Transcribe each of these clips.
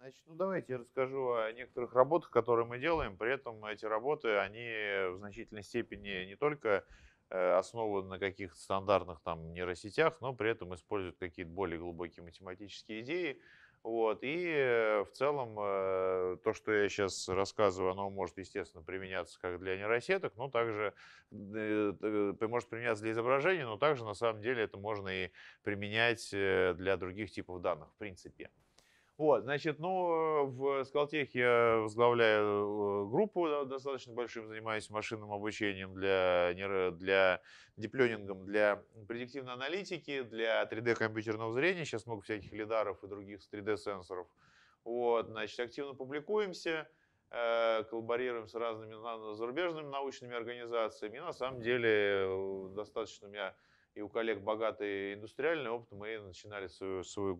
Значит, ну давайте я расскажу о некоторых работах, которые мы делаем. При этом эти работы, они в значительной степени не только э, основаны на каких-то стандартных там нейросетях, но при этом используют какие-то более глубокие математические идеи. Вот. И э, в целом э, то, что я сейчас рассказываю, оно может, естественно, применяться как для нейросеток, но также может применяться для изображений, но также на самом деле это можно и применять для других типов данных в принципе. Вот, значит, ну, в Скалтех я возглавляю э, группу э, достаточно большим, занимаюсь машинным обучением для, для дипленингом, для предиктивной аналитики, для 3D-компьютерного зрения. Сейчас много всяких лидаров и других 3D-сенсоров. Вот, значит, активно публикуемся, э, коллаборируем с разными зарубежными научными организациями. И на самом деле достаточно у меня и у коллег богатый индустриальный опыт, мы начинали свой, свой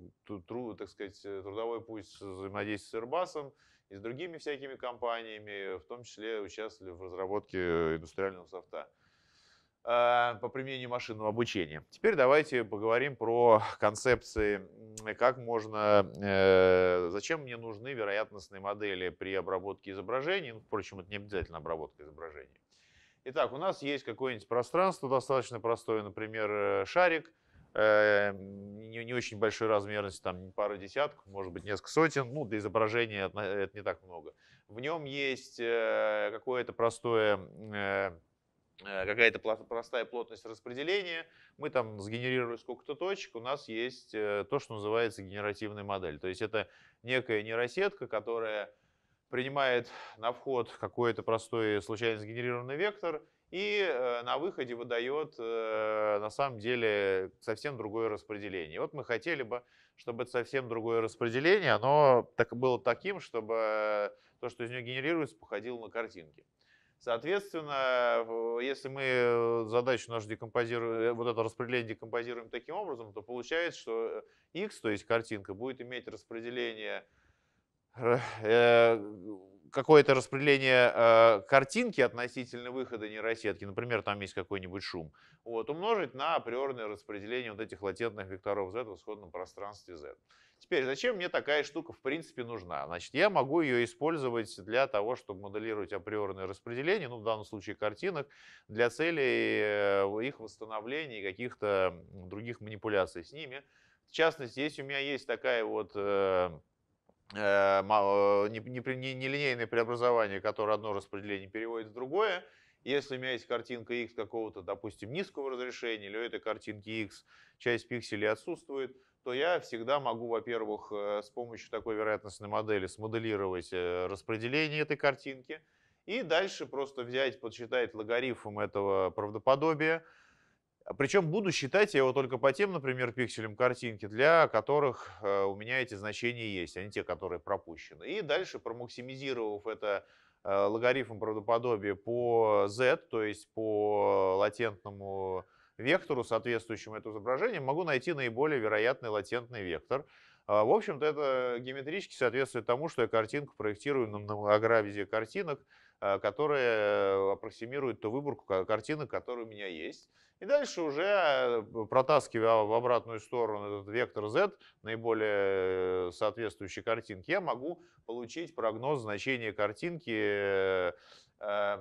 труд, так сказать, э, трудовой путь взаимодействия с Airbus и с другими всякими компаниями, в том числе участвовали в разработке индустриального софта а, по применению машинного обучения. Теперь давайте поговорим про концепции, как можно, э, зачем мне нужны вероятностные модели при обработке изображений. Ну, впрочем, это не обязательно обработка изображений. Итак, у нас есть какое-нибудь пространство достаточно простое, например, э, шарик, э, не, не очень большой размерности, там пара десятков, может быть, несколько сотен, ну, до изображения э, это не так много. В нем есть какое-то простое какая-то простая плотность распределения, мы там сгенерировали сколько-то точек, у нас есть то, что называется генеративная модель. То есть это некая нейросетка, которая принимает на вход какой-то простой случайно сгенерированный вектор и э, на выходе выдает э, на самом деле совсем другое распределение. вот мы хотели бы, чтобы это совсем другое распределение, оно так, было таким, чтобы то, что из него генерируется, походило на картинки. Соответственно, если мы э, задачу нашу декомпозируем, вот это распределение декомпозируем таким образом, то получается, что x, то есть картинка, будет иметь распределение Э, э, какое-то распределение э, картинки относительно выхода нейросетки, например, там есть какой-нибудь шум, вот, умножить на априорное распределение вот этих латентных векторов z в исходном пространстве z. Теперь, зачем мне такая штука в принципе нужна? Значит, я могу ее использовать для того, чтобы моделировать априорное распределение, ну, в данном случае картинок, для целей их восстановления и каких-то других манипуляций с ними. В частности, здесь у меня есть такая вот... Э, Э, э, нелинейное преобразование, которое одно распределение переводит в другое. Если у меня есть картинка X какого-то, допустим, низкого разрешения, или у этой картинки X часть пикселей отсутствует, то я всегда могу, во-первых, э, с помощью такой вероятностной модели смоделировать распределение этой картинки, и дальше просто взять, подсчитать логарифм этого правдоподобия, а Причем буду считать я его только по тем, например, пикселям картинки, для которых э, у меня эти значения есть, а не те, которые пропущены. И дальше, промаксимизировав это э, логарифм правдоподобия по z, то есть по латентному вектору, соответствующему этому изображению, могу найти наиболее вероятный латентный вектор. А, в общем-то, это геометрически соответствует тому, что я картинку проектирую на многограде картинок, э, которые аппроксимируют ту выборку картинок, которые у меня есть. И дальше уже э, протаскивая в обратную сторону этот вектор Z, наиболее э, соответствующей картинке, я могу получить прогноз значения картинки э, а,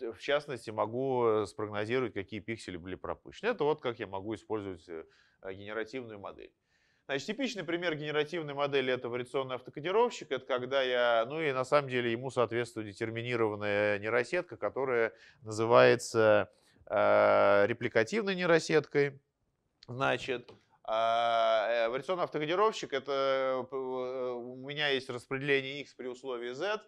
в частности, могу спрогнозировать, какие пиксели были пропущены. Это вот как я могу использовать а, генеративную модель. Значит, типичный пример генеративной модели – это вариационный автокодировщик. Это когда я, ну и на самом деле ему соответствует детерминированная нейросетка, которая называется Э, репликативной нейросеткой. Значит, а, э, вариационный автокодировщик – это э, у меня есть распределение x при условии z,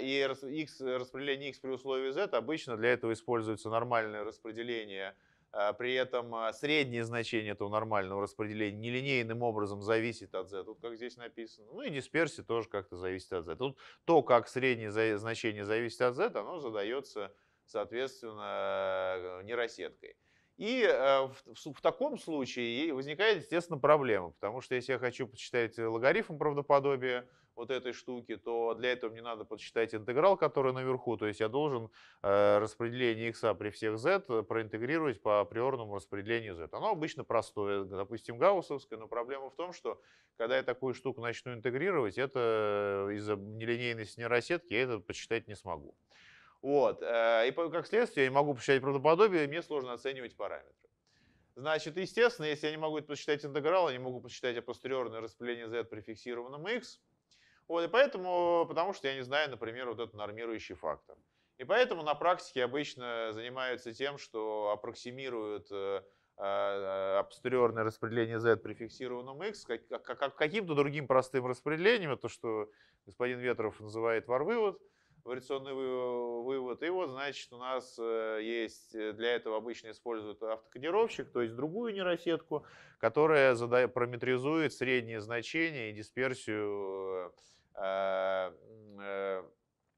и x, распределение x при условии z обычно для этого используется нормальное распределение, а, при этом а, среднее значение этого нормального распределения нелинейным образом зависит от z, Тут как здесь написано. Ну и дисперсия тоже как-то зависит от z. Тут то, как среднее значение зависит от z, оно задается соответственно, нейросеткой. И э, в, в, таком случае возникает, естественно, проблема, потому что если я хочу посчитать логарифм правдоподобия вот этой штуки, то для этого мне надо подсчитать интеграл, который наверху, то есть я должен э, распределение x при всех z проинтегрировать по априорному распределению z. Оно обычно простое, допустим, гауссовское, но проблема в том, что когда я такую штуку начну интегрировать, это из-за нелинейности нейросетки я это подсчитать не смогу. Вот. Э, и как следствие я не могу посчитать правдоподобие, и мне сложно оценивать параметры. Значит, естественно, если я не могу посчитать интеграл, я не могу посчитать апостериорное распределение z при фиксированном x. Вот, и поэтому, потому что я не знаю, например, вот этот нормирующий фактор. И поэтому на практике обычно занимаются тем, что аппроксимируют э, а, апостериорное распределение z при фиксированном x как, как, каким-то другим простым распределением, то, что господин Ветров называет вар-вывод, вариационный вывод. И вот, значит, у нас э, есть, э, для этого обычно используют автокодировщик, то есть другую нейросетку, которая задает, параметризует средние значения и дисперсию э,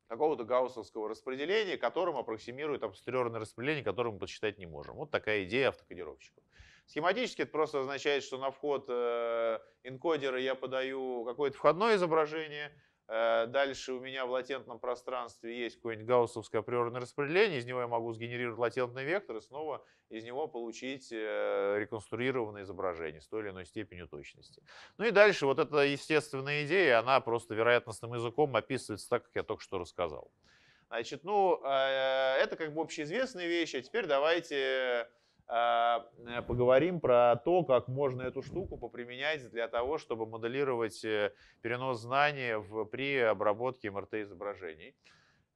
какого-то гауссовского распределения, которым аппроксимирует обстрерное распределение, которое мы подсчитать не можем. Вот такая идея автокодировщиков. Схематически это просто означает, что на вход энкодера я подаю какое-то входное изображение, Э, дальше у меня в латентном пространстве есть какое-нибудь гауссовское априорное распределение, из него я могу сгенерировать латентный вектор и снова из него получить э, реконструированное изображение с той или иной степенью точности. Ну и дальше вот эта естественная идея, она просто вероятностным языком описывается так, как я только что рассказал. Значит, ну, э, это как бы общеизвестные вещи, а теперь давайте а, э, поговорим про то, как можно эту штуку поприменять для того, чтобы моделировать э, перенос знаний в, при обработке МРТ-изображений.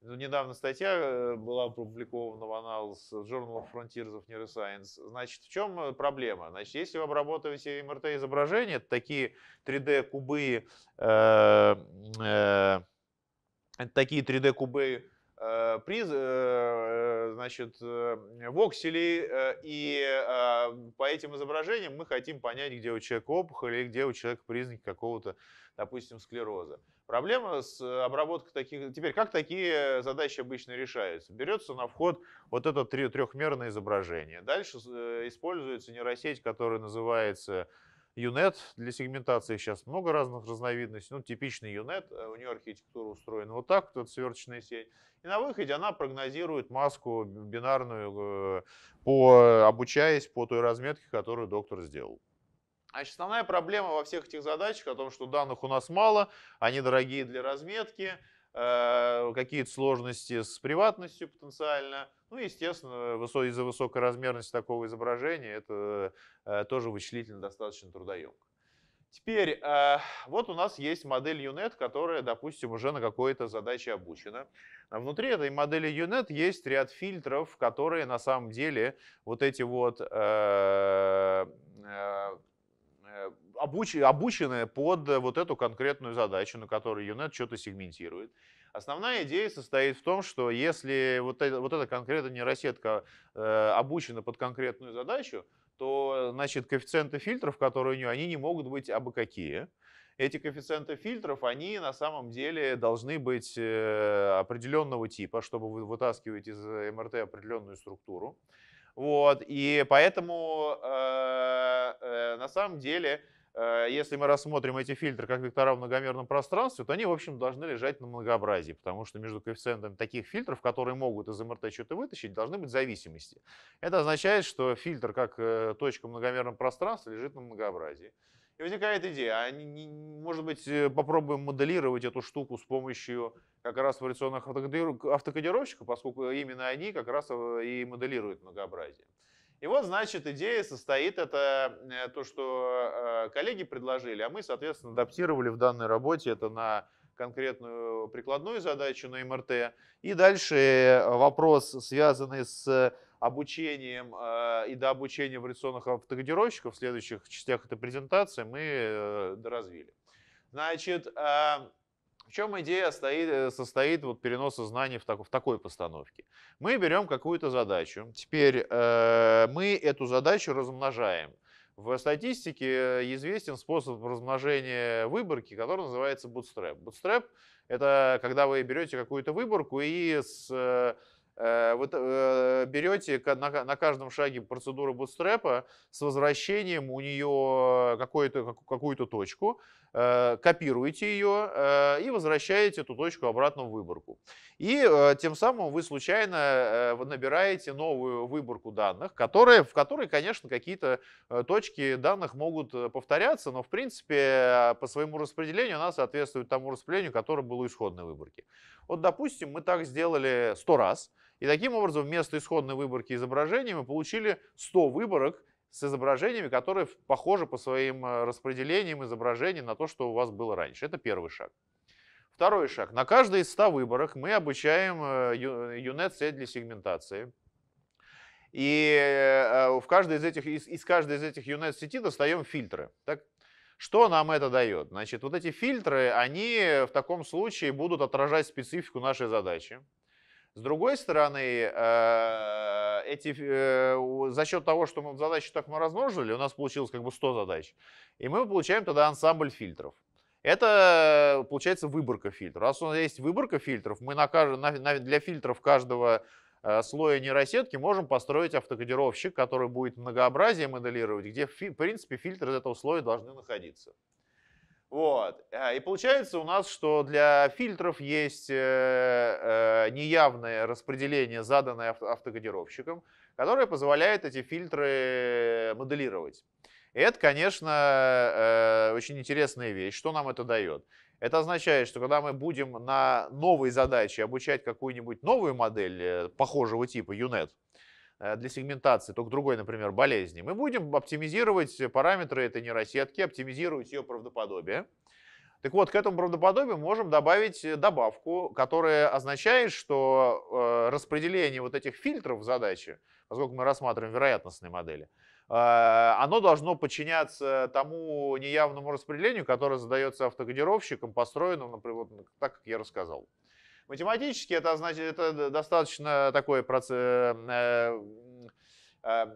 Ну, недавно статья э, была опубликована в анализ Journal of Frontiers of Neuroscience. Значит, в чем проблема? Значит, если вы обрабатываете мрт изображения такие 3D-кубы, э, э, такие 3D-кубы Э, приз, э, э, значит, вокселей, и а, по этим изображениям мы хотим понять, где у человека опухоль или где у человека признаки какого-то, допустим, склероза. Проблема с обработкой таких... Теперь, как такие задачи обычно решаются? Берется на вход вот это трехмерное изображение. Дальше используется нейросеть, которая называется Юнет для сегментации сейчас много разных разновидностей. Ну, типичный юнет, э, у нее архитектура устроена вот так, вот сверточная сеть. И на выходе она прогнозирует маску бинарную, э, по, э, обучаясь по той разметке, которую доктор сделал. Значит, основная проблема во всех этих задачах о том, что данных у нас мало, они дорогие для разметки, Э, какие-то сложности с приватностью потенциально. Ну, естественно, из-за высокой размерности такого изображения это э, тоже вычислительно достаточно трудоемко. Теперь, э, вот у нас есть модель UNET, которая, допустим, уже на какой-то задаче обучена. А внутри этой модели UNET есть ряд фильтров, которые на самом деле вот эти вот обуч, обученная под э, вот эту конкретную задачу, на которую UNET что-то сегментирует. Основная идея состоит в том, что если вот, это, вот эта конкретная нейросетка э, обучена под конкретную задачу, то значит, коэффициенты фильтров, которые у нее, они не могут быть абы какие. Эти коэффициенты фильтров, они на самом деле должны быть э, определенного типа, чтобы вы вытаскивать из э, МРТ определенную структуру. Вот, и поэтому э, э, на самом деле Э, если мы рассмотрим эти фильтры как вектора в многомерном пространстве, то они, в общем, должны лежать на многообразии, потому что между коэффициентами таких фильтров, которые могут из МРТ что-то вытащить, должны быть зависимости. Это означает, что фильтр как э, точка в многомерном пространстве лежит на многообразии. И возникает идея, а не, не, может быть, э, попробуем моделировать эту штуку с помощью как раз вариационных автокодировщиков, поскольку именно они как раз и моделируют многообразие. И вот, значит, идея состоит, это э, то, что э, коллеги предложили, а мы, соответственно, адаптировали в данной работе это на конкретную прикладную задачу на МРТ. И дальше вопрос, связанный с обучением э, и до обучения эволюционных автокодировщиков в следующих частях этой презентации мы доразвили. Значит, чем идея состоит, э, состоит вот переноса знаний в, так, в такой постановке. Мы берем какую-то задачу. Теперь э, мы эту задачу размножаем. В статистике э, известен способ размножения выборки, который называется bootstrap. Bootstrap — это когда вы берете какую-то выборку и с, э, э вот, э, берете на, на каждом шаге процедуру bootstrap а с возвращением у нее какую-то какую -то точку, Э, копируете ее э, и возвращаете эту точку обратно в выборку. И э, тем самым вы случайно набираете новую выборку данных, которые, в которой, конечно, какие-то точки данных могут повторяться, но в принципе по своему распределению она соответствует тому распределению, которое было исходной выборки. Вот, допустим, мы так сделали 100 раз, и таким образом вместо исходной выборки изображений мы получили 100 выборок, с изображениями, которые похожи по своим э, распределениям изображений на то, что у вас было раньше. Это первый шаг. Второй шаг. На каждой из 100 выборок мы обучаем UNET э, сеть для сегментации. И э, в каждой из, этих, из, из каждой из этих UNET сети достаем фильтры. Так? Что нам это дает? Значит, вот эти фильтры, они в таком случае будут отражать специфику нашей задачи. С другой стороны, э, эти, э, за счет того, что мы задачи так мы размножили, у нас получилось как бы 100 задач. И мы получаем тогда ансамбль фильтров. Это получается выборка фильтров. Раз у нас есть выборка фильтров, мы на, на, для фильтров каждого э, слоя нейросетки можем построить автокодировщик, который будет многообразие моделировать, где, в принципе, фильтры из этого слоя должны находиться. Вот. Э, и получается у нас, что для фильтров есть э, э, неявное распределение, заданное автокодировщиком, которое позволяет эти фильтры моделировать. И это, конечно, очень интересная вещь. Что нам это дает? Это означает, что когда мы будем на новой задаче обучать какую-нибудь новую модель похожего типа, UNET, Э, для сегментации, только другой, например, болезни, мы будем оптимизировать параметры этой нейросетки, оптимизировать ее правдоподобие. Так вот, к этому правдоподобию можем добавить добавку, которая означает, что э, распределение вот этих фильтров задачи, поскольку мы рассматриваем вероятностные модели, э, оно должно подчиняться тому неявному распределению, которое задается автокодировщиком, построенным, например, так, как я рассказал. Математически это, значит, это достаточно такой процесс, э, э, э,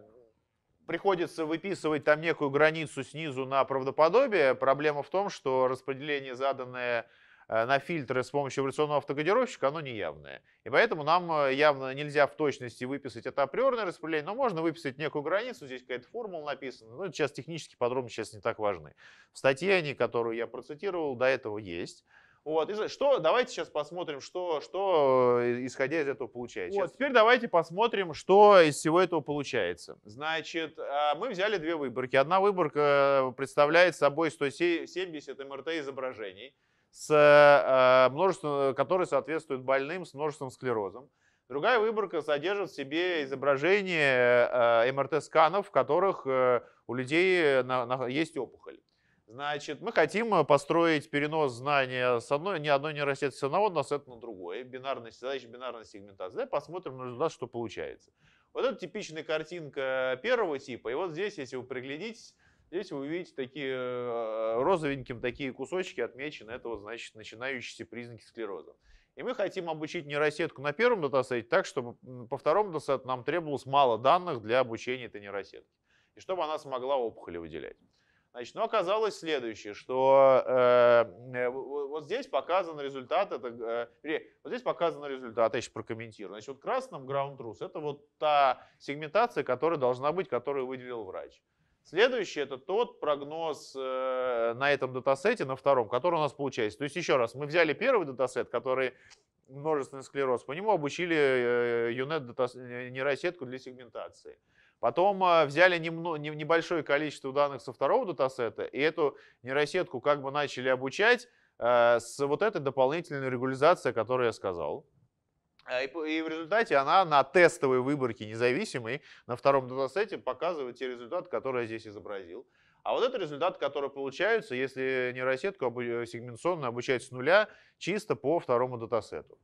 приходится выписывать там некую границу снизу на правдоподобие. Проблема в том, что распределение, заданное на фильтры с помощью эволюционного автокодировщика, оно неявное. И поэтому нам явно нельзя в точности выписать это априорное распределение, но можно выписать некую границу, здесь какая-то формула написана. Ну, сейчас технически подробности сейчас не так важны. В статье, они, которую я процитировал, до этого есть. Вот, и что, давайте сейчас посмотрим, что, что э, исходя из этого получается. Вот, теперь давайте посмотрим, что из всего этого получается. Значит, а, мы взяли две выборки. Одна выборка представляет собой 170 МРТ изображений, с, а, множеством, которые соответствуют больным с множеством склерозом. Другая выборка содержит в себе изображение а, МРТ-сканов, в которых э, у людей э, есть опухоль. Значит, мы хотим э, построить перенос знания с одной, ни одной нейросети с одного носета на другое. Бинарность, задача бинарной сегментации. Давай посмотрим на результат, что получается. Вот это типичная картинка первого типа. И вот здесь, если вы приглядитесь, здесь вы увидите такие э, розовеньким такие кусочки отмечены. Это вот, значит, начинающиеся признаки склероза. И мы хотим обучить нейросетку на первом датасете так, чтобы по второму датасету нам требовалось мало данных для обучения этой нейросетки. И чтобы она смогла опухоли выделять. Значит, но ну, оказалось следующее, что э, э вот здесь показан результат, это, э, вот здесь показан результат, я сейчас прокомментирую. Значит, вот красным ground truth это вот та сегментация, которая должна быть, которую выделил врач. Следующий это тот прогноз э, на этом датасете, на втором, который у нас получается. То есть еще раз, мы взяли первый датасет, который множественный склероз, по нему обучили э, UNET э, нейросетку для сегментации. Потом а, взяли небольшое количество данных со второго датасета, и эту нейросетку как бы начали обучать э, с вот этой дополнительной регуляризацией, о которой я сказал. Э, и в результате она на тестовой выборке независимой на втором датасете показывает те результаты, которые я здесь изобразил. А вот это результат, который получается, если нейросетку э, сегментационно обучать с нуля чисто по второму датасету.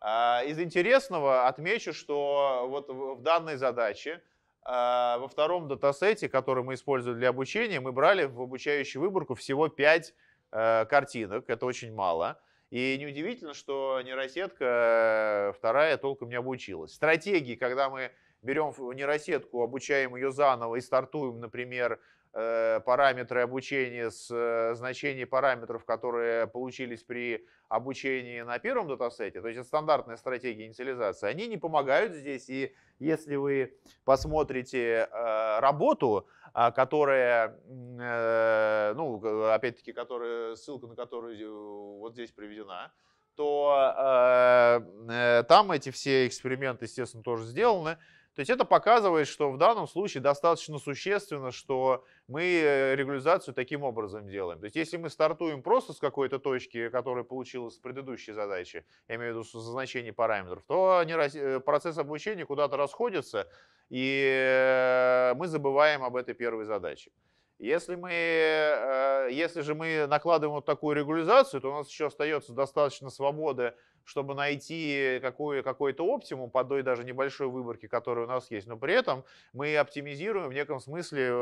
А, из интересного отмечу, что вот в данной задаче а во втором датасете, который мы используем для обучения, мы брали в обучающую выборку всего 5 э, картинок, это очень мало. И неудивительно, что нейросетка э, вторая толком не обучилась. Стратегии, когда мы берем нейросетку, обучаем ее заново и стартуем, например, Э, параметры обучения с э, значений параметров, которые получились при обучении на первом датасете, то есть это стандартная стратегия инициализации, они не помогают здесь. И если вы посмотрите э, работу, а, которая, ну, опять-таки, которая, ссылка на которую вот здесь приведена, то э, там эти все эксперименты, естественно, тоже сделаны. То есть это показывает, что в данном случае достаточно существенно, что мы э, регуляризацию таким образом делаем. То есть если мы стартуем просто с какой-то точки, которая получилась с предыдущей задачи, я имею в виду со значений параметров, то э, процесс обучения куда-то расходится, и э, мы забываем об этой первой задаче. Если, мы, э, если же мы накладываем вот такую регуляризацию, то у нас еще остается достаточно свободы, чтобы найти какой, какой-то оптимум по той даже небольшой выборке, которая у нас есть. Но при этом мы оптимизируем в неком смысле э,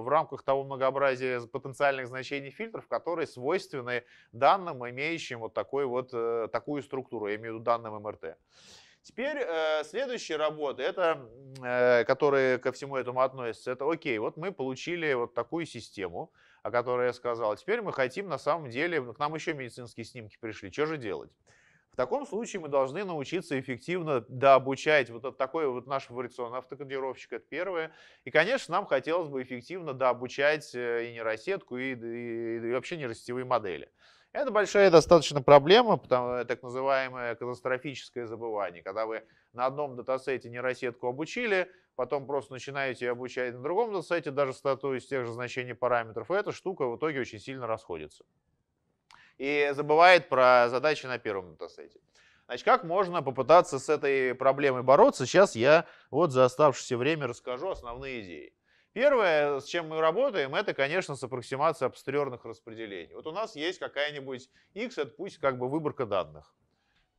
в рамках того многообразия потенциальных значений фильтров, которые свойственны данным, имеющим вот, такой вот э, такую структуру, я имею в виду данным МРТ. Теперь э, следующие работы, это, э, которые ко всему этому относятся, это окей, вот мы получили вот такую систему, о которой я сказал. Теперь мы хотим на самом деле, ну, к нам еще медицинские снимки пришли, что же делать? В таком случае мы должны научиться эффективно дообучать вот такой вот наш вариационный автокодировщик, это первое. И, конечно, нам хотелось бы эффективно дообучать э, и нейросетку, и, и, и вообще нейросетевые модели. Это большая достаточно проблема, потому, э, так называемое катастрофическое забывание, когда вы на одном датасете нейросетку обучили, потом просто начинаете обучать на другом датасете, даже статую из тех же значений параметров, и эта штука в итоге очень сильно расходится. И забывает про задачи на первом датасете. Значит, как можно попытаться с этой проблемой бороться? Сейчас я вот за оставшееся время расскажу основные идеи. Первое, с чем мы работаем, это, конечно, с аппроксимацией апостериорных распределений. Вот у нас есть какая-нибудь x, это пусть как бы выборка данных.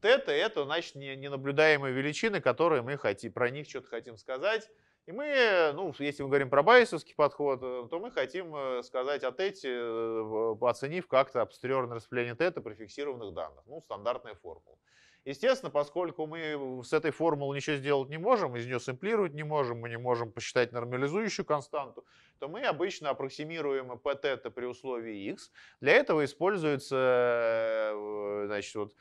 Тета — это, значит, ненаблюдаемые величины, которые мы хотим, про них что-то хотим сказать. И мы, ну, если мы говорим про байесовский подход, э, то мы хотим э, сказать о тете, э, оценив как-то апостериорное распределение тета при фиксированных данных. Ну, стандартная формула. Естественно, поскольку мы с этой формулой ничего сделать не можем, из нее сэмплировать не можем, мы не можем посчитать нормализующую константу, то мы обычно аппроксимируем p тета при условии x. Для этого используется э, значит, вот,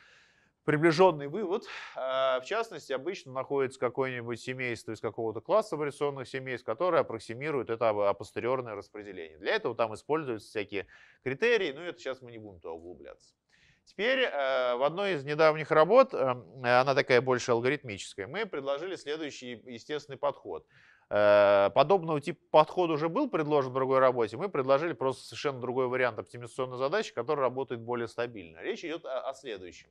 приближенный вывод. А, в частности, обычно находится какое-нибудь семейство из какого-то класса вариационных семейств, которое аппроксимирует это апостериорное распределение. Для этого там используются всякие критерии, но это сейчас мы не будем туда углубляться. Теперь э, в одной из недавних работ, эм, она такая больше алгоритмическая, мы предложили следующий естественный подход. Э, подобного типа подход уже был предложен в другой работе, мы предложили просто совершенно другой вариант оптимизационной задачи, который работает более стабильно. Речь идет о, следующем.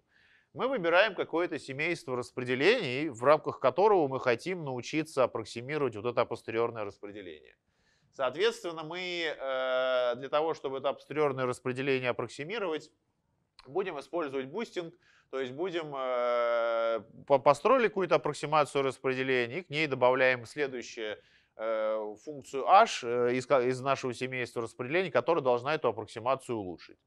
Мы выбираем какое-то семейство распределений, в рамках которого мы хотим научиться аппроксимировать вот это апостериорное распределение. Соответственно, мы э, для того, чтобы это апостериорное распределение аппроксимировать, будем использовать бустинг, то есть будем э, построили какую-то аппроксимацию распределения и к ней добавляем следующую э, функцию h э, из, из нашего семейства распределений, которая должна эту аппроксимацию улучшить.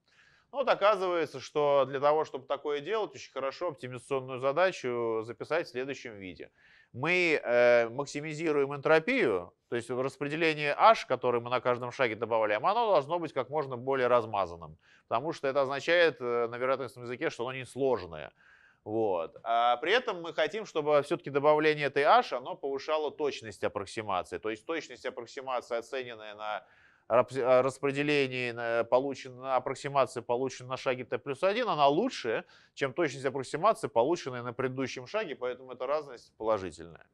Но ну вот оказывается, что для того, чтобы такое делать, очень хорошо оптимизационную задачу записать в следующем виде мы э, максимизируем энтропию, то есть распределение H, которое мы на каждом шаге добавляем, оно должно быть как можно более размазанным, потому что это означает э, на вероятностном языке, что оно несложное. Вот. А при этом мы хотим, чтобы все-таки добавление этой H, оно повышало точность аппроксимации. То есть точность аппроксимации, оцененная на а, распределении э, получен, аппроксимации получена на шаге t плюс 1, она лучше, чем точность аппроксимации, полученная на предыдущем шаге, поэтому эта разность положительная.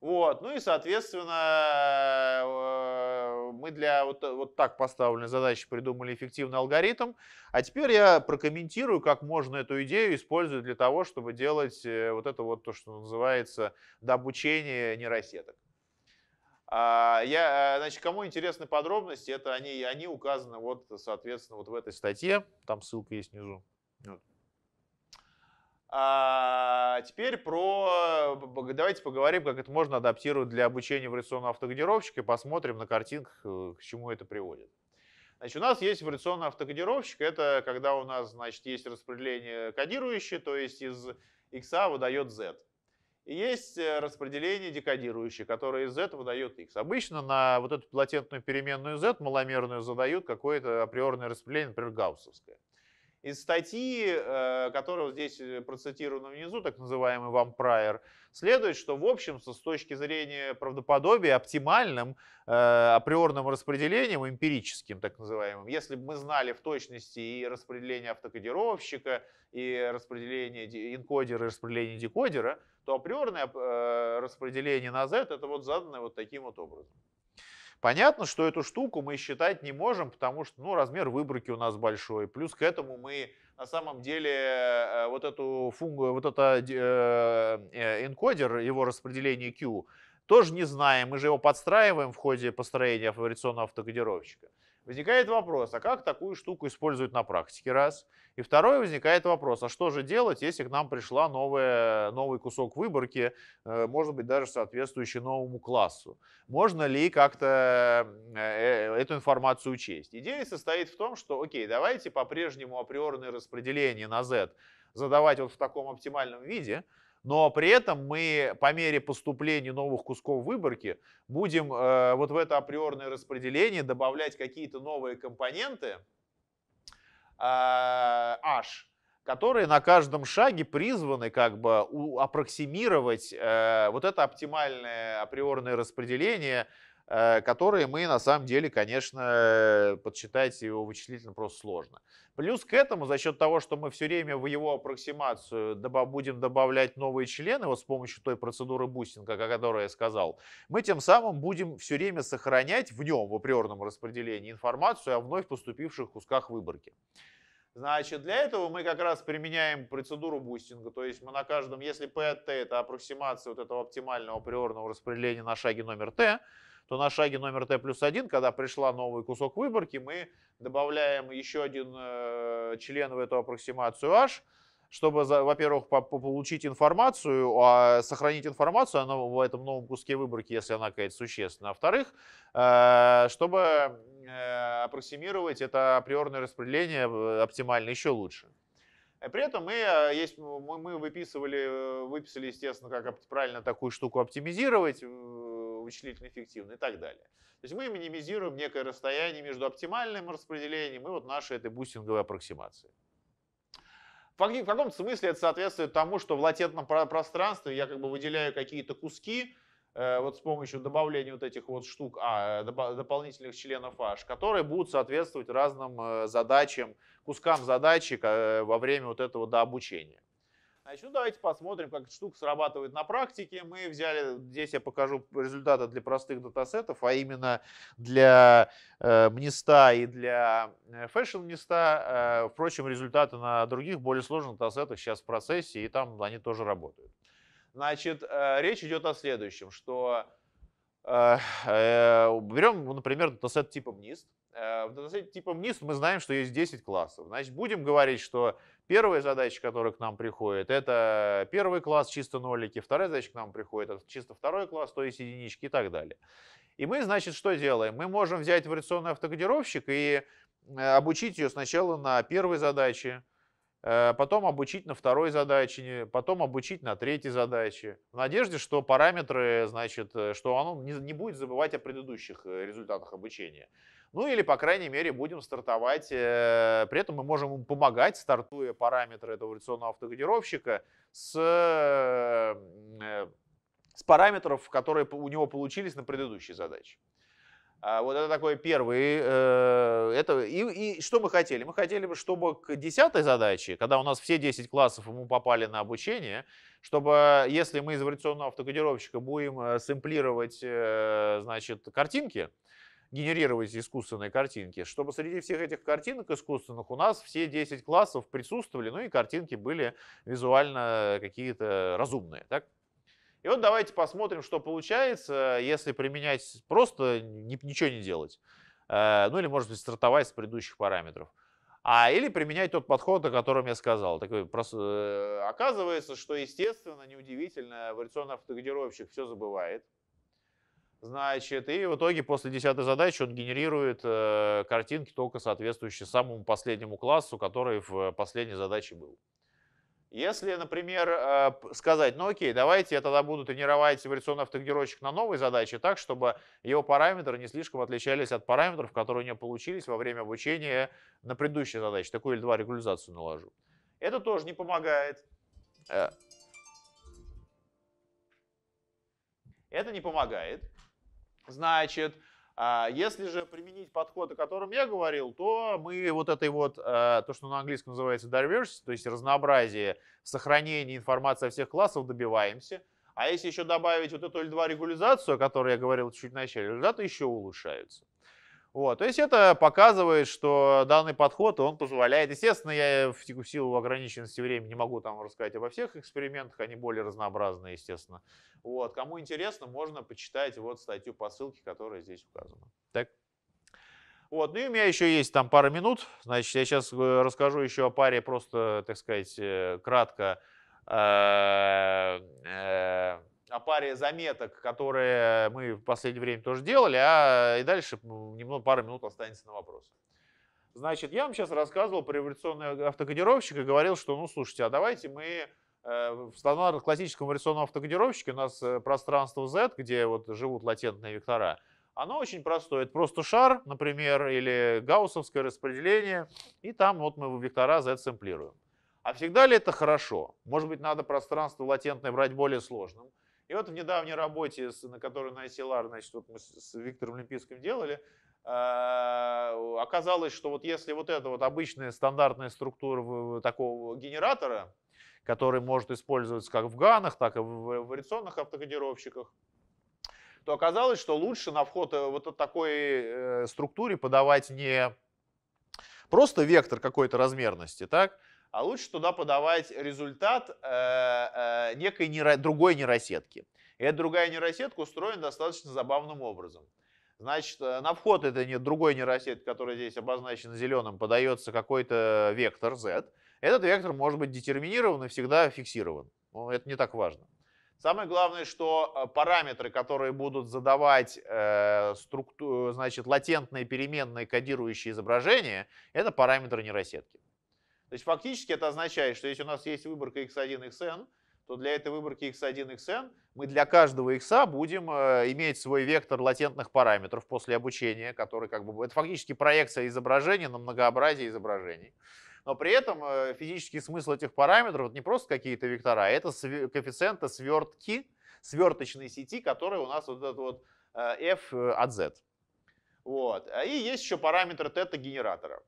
Вот. Ну и, соответственно, э, мы для вот, вот так поставленной задачи придумали эффективный алгоритм. А теперь я прокомментирую, как можно эту идею использовать для того, чтобы делать э, вот это вот то, что называется, дообучение нейросеток. А, я, э, значит, кому интересны подробности, это они, они указаны вот, соответственно, вот в этой статье. Там ссылка есть внизу. Вот. А теперь про... Давайте поговорим, как это можно адаптировать для обучения вариационного автокодировщика и посмотрим на картинках, э, к чему это приводит. Значит, у нас есть вариационный автокодировщик. Это когда у нас, значит, есть распределение кодирующее, то есть из X выдает Z. И есть э, распределение декодирующее, которое из z выдает x. Обычно на вот эту латентную переменную z, маломерную, задают какое-то априорное распределение, например, гауссовское. Из статьи, э, которая здесь э, процитирована внизу, так называемый вам Прайер, следует, что в общем с точки зрения правдоподобия оптимальным априорным распределением, эмпирическим так называемым, если бы мы знали в точности и распределение автокодировщика, и распределение энкодера, и распределение декодера – то априорное э, распределение на z это вот заданное вот таким вот образом. Понятно, что эту штуку мы считать не можем, потому что ну, размер выборки у нас большой. Плюс к этому мы на самом деле э, вот эту функцию, вот это э, э, энкодер, его распределение Q, тоже не знаем. Мы же его подстраиваем в ходе построения фавориционного автокодировщика. Возникает вопрос, а как такую штуку используют на практике? Раз. И второй возникает вопрос, а что же делать, если к нам пришла новая, новый кусок выборки, э, может быть, даже соответствующий новому классу? Можно ли как-то э, э, эту информацию учесть? Идея состоит в том, что, окей, давайте по-прежнему априорное распределение на Z задавать вот в таком оптимальном виде – но при этом мы по мере поступления новых кусков выборки будем э, вот в это априорное распределение добавлять какие-то новые компоненты э, H, которые на каждом шаге призваны как бы у, аппроксимировать э, вот это оптимальное априорное распределение Э, которые мы на самом деле, конечно, подсчитать его вычислительно просто сложно. Плюс к этому, за счет того, что мы все время в его аппроксимацию будем добавлять новые члены, вот с помощью той процедуры бустинга, о которой я сказал, мы тем самым будем все время сохранять в нем, в априорном распределении, информацию о вновь поступивших кусках выборки. Значит, для этого мы как раз применяем процедуру бустинга, то есть мы на каждом, если P от T это аппроксимация вот этого оптимального априорного распределения на шаге номер T, то на шаге номер Т плюс 1, когда пришла новый кусок выборки, мы добавляем еще один э, член в эту аппроксимацию H, чтобы, во-первых, получить информацию, а сохранить информацию она в этом новом куске выборки, если она какая-то существенная. А во-вторых, э, чтобы э, аппроксимировать это априорное распределение оптимально еще лучше. При этом мы, есть, мы выписывали, выписали, естественно, как правильно такую штуку оптимизировать, вычислительно эффективны и так далее. То есть мы минимизируем некое расстояние между оптимальным распределением и вот нашей этой бусинговой аппроксимацией. В каком то смысле это соответствует тому, что в латентном пространстве я как бы выделяю какие-то куски, э, вот с помощью добавления вот этих вот штук а, э, дополнительных членов H, которые будут соответствовать разным э, задачам, кускам задачи во время вот этого дообучения. Значит, ну давайте посмотрим, как эта штука срабатывает на практике. Мы взяли, здесь я покажу результаты для простых датасетов, а именно для э, МНИСТа и для э, Fashion МНИСТа. Э, впрочем, результаты на других более сложных датасетах сейчас в процессе, и там они тоже работают. Значит, э, речь идет о следующем, что э, э, берем, например, датасет типа МНИСТ. Э, в датасете типа МНИСТ мы знаем, что есть 10 классов. Значит, будем говорить, что Первая задача, которая к нам приходит, это первый класс, чисто нолики. Вторая задача к нам приходит, это чисто второй класс, то есть единички и так далее. И мы, значит, что делаем? Мы можем взять вариационный автокодировщик и э, обучить ее сначала на первой задаче, э, потом обучить на второй задаче, потом обучить на третьей задаче, в надежде, что параметры, значит, э, что оно не будет забывать о предыдущих результатах обучения. Ну или, по крайней мере, будем стартовать. Э, при этом мы можем им помогать, стартуя параметры этого революционного автокодировщика с, э, с параметров, которые у него получились на предыдущей задаче. А, вот это такое первый. Э, это, и, и что мы хотели? Мы хотели бы, чтобы к десятой задаче, когда у нас все 10 классов ему попали на обучение, чтобы если мы из эволюционного автокодировщика будем сэмплировать значит, картинки, генерировать искусственные картинки, чтобы среди всех этих картинок искусственных у нас все 10 классов присутствовали, ну и картинки были визуально какие-то разумные. Так? И вот давайте посмотрим, что получается, если применять просто ничего не делать. Э, ну или, может быть, стартовать с предыдущих параметров. А или применять тот подход, о котором я сказал. Такой, просто, э, оказывается, что, естественно, неудивительно, эволюционный автокодировщик все забывает. Значит, и в итоге после десятой задачи он генерирует э, картинки только соответствующие самому последнему классу, который в последней задаче был. Если, например, э, сказать, ну окей, давайте я тогда буду тренировать эволюционный автогенерировщик на новой задаче так, чтобы его параметры не слишком отличались от параметров, которые у него получились во время обучения на предыдущей задаче. Такую или два регуляризацию наложу. Это тоже не помогает. Э. Это не помогает. Значит, а, если же применить подход, о котором я говорил, то мы вот этой вот, а, то, что на английском называется diversity, то есть разнообразие сохранение информации о всех классов добиваемся. А если еще добавить вот эту L2 регулизацию, о которой я говорил чуть в начале, результаты еще улучшаются. Вот. То есть это показывает, что данный подход, он позволяет. Естественно, я в силу ограниченности времени не могу там рассказать обо всех экспериментах, они более разнообразные, естественно. Вот. Кому интересно, можно почитать вот статью по ссылке, которая здесь указана. Так. Вот. Ну и у меня еще есть там пара минут. Значит, я сейчас э, расскажу еще о паре просто, так сказать, э, кратко. Э -э -э о паре заметок, которые мы в последнее время тоже делали, а и дальше ну, немного, пару минут останется на вопросы. Значит, я вам сейчас рассказывал про революционного автокодировщика и говорил, что, ну, слушайте, а давайте мы э, в стандартном классическом революционном автокодировщике у нас э, пространство Z, где вот живут латентные вектора, оно очень простое. Это просто шар, например, или гауссовское распределение, и там вот мы вектора Z сэмплируем. А всегда ли это хорошо? Может быть, надо пространство латентное брать более сложным? И вот в недавней работе, на которую на ICLR, значит, вот мы с Виктором Олимпийским делали, а, оказалось, что вот если вот эта вот обычная стандартная структура такого генератора, который может использоваться как в ганах, так и в вариационных автокодировщиках, то оказалось, что лучше на вход э, вот такой э, структуре подавать не просто вектор какой-то размерности, так, а лучше туда подавать результат э, э, некой нейро, другой нейросетки. И эта другая нейросетка устроена достаточно забавным образом. Значит, э, на вход этой нет другой нейросетки, которая здесь обозначена зеленым, подается какой-то вектор z. Этот вектор может быть детерминирован и всегда фиксирован. Но ну, это не так важно. Самое главное, что параметры, которые будут задавать э, структу, значит, латентные переменные кодирующие изображения, это параметры нейросетки. То есть фактически это означает, что если у нас есть выборка x1, xn, то для этой выборки x1, xn мы для каждого x будем э, иметь свой вектор латентных параметров после обучения, который как бы... Это фактически проекция изображения на многообразие изображений. Но при этом э, физический смысл этих параметров не просто какие-то вектора, а это коэффициенты свертки, сверточной сети, которая у нас вот этот вот э, f от z. Вот. И есть еще параметр тета-генератора.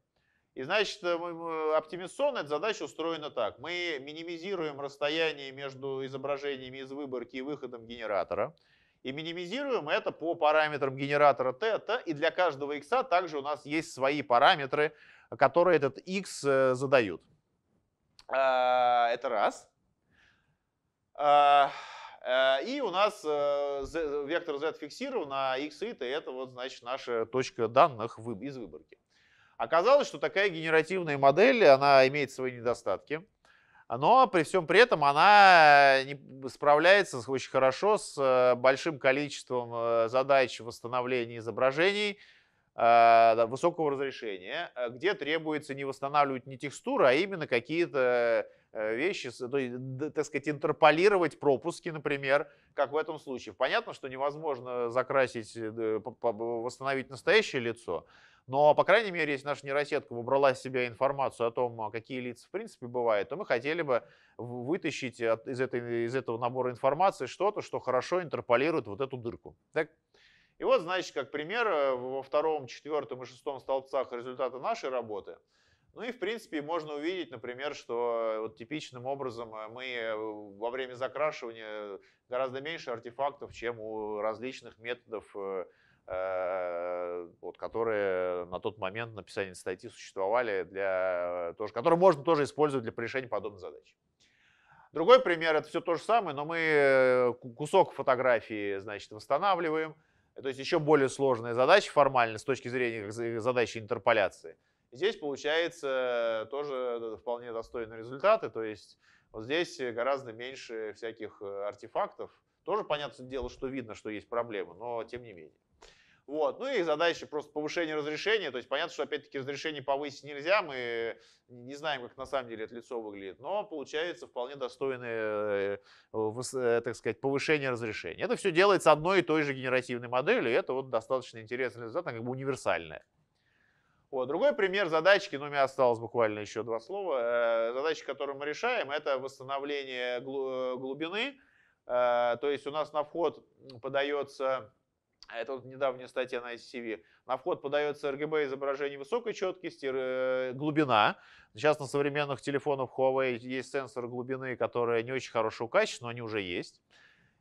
И значит, э, оптимизационная эта задача устроена так. Мы минимизируем расстояние между изображениями из выборки и выходом генератора. И минимизируем это по параметрам генератора t, t, И для каждого x также у нас есть свои параметры, которые этот x э, задают. А, это раз. А, э, и у нас вектор z фиксирован, а x и t, это вот, значит, наша точка данных из выборки. Оказалось, что такая генеративная модель, она имеет свои недостатки, но при всем при этом она справляется очень хорошо с э, большим количеством э, задач восстановления изображений э, высокого разрешения, где требуется не восстанавливать не текстуру, а именно какие-то вещи, так сказать, интерполировать пропуски, например, как в этом случае. Понятно, что невозможно закрасить, восстановить настоящее лицо, но, по крайней мере, если наша нейросетка выбрала из себя информацию о том, а, какие лица в принципе бывают, то мы хотели бы вытащить из, этой, из этого набора информации что-то, что хорошо интерполирует вот эту дырку. Так? И вот, значит, как пример, э, во втором, четвертом и шестом столбцах результаты нашей работы. Ну и, в принципе, можно увидеть, например, что э, вот типичным образом э, мы во время закрашивания гораздо меньше артефактов, чем у различных методов Э, вот, которые на тот момент написания статьи существовали для э, тоже, которые можно тоже использовать для решения подобных задач Другой пример, это все то же самое, но мы э, кусок фотографии, значит, восстанавливаем. То есть еще более сложная задача формально с точки зрения задачи интерполяции. Здесь получается тоже вполне достойные результаты, то есть вот здесь гораздо меньше всяких артефактов. Тоже, понятное дело, что видно, что есть проблемы, но тем не менее. Вот. Ну и задача просто повышения разрешения. То есть понятно, что опять-таки разрешение повысить нельзя. Мы не знаем, как на самом деле это лицо выглядит. Но получается вполне достойное, э, э, э, так сказать, повышение разрешения. Это все делается одной и той же генеративной моделью. И это вот достаточно интересный результат, она как бы универсальная. Вот. Другой пример задачки, ну, у меня осталось буквально еще два слова. Задача, которую мы решаем, это восстановление глубины. То есть у нас на вход подается а это вот недавняя статья на ICV, на вход подается RGB изображение высокой четкости, э, глубина. Сейчас на современных телефонах Huawei есть сенсор глубины, которые не очень хорошего качества, но они уже есть.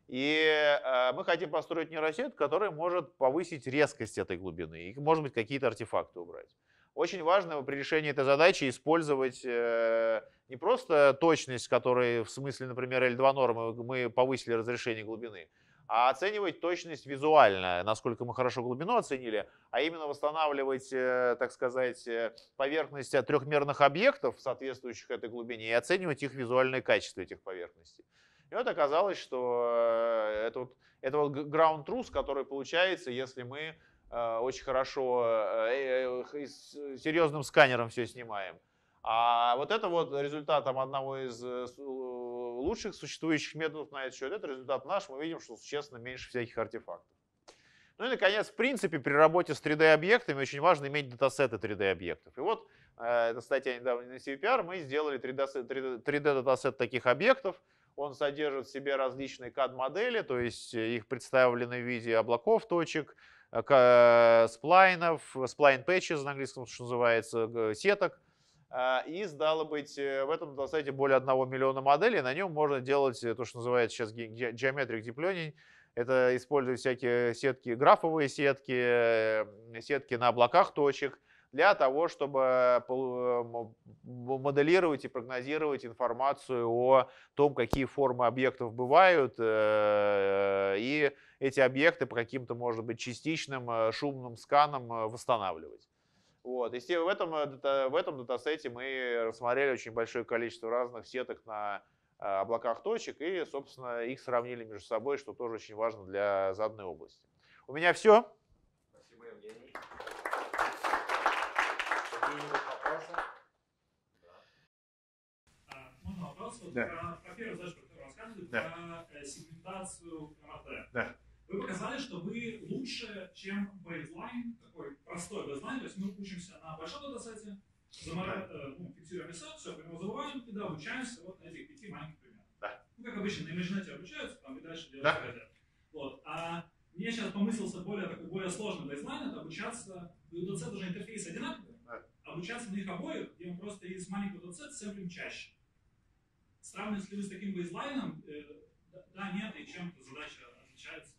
И э, мы хотим построить нейросеть, которая может повысить резкость этой глубины и, может быть, какие-то артефакты убрать. Очень важно при решении этой задачи использовать э, не просто точность, которой в смысле, например, L2 нормы мы повысили разрешение глубины, а оценивать точность визуально, насколько мы хорошо глубину оценили, а именно восстанавливать, э, так сказать, э, поверхности от трехмерных объектов, соответствующих этой глубине, и оценивать их визуальное качество этих поверхностей. И вот оказалось, что э, это вот, это вот ground truth, который получается, если мы очень хорошо серьезным сканером все снимаем. А вот это вот результатом одного из лучших существующих методов на этот счет. Это результат наш, мы видим, что существенно меньше всяких артефактов. Ну и, наконец, в принципе, при работе с 3D-объектами очень важно иметь датасеты 3D-объектов. И вот, э, это статья недавно на CVPR, мы сделали 3D-датасет таких объектов. Он содержит в себе различные CAD-модели, то есть э, их представлены в виде облаков точек, э, э, сплайнов, сплайн-пэтчес на английском, что называется, сеток, а, и стало быть, э, в этом сайте более 1 миллиона моделей, на нем можно делать э, то, что называется сейчас geometric deep это используя всякие сетки, графовые сетки, э, сетки на облаках точек, для того, чтобы моделировать и прогнозировать информацию о том, какие формы объектов бывают, и эти объекты по каким-то, может быть, частичным шумным сканам восстанавливать. Вот. И в этом, э, в этом датасете мы рассмотрели очень большое количество разных сеток на э, облаках точек и, собственно, их сравнили между собой, что тоже очень важно для заданной области. У меня все. Спасибо, Евгений. Да. А, можно вопрос? Да. А, во-первых, знаешь, про рассказывали, да. про э, сегментацию МРТ. Да. Вы показали, что вы лучше, чем бейтлайн, такой простой бейтлайн, то есть мы учимся на большом датасете, заморать, э, ну, фиксируем ресурс, все, прямо забываем, и да, обучаемся вот на этих пяти маленьких примерах. Да. Ну, как обычно, на имиджинете обучаются, там и дальше делают, да. хотят. Вот. А мне сейчас помыслился более, такой, более сложный бейзлайн, это обучаться, у DZ уже интерфейсы одинаковые, да. обучаться на их обоих, где мы просто из маленького DZ сэмплим чаще. Сравнивать ли вы с таким бейзлайном, э, да, нет, и чем задача отличается?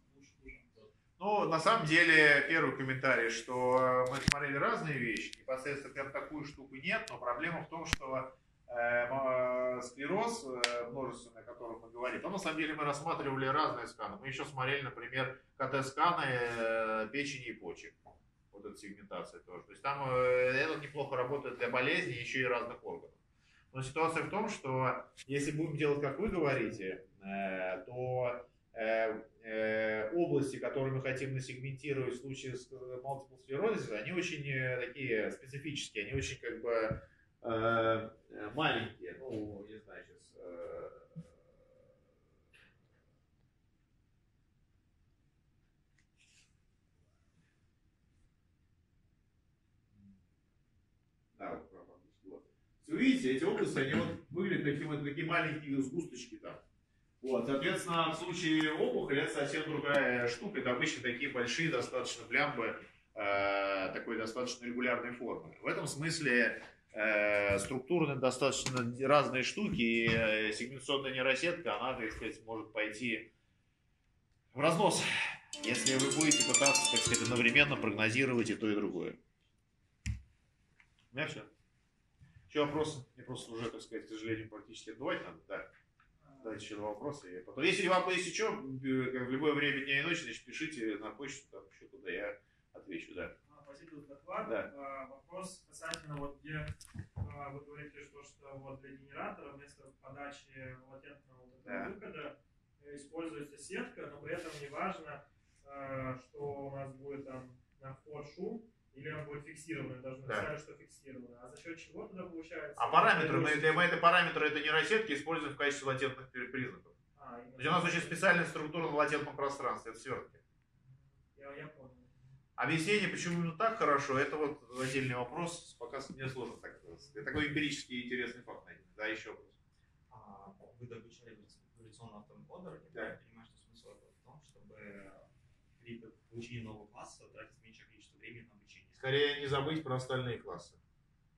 Ну, на самом деле, первый комментарий, что э, мы смотрели разные вещи, непосредственно прям такую штуку нет, но проблема в том, что э, э склероз, э, множественный, о котором мы говорим, там на самом деле мы рассматривали разные сканы. Мы еще смотрели, например, КТ-сканы э, печени и почек. Вот эта сегментация тоже. То есть там это неплохо работает для болезней, еще и разных органов. Но ситуация в том, что если будем делать, как вы говорите, то Э, области, которые мы хотим насегментировать в случае с multiple э, sclerosis, они очень э, такие специфические, они очень как бы маленькие, ну, не знаю, сейчас... да, вот, правда. вот. Видите, эти области, они вот выглядят такие вот такие маленькие сгусточки там. Да. Вот, соответственно, в случае опухоли это совсем другая штука. Это обычно такие большие достаточно блямбы э, такой достаточно регулярной формы. В этом смысле э, структурно достаточно разные штуки, и э, сегментационная нейросетка, она, так сказать, может пойти в разнос, если вы будете пытаться, так сказать, одновременно прогнозировать и то, и другое. У меня все. Еще вопросы? Мне просто уже, так сказать, к сожалению, практически отдувать надо. Да. Дайте еще два вопроса. Я потом... Если вам, есть если э, как в любое время дня и ночи, значит, пишите на почту, там еще куда я отвечу, да. Ну, спасибо за доклад. Да. А, вопрос касательно, вот где а, вы говорите, что, что вот для генератора вместо подачи латентного вот да. выхода э, используется сетка, но при этом не важно, а, что у нас будет там на вход шум, или он будет фиксированный, должны да. сказать, что фиксированный. А за счет чего тогда получается? А параметры, мы, мы это параметры это не нейросетки используем в качестве латентных признаков. А, То есть у нас очень специальная структура на латентном пространстве, это свертки. Я, я понял. Объяснение, почему именно так хорошо, это вот отдельный вопрос, пока мне сложно так э, сказать. Это такой эмпирический интересный факт найден. Да, еще вопрос. А, вы дообучали регуляционный автоэнкодер, я да. понимаю, что смысл этого в том, чтобы при получении нового класса тратить скорее не забыть про остальные классы.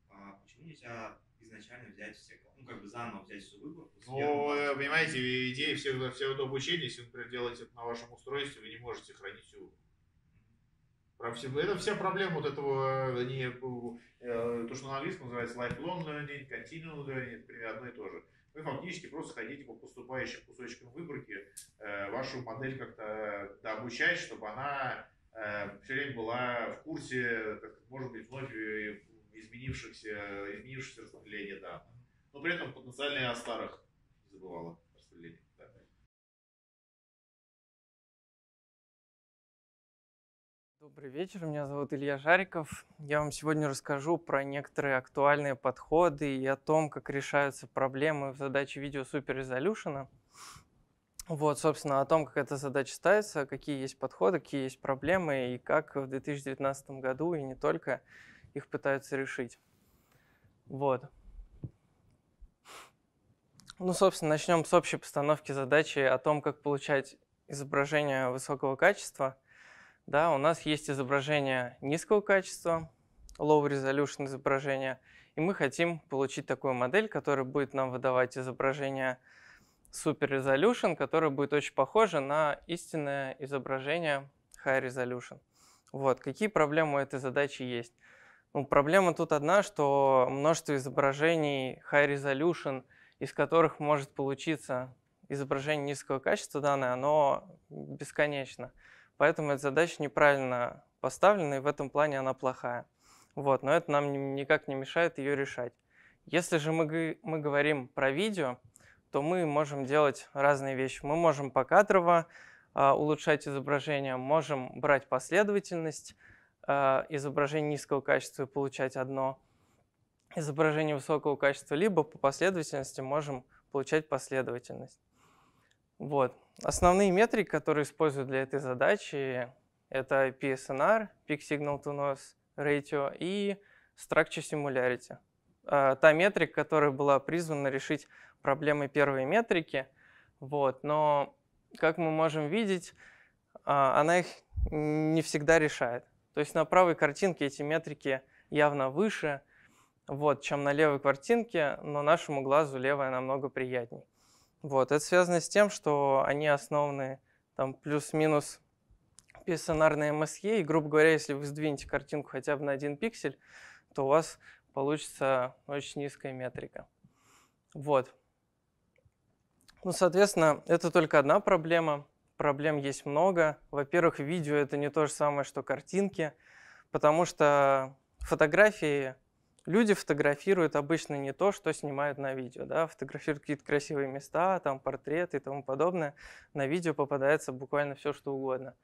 А почему нельзя изначально взять все, ну, как бы заново взять всю выборку? Ну, понимаете, идея всех, всего обучения, если, например, делаете это на вашем устройстве, вы не можете хранить всю Про все, это вся проблема вот этого, э, не, э, то, что на английском называется lifelong learning, continual learning, это примерно одно и то же. Вы фактически просто хотите по поступающим кусочкам выборки э, вашу модель как-то дообучать, чтобы она Э, все время была в курсе, как, может быть, вновь э, изменившихся, изменившихся распределения данных. Но при этом потенциально о старых забывала распределение данных. Добрый вечер, меня зовут Илья Жариков. Я вам сегодня расскажу про некоторые актуальные подходы и о том, как решаются проблемы в задаче видео Super вот, собственно, о том, как эта задача ставится, какие есть подходы, какие есть проблемы и как в 2019 году и не только их пытаются решить. Вот. Ну, собственно, начнем с общей постановки задачи о том, как получать изображение высокого качества. Да, у нас есть изображение низкого качества, low resolution изображение, и мы хотим получить такую модель, которая будет нам выдавать изображение супер Resolution, который будет очень похоже на истинное изображение High Resolution. Вот. Какие проблемы у этой задачи есть? Ну, проблема тут одна, что множество изображений High Resolution, из которых может получиться изображение низкого качества данной, оно бесконечно. Поэтому эта задача неправильно поставлена, и в этом плане она плохая. Вот, но это нам никак не мешает ее решать. Если же мы, мы говорим про видео, то мы можем делать разные вещи. Мы можем покадрово э, а, улучшать изображение, можем брать последовательность э, изображений низкого качества и получать одно изображение высокого качества, либо по последовательности можем получать последовательность. Вот. Основные метрики, которые используют для этой задачи, это PSNR, Peak Signal to Noise Ratio и Structure Similarity. Э, та метрика, которая была призвана решить проблемы первой метрики. Вот. Но, как мы можем видеть, а, она их не всегда решает. То есть на правой картинке эти метрики явно выше, вот, чем на левой картинке, но нашему глазу левая намного приятней. Вот. Это связано с тем, что они основаны там плюс-минус писонарные на MSE, и, грубо говоря, если вы сдвинете картинку хотя бы на один пиксель, то у вас получится очень низкая метрика. Вот. Ну, соответственно, это только одна проблема. Проблем есть много. Во-первых, видео это не то же самое, что картинки, потому что фотографии люди фотографируют обычно не то, что снимают на видео. Да? Фотографируют какие-то красивые места, там портреты и тому подобное. На видео попадается буквально все, что угодно.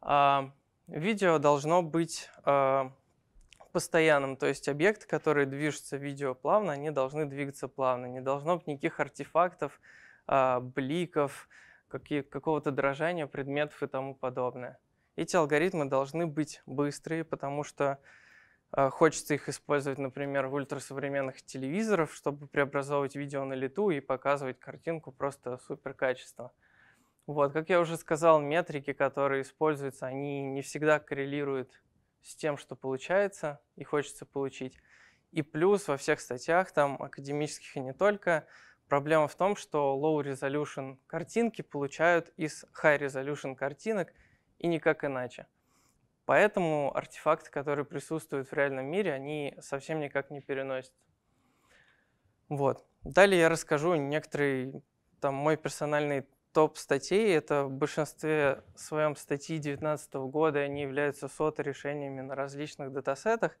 А, видео должно быть а, постоянным, то есть объекты, которые движутся в видео плавно, они должны двигаться плавно, не должно быть никаких артефактов, э, бликов, какого-то дрожания предметов и тому подобное. Эти алгоритмы должны быть быстрые, потому что а, хочется их использовать, например, в ультрасовременных телевизорах, чтобы преобразовывать видео на лету и показывать картинку просто супер качество. Вот, как я уже сказал, метрики, которые используются, они не всегда коррелируют с тем, что получается и хочется получить. И плюс во всех статьях, там академических и не только, Проблема в том, что low resolution картинки получают из high resolution картинок и никак иначе. Поэтому артефакты, которые присутствуют в реальном мире, они совсем никак не переносят. Вот. Далее я расскажу некоторые, там, мой персональный топ статей. Это в большинстве своем статьи 2019 года, они являются сото-решениями на различных датасетах.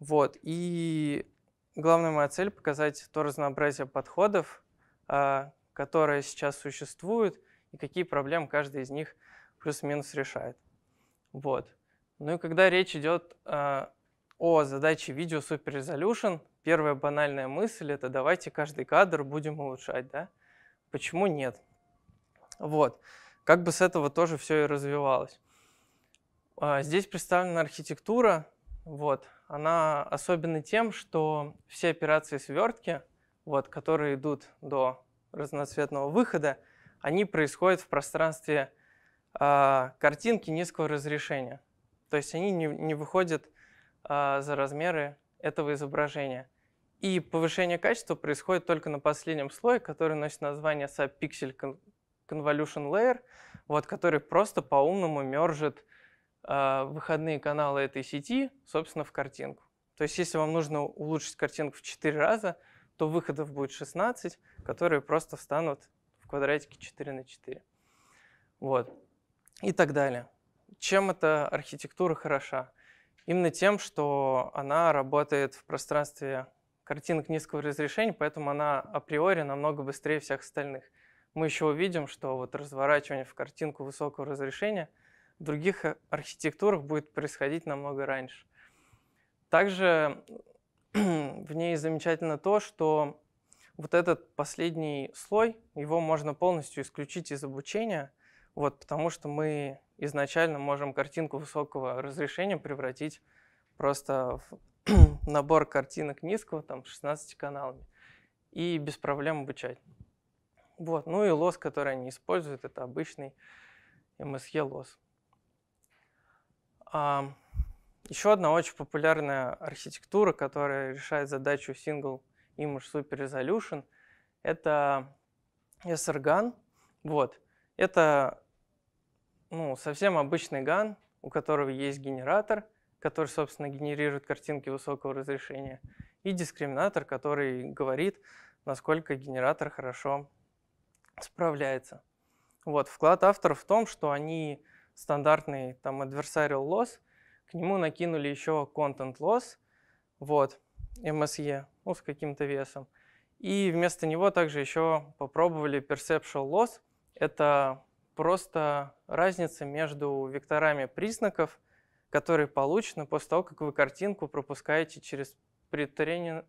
Вот. И Главная моя цель – показать то разнообразие подходов, а, которые сейчас существуют, и какие проблемы каждый из них плюс-минус решает. Вот. Ну и когда речь идет а, о задаче видео Super Resolution, первая банальная мысль это давайте каждый кадр будем улучшать, да? Почему нет? Вот. Как бы с этого тоже все и развивалось. А, здесь представлена архитектура, вот, она особенна тем, что все операции свертки, вот, которые идут до разноцветного выхода, они происходят в пространстве э, картинки низкого разрешения. То есть они не, не выходят э, за размеры этого изображения. И повышение качества происходит только на последнем слое, который носит название Subpixel Convolution Layer, вот, который просто по-умному мержит а, выходные каналы этой сети, собственно, в картинку. То есть если вам нужно улучшить картинку в 4 раза, то выходов будет 16, которые просто встанут в квадратике 4 на 4. Вот. И так далее. Чем эта архитектура хороша? Именно тем, что она работает в пространстве картинок низкого разрешения, поэтому она априори намного быстрее всех остальных. Мы еще увидим, что вот разворачивание в картинку высокого разрешения – в других э, архитектурах будет происходить намного раньше. Также в ней замечательно то, что вот этот последний слой, его можно полностью исключить из обучения, вот, потому что мы изначально можем картинку высокого разрешения превратить просто в набор картинок низкого, там, 16 каналами, и без проблем обучать. Вот. Ну и лос, который они используют, это обычный MSE лос. Еще одна очень популярная архитектура, которая решает задачу Single Image Super Resolution, это SRGAN. Вот. Это ну, совсем обычный GAN, у которого есть генератор, который, собственно, генерирует картинки высокого разрешения, и дискриминатор, который говорит, насколько генератор хорошо справляется. Вот. Вклад авторов в том, что они стандартный там adversarial loss, к нему накинули еще content loss, вот, MSE, ну, с каким-то весом. И вместо него также еще попробовали perceptual loss. Это просто разница между векторами признаков, которые получены после того, как вы картинку пропускаете через предтарение,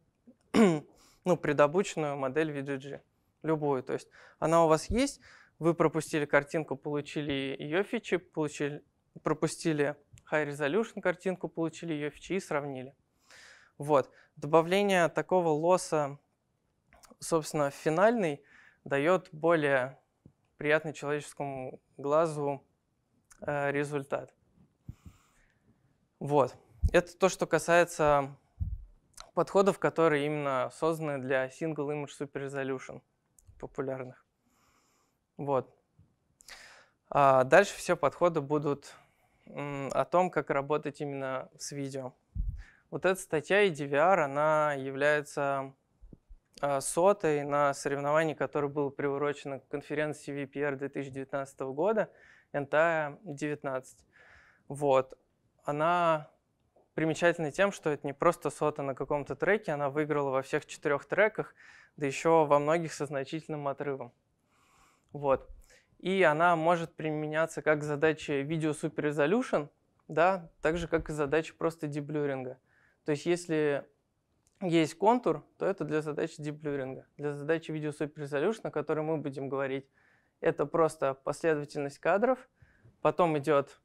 ну, предобученную модель VGG, любую. То есть она у вас есть, вы пропустили картинку, получили ее фичи, получили, пропустили high resolution картинку, получили ее фичи и сравнили. Вот. Добавление такого лосса, собственно, в финальный дает более приятный человеческому глазу э, результат. Вот. Это то, что касается подходов, которые именно созданы для Single Image Super Resolution популярных. Вот. А дальше все подходы будут о том, как работать именно с видео. Вот эта статья и DVR, она является а, сотой на соревновании, которое было приурочено к конференции VPR 2019 года, NTA 19. Вот. Она примечательна тем, что это не просто сота на каком-то треке, она выиграла во всех четырех треках, да еще во многих со значительным отрывом. Вот. И она может применяться как задача видео супер resolution, да, так же, как и задача просто деблюринга. То есть если есть контур, то это для задачи деблюринга. Для задачи видео супер о которой мы будем говорить, это просто последовательность кадров, потом идет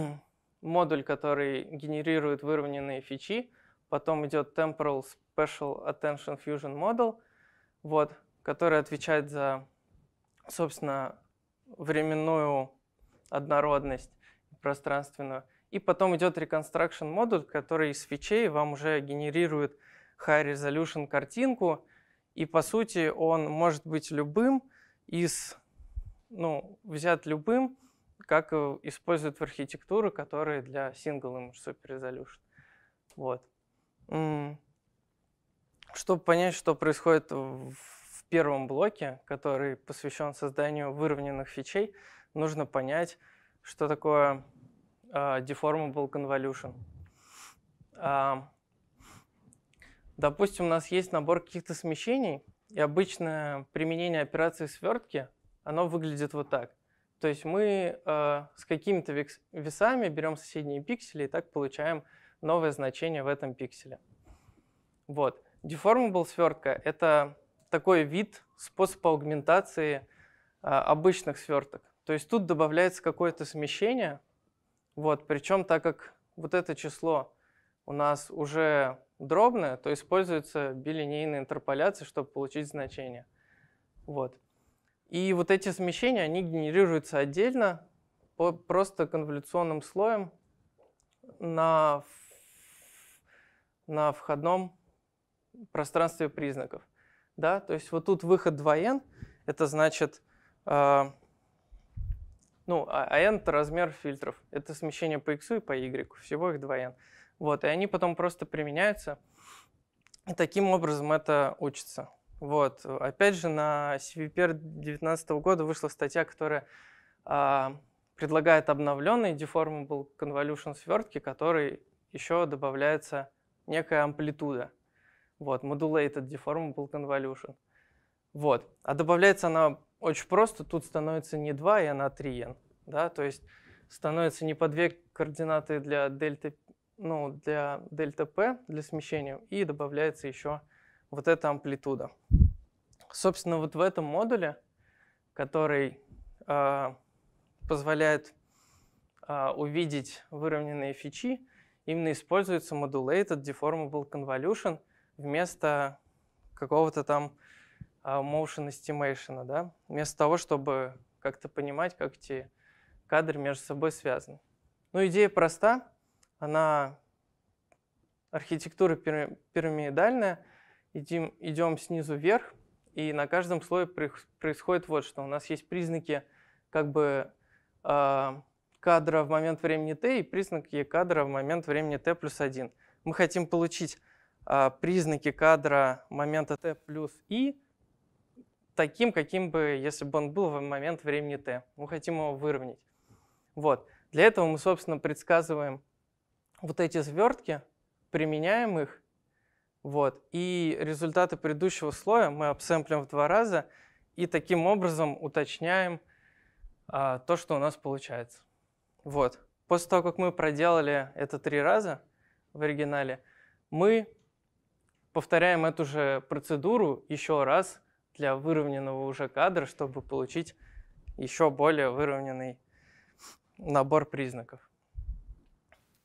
модуль, который генерирует выровненные фичи, потом идет Temporal Special Attention Fusion Model, вот, который отвечает за собственно, временную однородность пространственную. И потом идет Reconstruction модуль, который из фичей вам уже генерирует high resolution картинку. И по сути он может быть любым из, ну, взят любым, как используют в архитектуры, которые для single image super resolution. Вот. Чтобы понять, что происходит в первом блоке, который посвящен созданию выровненных фичей, нужно понять, что такое э, Deformable Convolution. Э, допустим, у нас есть набор каких-то смещений, и обычное применение операции свертки, оно выглядит вот так. То есть мы э, с какими-то весами берем соседние пиксели и так получаем новое значение в этом пикселе. Вот. Deformable свертка — это такой вид, способ аугментации а, обычных сверток. То есть тут добавляется какое-то смещение, вот, причем так как вот это число у нас уже дробное, то используется билинейная интерполяция, чтобы получить значение. Вот. И вот эти смещения, они генерируются отдельно, по, просто конволюционным слоем на, на входном пространстве признаков да, то есть вот тут выход 2n, это значит, э, ну, а, а n – это размер фильтров, это смещение по x и по y, всего их 2n. Вот, и они потом просто применяются, и таким образом это учится. Вот, опять же, на CVPR 2019 года вышла статья, которая э, предлагает обновленный Deformable Convolution свертки, который еще добавляется некая амплитуда – вот, modulated deformable convolution. Вот. А добавляется она очень просто. Тут становится не 2 n, а 3 n. Да? То есть становится не по две координаты для дельта, ну, для дельта p, для смещения, и добавляется еще вот эта амплитуда. Собственно, вот в этом модуле, который э, позволяет э, увидеть выровненные фичи, именно используется modulated deformable convolution – вместо какого-то там а, motion estimation, да? вместо того, чтобы как-то понимать, как эти кадры между собой связаны. Ну, идея проста, она архитектура пирамидальная, идем, идем снизу вверх, и на каждом слое происходит вот что. У нас есть признаки как бы э, кадра в момент времени t и признаки кадра в момент времени t плюс 1. Мы хотим получить а, признаки кадра момента t плюс i таким, каким бы, если бы он был в момент времени t. Мы хотим его выровнять. Вот. Для этого мы, собственно, предсказываем вот эти свертки, применяем их, вот, и результаты предыдущего слоя мы обсэмплим в два раза и таким образом уточняем а, то, что у нас получается. Вот. После того, как мы проделали это три раза в оригинале, мы повторяем эту же процедуру еще раз для выровненного уже кадра, чтобы получить еще более выровненный набор признаков.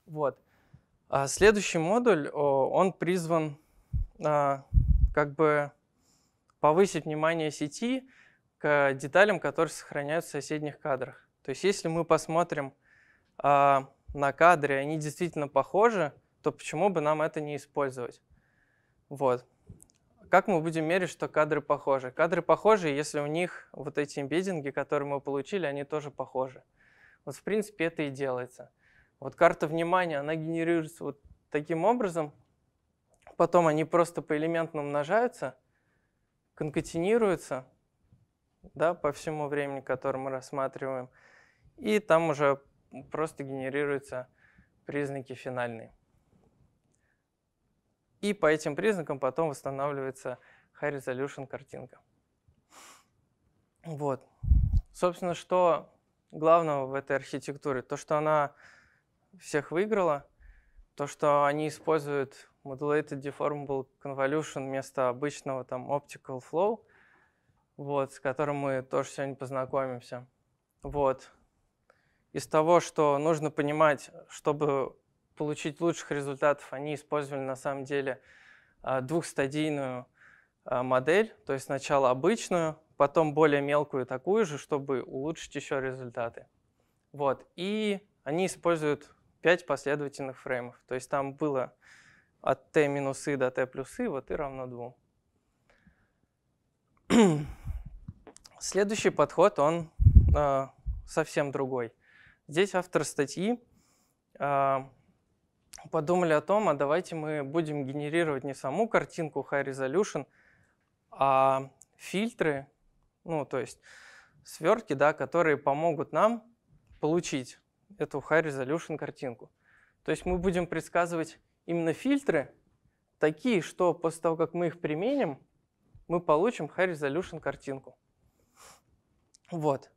Вот. А следующий модуль, он призван а, как бы повысить внимание сети к деталям, которые сохраняются в соседних кадрах. То есть если мы посмотрим а, на кадры, они действительно похожи, то почему бы нам это не использовать? Вот. Как мы будем мерить, что кадры похожи? Кадры похожи, если у них вот эти имбеддинги, которые мы получили, они тоже похожи. Вот в принципе это и делается. Вот карта внимания, она генерируется вот таким образом, потом они просто поэлементно умножаются, конкатинируются да, по всему времени, которое мы рассматриваем, и там уже просто генерируются признаки финальные. И по этим признакам потом восстанавливается high resolution картинка. Вот. Собственно, что главного в этой архитектуре? То, что она всех выиграла, то, что они используют modulated deformable convolution вместо обычного там optical flow, вот, с которым мы тоже сегодня познакомимся. Вот. Из того, что нужно понимать, чтобы получить лучших результатов, они использовали на самом деле а, двухстадийную а, модель, то есть сначала обычную, потом более мелкую такую же, чтобы улучшить еще результаты. Вот. И они используют 5 последовательных фреймов. То есть там было от t минусы до t плюс и, вот и равно 2. Следующий подход, он э, совсем другой. Здесь автор статьи э, подумали о том, а давайте мы будем генерировать не саму картинку High Resolution, а фильтры, ну, то есть свертки, да, которые помогут нам получить эту High Resolution картинку. То есть мы будем предсказывать именно фильтры, такие, что после того, как мы их применим, мы получим High Resolution картинку. Вот.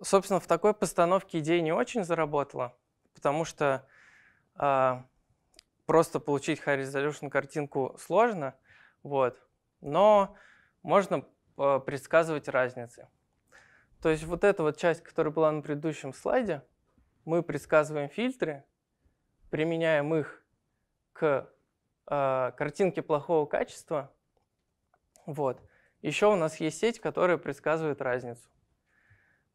Собственно, в такой постановке идея не очень заработала, потому что а, просто получить high resolution картинку сложно, вот, но можно а, предсказывать разницы. То есть вот эта вот часть, которая была на предыдущем слайде, мы предсказываем фильтры, применяем их к э, картинке плохого качества. Вот. Еще у нас есть сеть, которая предсказывает разницу.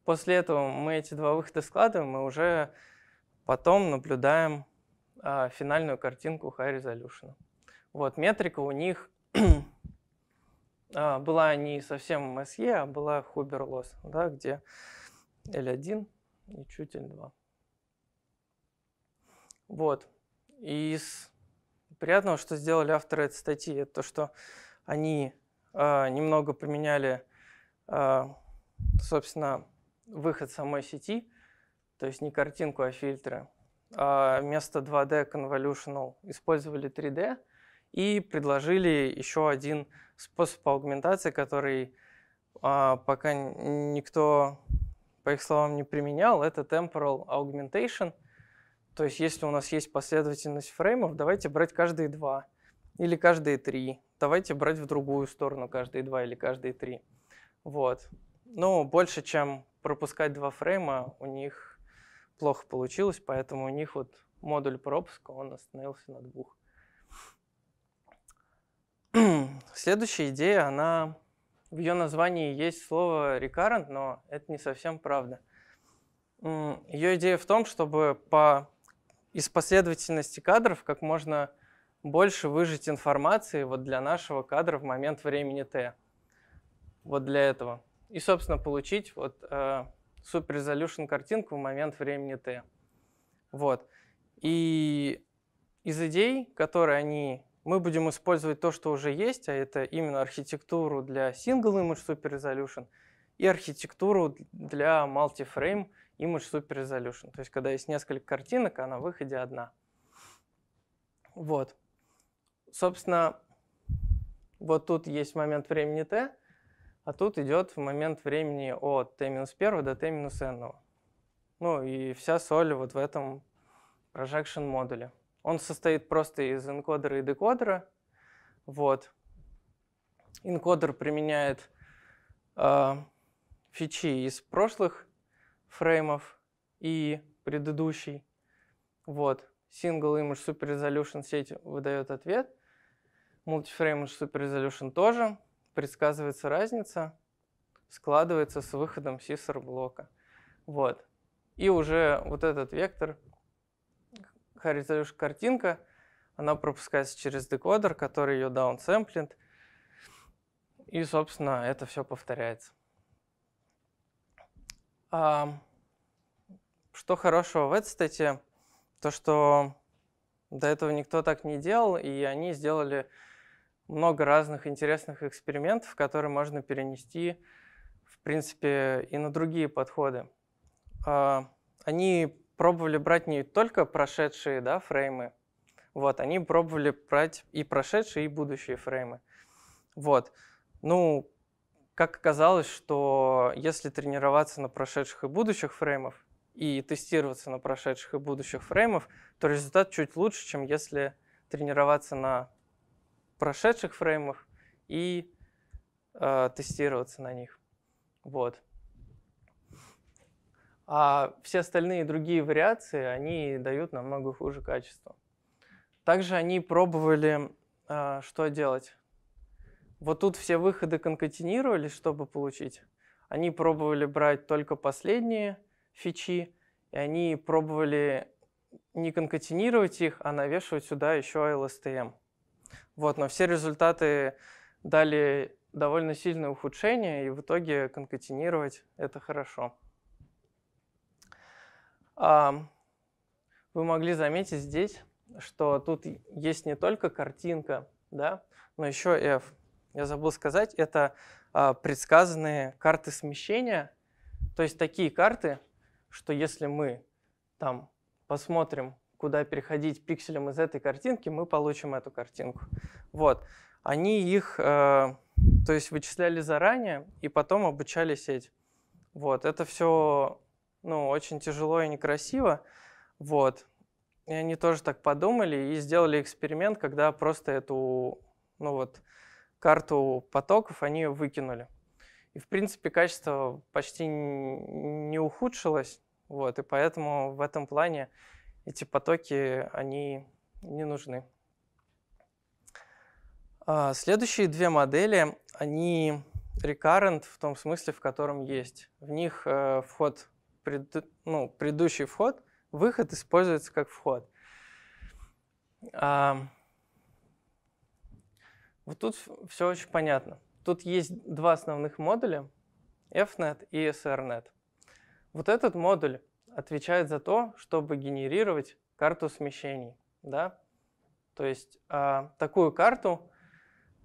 После этого мы эти два выхода складываем и уже потом наблюдаем а, финальную картинку High Resolution. Вот, метрика у них а, была не совсем MSE, а была Huber Loss, да, где L1 и чуть L2. Вот. И из приятного, что сделали авторы этой статьи, это то, что они э, немного поменяли, э, собственно, выход самой сети, то есть не картинку, а фильтры. А, вместо 2D Convolutional использовали 3D и предложили еще один способ аугментации, который а, пока никто, по их словам, не применял. Это Temporal Augmentation. То есть если у нас есть последовательность фреймов, давайте брать каждые два или каждые три. Давайте брать в другую сторону каждые два или каждые три. Вот. Ну, больше, чем пропускать два фрейма, у них плохо получилось, поэтому у них вот модуль пропуска, он остановился на двух. Следующая идея, она в ее названии есть слово recurrent, но это не совсем правда. Ее идея в том, чтобы по, из последовательности кадров как можно больше выжать информации вот для нашего кадра в момент времени t. Вот для этого. И, собственно, получить вот э, супер картинку в момент времени t. Вот. И из идей, которые они... Мы будем использовать то, что уже есть, а это именно архитектуру для Single Image Super Resolution и архитектуру для Multiframe Image Super Resolution. То есть, когда есть несколько картинок, а на выходе одна. Вот. Собственно, вот тут есть момент времени t. А тут идет в момент времени от t-1 до t-n. Ну и вся соль вот в этом projection модуле. Он состоит просто из энкодера и декодера. Вот. Энкодер применяет э, фичи из прошлых фреймов и предыдущий. Вот. Single Image Super Resolution сеть выдает ответ. Multiframe Image Super Resolution тоже предсказывается разница, складывается с выходом сисор-блока. Вот. И уже вот этот вектор, характеристическая картинка, она пропускается через декодер, который ее даунсэмплит. И, собственно, это все повторяется. А, что хорошего в этой статье? То, что до этого никто так не делал, и они сделали много разных интересных экспериментов, которые можно перенести, в принципе, и на другие подходы. А, они пробовали брать не только прошедшие да, фреймы, вот, они пробовали брать и прошедшие, и будущие фреймы. Вот. Ну, как оказалось, что если тренироваться на прошедших и будущих фреймов и тестироваться на прошедших и будущих фреймов, то результат чуть лучше, чем если тренироваться на прошедших фреймах и э, тестироваться на них. Вот. А все остальные другие вариации, они дают намного хуже качество. Также они пробовали, э, что делать. Вот тут все выходы конкатинировались, чтобы получить. Они пробовали брать только последние фичи, и они пробовали не конкатинировать их, а навешивать сюда еще LSTM. Вот, но все результаты дали довольно сильное ухудшение, и в итоге конкатинировать это хорошо. Вы могли заметить здесь, что тут есть не только картинка, да, но еще F. Я забыл сказать, это а, предсказанные карты смещения, то есть такие карты, что если мы там посмотрим куда переходить пикселем из этой картинки, мы получим эту картинку. Вот. Они их, э, то есть вычисляли заранее и потом обучали сеть. Вот. Это все, ну, очень тяжело и некрасиво. Вот. И они тоже так подумали и сделали эксперимент, когда просто эту, ну вот, карту потоков они выкинули. И, в принципе, качество почти не ухудшилось, вот, и поэтому в этом плане эти потоки, они не нужны. А, следующие две модели, они recurrent в том смысле, в котором есть. В них э, вход, ну, предыдущий вход, выход используется как вход. А, вот тут все очень понятно. Тут есть два основных модуля, FNet и SRNet. Вот этот модуль, отвечает за то, чтобы генерировать карту смещений. Да? То есть э, такую карту,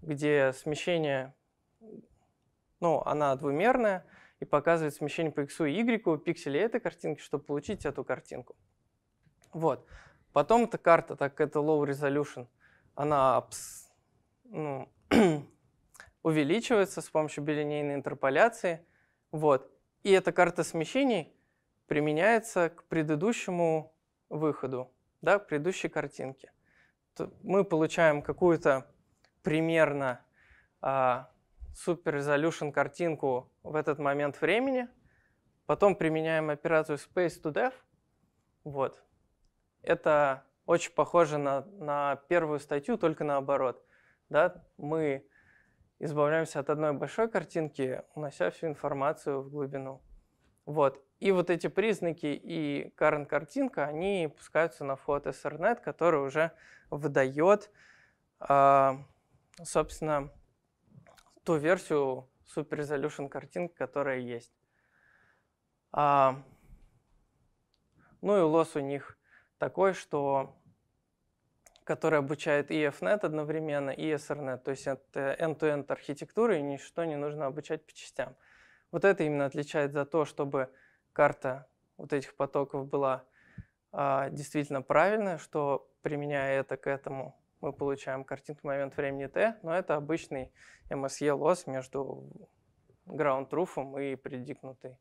где смещение, ну, она двумерная, и показывает смещение по x и y пикселей этой картинки, чтобы получить эту картинку. Вот. Потом эта карта, так как это low resolution, она ну, увеличивается с помощью билинейной интерполяции. Вот. И эта карта смещений применяется к предыдущему выходу, да, к предыдущей картинке. То мы получаем какую-то примерно а, супер resolution картинку в этот момент времени, потом применяем операцию space to dev. Вот. Это очень похоже на, на первую статью, только наоборот. Да? Мы избавляемся от одной большой картинки, унося всю информацию в глубину. Вот. И вот эти признаки и current-картинка, они пускаются на вход SRNet, который уже выдает, а, собственно, ту версию Super Resolution картинки, которая есть. А, ну и лосс у них такой, что который обучает и FNet одновременно, и SRNet. То есть это end-to-end -end архитектура, и ничто не нужно обучать по частям. Вот это именно отличает за то, чтобы карта вот этих потоков была а, действительно правильная, что применяя это к этому, мы получаем картинку момент времени t, но это обычный MSE loss между ground truth и предикнутой.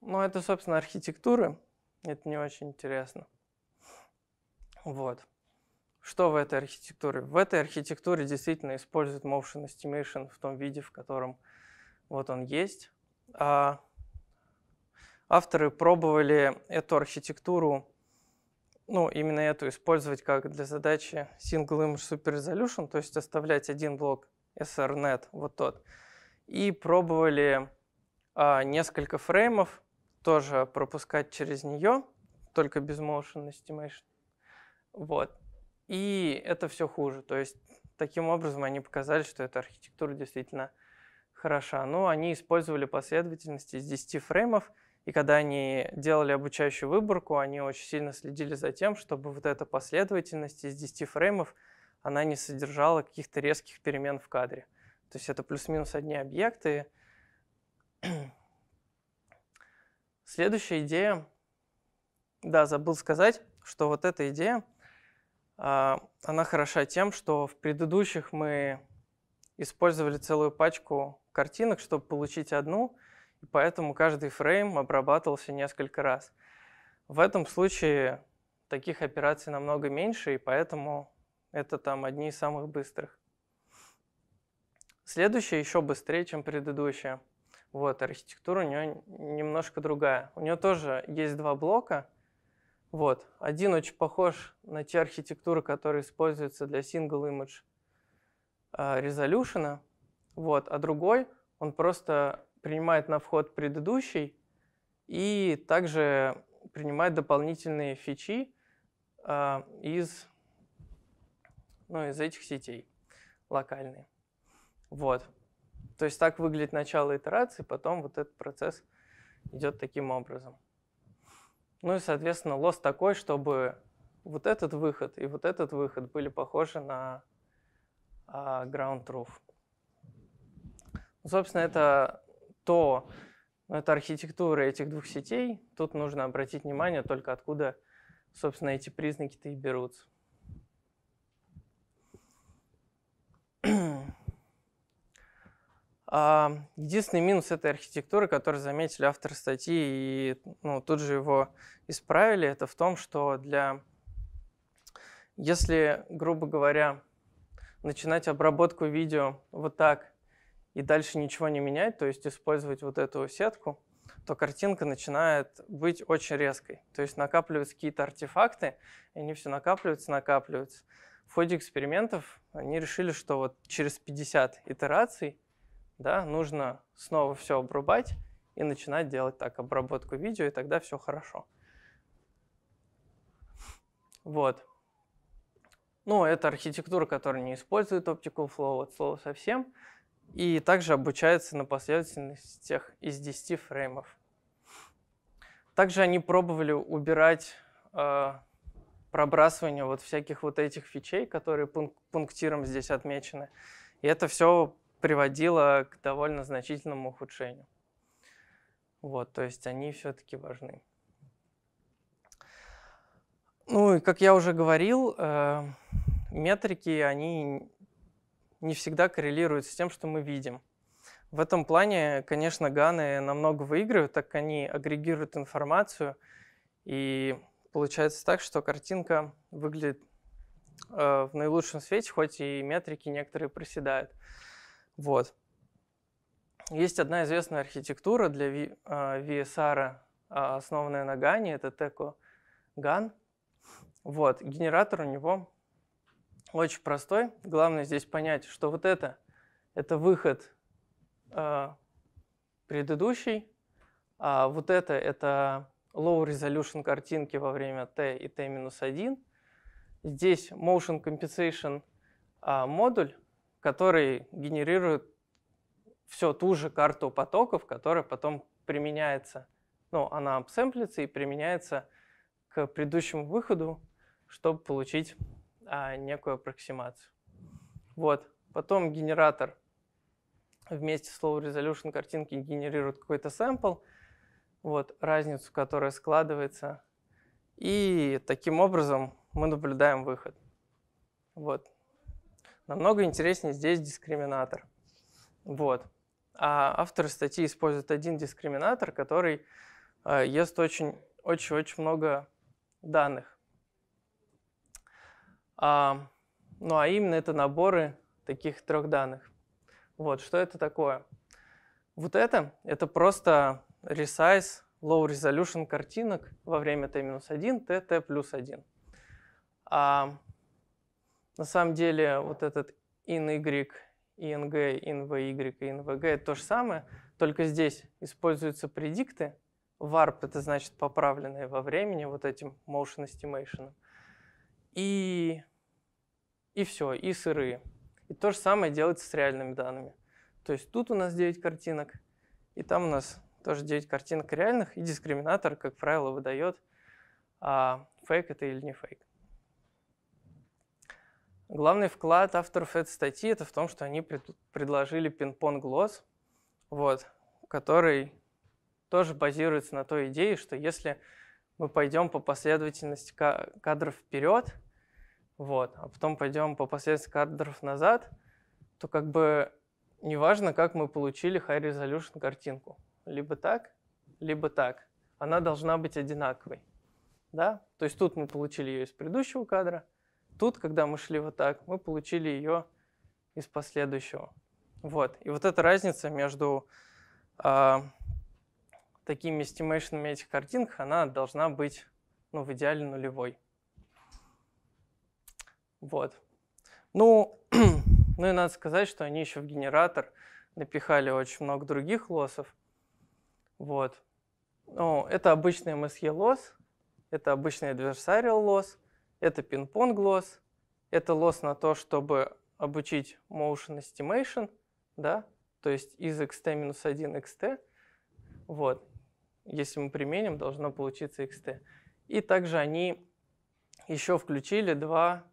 Но это, собственно, архитектуры. Это не очень интересно. Вот. Что в этой архитектуре? В этой архитектуре действительно используют motion estimation в том виде, в котором вот он есть. А авторы пробовали эту архитектуру, ну, именно эту использовать как для задачи Single Image Super Resolution, то есть оставлять один блок SRNet, вот тот, и пробовали а, несколько фреймов тоже пропускать через нее, только без motion estimation. Вот. И это все хуже. То есть таким образом они показали, что эта архитектура действительно хороша. но они использовали последовательность из 10 фреймов – и когда они делали обучающую выборку, они очень сильно следили за тем, чтобы вот эта последовательность из 10 фреймов, она не содержала каких-то резких перемен в кадре. То есть это плюс-минус одни объекты. Следующая идея, да, забыл сказать, что вот эта идея, а, она хороша тем, что в предыдущих мы использовали целую пачку картинок, чтобы получить одну – и поэтому каждый фрейм обрабатывался несколько раз. В этом случае таких операций намного меньше, и поэтому это там одни из самых быстрых. Следующая еще быстрее, чем предыдущая. Вот, архитектура у нее немножко другая. У нее тоже есть два блока. Вот, один очень похож на те архитектуры, которые используются для Single Image а, Resolution. Вот, а другой, он просто принимает на вход предыдущий и также принимает дополнительные фичи э, из, ну, из этих сетей локальные. Вот. То есть так выглядит начало итерации, потом вот этот процесс идет таким образом. Ну и, соответственно, лосс такой, чтобы вот этот выход и вот этот выход были похожи на а, ground truth. собственно, это то это архитектура этих двух сетей. Тут нужно обратить внимание только откуда, собственно, эти признаки-то и берутся. А, единственный минус этой архитектуры, который заметили автор статьи и ну, тут же его исправили, это в том, что для... Если, грубо говоря, начинать обработку видео вот так – и дальше ничего не менять, то есть использовать вот эту сетку, то картинка начинает быть очень резкой. То есть накапливаются какие-то артефакты, и они все накапливаются, накапливаются. В ходе экспериментов они решили, что вот через 50 итераций да, нужно снова все обрубать и начинать делать так обработку видео, и тогда все хорошо. Вот. Ну, это архитектура, которая не использует Optical Flow от слова совсем и также обучаются на последовательностях из 10 фреймов. Также они пробовали убирать э, пробрасывание вот всяких вот этих фичей, которые пунк пунктиром здесь отмечены. И это все приводило к довольно значительному ухудшению. Вот, то есть они все-таки важны. Ну и как я уже говорил, э, метрики, они не всегда коррелирует с тем, что мы видим. В этом плане, конечно, ганы намного выигрывают, так как они агрегируют информацию, и получается так, что картинка выглядит э, в наилучшем свете, хоть и метрики некоторые проседают. Вот. Есть одна известная архитектура для э, v, э, VSR, а, основанная на Гане, это Теко Ган. Вот, генератор у него очень простой. Главное здесь понять, что вот это – это выход э, предыдущий, а вот это – это low resolution картинки во время t и t-1. Здесь motion compensation э, модуль, который генерирует все ту же карту потоков, которая потом применяется, ну, она обсэмплится и применяется к предыдущему выходу, чтобы получить а, некую аппроксимацию. Вот. Потом генератор вместе с Low Resolution картинки генерирует какой-то сэмпл, вот, разницу, которая складывается. И таким образом мы наблюдаем выход. Вот. Намного интереснее здесь дискриминатор. Вот. А авторы статьи используют один дискриминатор, который э, ест очень-очень-очень много данных. А, ну а именно это наборы таких трех данных. Вот, что это такое? Вот это, это просто resize low resolution картинок во время t-1, t, t плюс 1. А, на самом деле вот этот in-y, ing, invy, invg — это то же самое, только здесь используются предикты. Warp — это значит поправленные во времени вот этим motion estimation. И и все, и сырые. И то же самое делается с реальными данными. То есть тут у нас 9 картинок, и там у нас тоже 9 картинок реальных, и дискриминатор, как правило, выдает, а, фейк это или не фейк. Главный вклад авторов этой статьи это в том, что они пред, предложили пинг-понг глосс, вот, который тоже базируется на той идее, что если мы пойдем по последовательности кадров вперед, вот, а потом пойдем по последствиям кадров назад, то как бы неважно, как мы получили high resolution картинку. Либо так, либо так. Она должна быть одинаковой. Да? То есть тут мы получили ее из предыдущего кадра, тут, когда мы шли вот так, мы получили ее из последующего. Вот. И вот эта разница между э, такими стимейшнами этих картинок, она должна быть ну, в идеале нулевой. Вот. Ну, ну и надо сказать, что они еще в генератор напихали очень много других лоссов. Вот. Ну, это обычный MSE лос, это обычный adversarial лос, это пинг-понг лосс, это лос на то, чтобы обучить motion estimation, да, то есть из xt-1 xt, вот, если мы применим, должно получиться xt. И также они еще включили два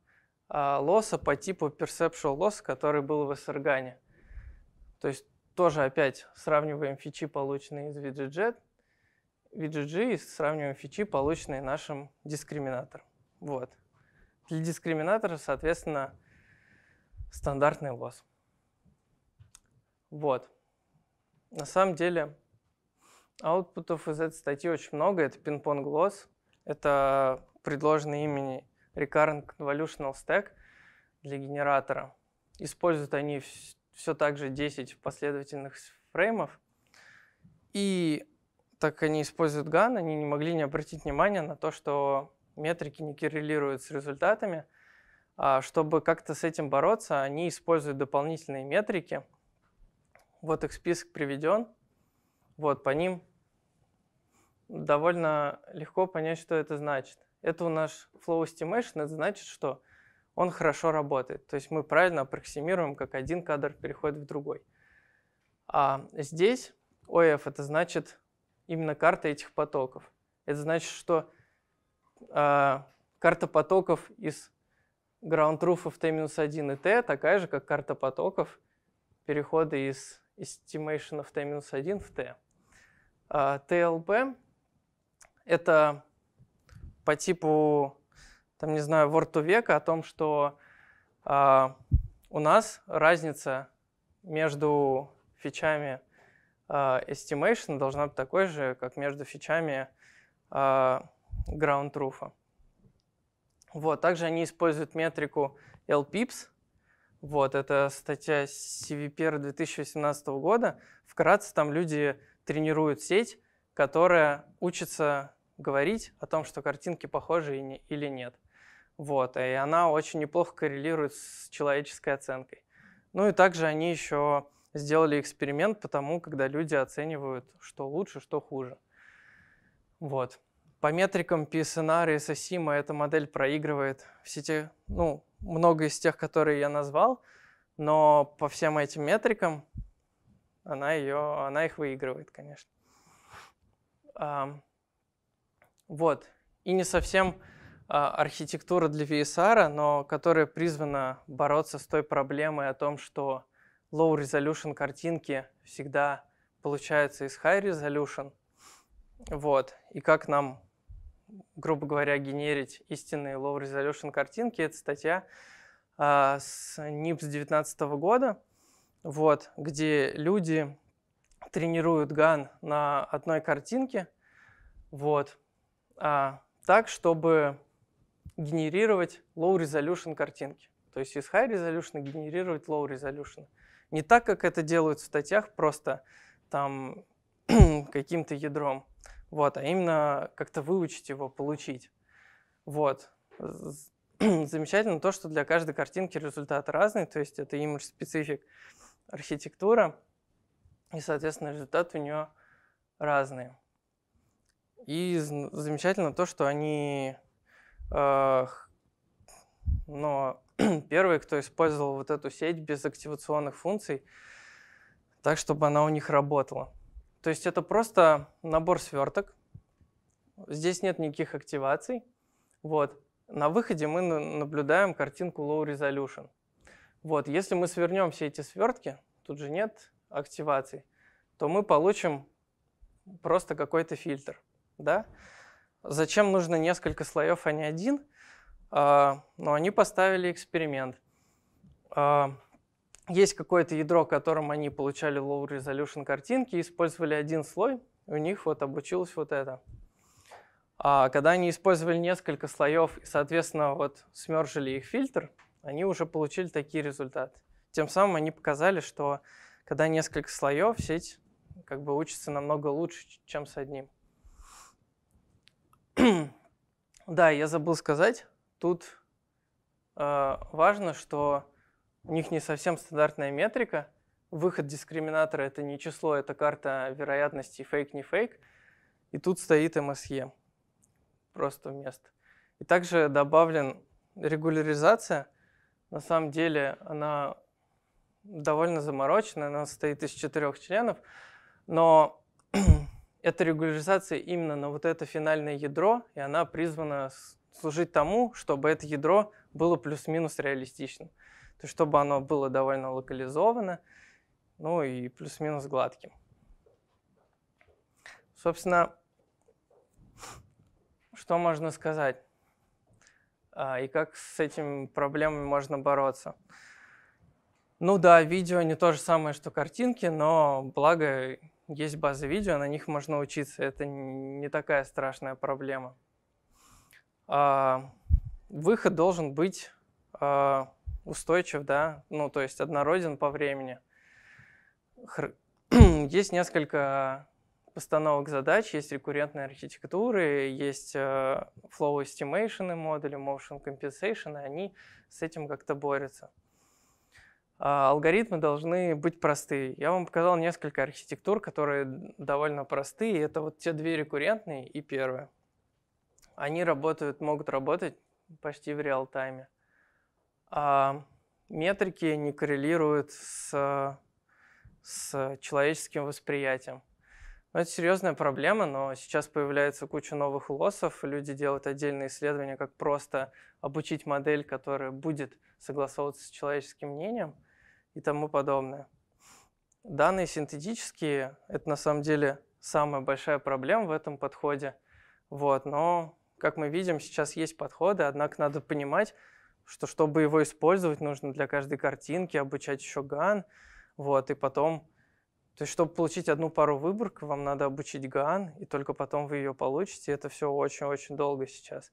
а, лосса по типу perceptual loss, который был в Эссергане. То есть тоже опять сравниваем фичи, полученные из VGG, VGG и сравниваем фичи, полученные нашим дискриминатором. Вот. Для дискриминатора, соответственно, стандартный лосс. Вот. На самом деле, аутпутов из этой статьи очень много. Это пинг-понг лосс, это предложенные имени Recurrent Convolutional Stack для генератора. Используют они все так же 10 последовательных фреймов. И так они используют GAN, они не могли не обратить внимания на то, что метрики не коррелируют с результатами. А чтобы как-то с этим бороться, они используют дополнительные метрики. Вот их список приведен. Вот по ним довольно легко понять, что это значит это у нас flow estimation, это значит, что он хорошо работает. То есть мы правильно аппроксимируем, как один кадр переходит в другой. А здесь OF это значит именно карта этих потоков. Это значит, что э, карта потоков из ground truth t-1 и t такая же, как карта потоков перехода из estimation of t-1 в t. Э, TLP — это по типу, там, не знаю, Word to века о том, что э, у нас разница между фичами э, estimation должна быть такой же, как между фичами э, ground truth. Вот, также они используют метрику LPIPS, вот, это статья CVPR 2018 года. Вкратце там люди тренируют сеть, которая учится говорить о том, что картинки похожи или нет. Вот, и она очень неплохо коррелирует с человеческой оценкой. Ну и также они еще сделали эксперимент по тому, когда люди оценивают, что лучше, что хуже. Вот. По метрикам PSNR и SSIMA эта модель проигрывает все те, ну, много из тех, которые я назвал, но по всем этим метрикам она, ее, она их выигрывает, конечно. Вот. И не совсем а, архитектура для VSR, но которая призвана бороться с той проблемой о том, что low resolution картинки всегда получаются из high resolution. Вот. И как нам, грубо говоря, генерить истинные low resolution картинки, это статья э, с NIPS 2019 года, вот, где люди тренируют ган на одной картинке, вот, а, так, чтобы генерировать low resolution картинки. То есть из high resolution генерировать low resolution. Не так, как это делают в статьях, просто там каким-то ядром. Вот, а именно как-то выучить его, получить. Вот. Замечательно то, что для каждой картинки результат разный, то есть это image specific архитектура, и, соответственно, результаты у нее разные. И замечательно то, что они э, но первые, кто использовал вот эту сеть без активационных функций, так, чтобы она у них работала. То есть это просто набор сверток. Здесь нет никаких активаций. Вот. На выходе мы наблюдаем картинку Low Resolution. Вот. Если мы свернем все эти свертки, тут же нет активаций, то мы получим просто какой-то фильтр да? Зачем нужно несколько слоев, а не один? А, но ну, они поставили эксперимент. А, есть какое-то ядро, которым они получали low resolution картинки, использовали один слой, у них вот обучилось вот это. А когда они использовали несколько слоев и, соответственно, вот смержили их фильтр, они уже получили такие результаты. Тем самым они показали, что когда несколько слоев, сеть как бы учится намного лучше, чем с одним. да, я забыл сказать, тут э, важно, что у них не совсем стандартная метрика. Выход дискриминатора – это не число, это карта вероятности фейк, не фейк. И тут стоит MSE просто вместо. И также добавлен регуляризация. На самом деле она довольно замороченная, она состоит из четырех членов, но эта регуляризация именно на вот это финальное ядро, и она призвана служить тому, чтобы это ядро было плюс-минус реалистичным. То есть чтобы оно было довольно локализовано, ну и плюс-минус гладким. Собственно, что можно сказать? А, и как с этими проблемами можно бороться? Ну да, видео не то же самое, что картинки, но благо есть базы видео, на них можно учиться. Это не такая страшная проблема. А, выход должен быть а, устойчив, да, ну, то есть однороден по времени. Хр... есть несколько постановок задач, есть рекуррентные архитектуры, есть э, flow estimation модули, motion compensation, и они с этим как-то борются. А, алгоритмы должны быть простые. Я вам показал несколько архитектур, которые довольно простые. Это вот те две рекуррентные и первые. Они работают, могут работать почти в реал-тайме. А метрики не коррелируют с, с человеческим восприятием. Но это серьезная проблема, но сейчас появляется куча новых лоссов, люди делают отдельные исследования, как просто обучить модель, которая будет согласовываться с человеческим мнением – и тому подобное. Данные синтетические – это на самом деле самая большая проблема в этом подходе. Вот, но, как мы видим, сейчас есть подходы, однако надо понимать, что чтобы его использовать, нужно для каждой картинки обучать еще ГАН, вот, и потом, то есть, чтобы получить одну пару выборок, вам надо обучить ГАН, и только потом вы ее получите, это все очень-очень долго сейчас.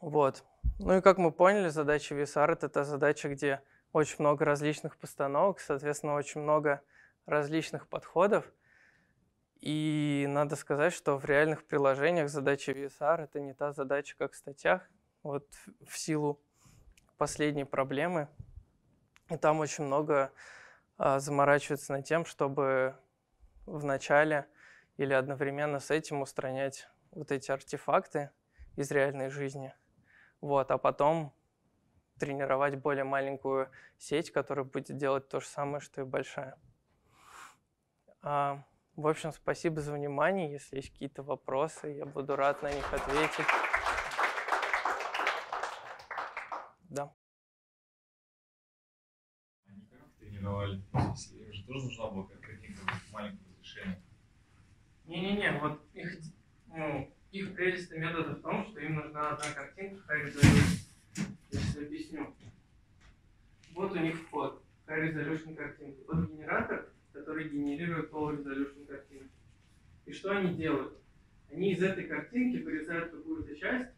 Вот. Ну и как мы поняли, задача VSR — это та задача, где очень много различных постановок, соответственно, очень много различных подходов. И надо сказать, что в реальных приложениях задача VSR — это не та задача, как в статьях. Вот в силу последней проблемы. И там очень много а, заморачивается над тем, чтобы в начале или одновременно с этим устранять вот эти артефакты из реальной жизни. Вот, а потом тренировать более маленькую сеть, которая будет делать то же самое, что и большая. А, в общем, спасибо за внимание. Если есть какие-то вопросы, я буду рад на них ответить. Да. Они как тренировали? Ну, им же тоже нужна была какая-то маленькое разрешение. Не-не-не, вот их, ну, их прелесть метода в том, что им нужна одна картинка, как Сейчас объясню. Вот у них вход, high resolution картинка. Вот генератор, который генерирует low resolution картинки. И что они делают? Они из этой картинки вырезают какую-то часть,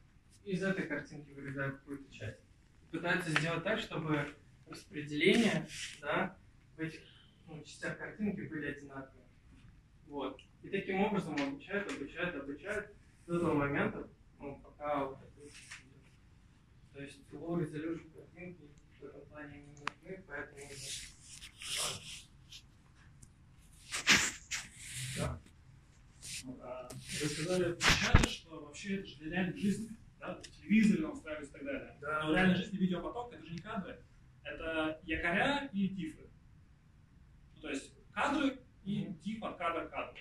и из этой картинки вырезают какую-то часть. И пытаются сделать так, чтобы распределение да, в этих ну, частях картинки были одинаковые. Вот. И таким образом обучают, обучают, обучают до того момента, ну, пока вот, то есть ловит залежу картинки в этом плане не нужны, поэтому да. А, вы сказали вначале, что вообще это же для реальной жизни, да, телевизор он ставится и так далее. Да. Но в реальной жизни видеопоток это же не кадры, это якоря и тифы. Ну, то есть кадры и тип от кадра к кадру.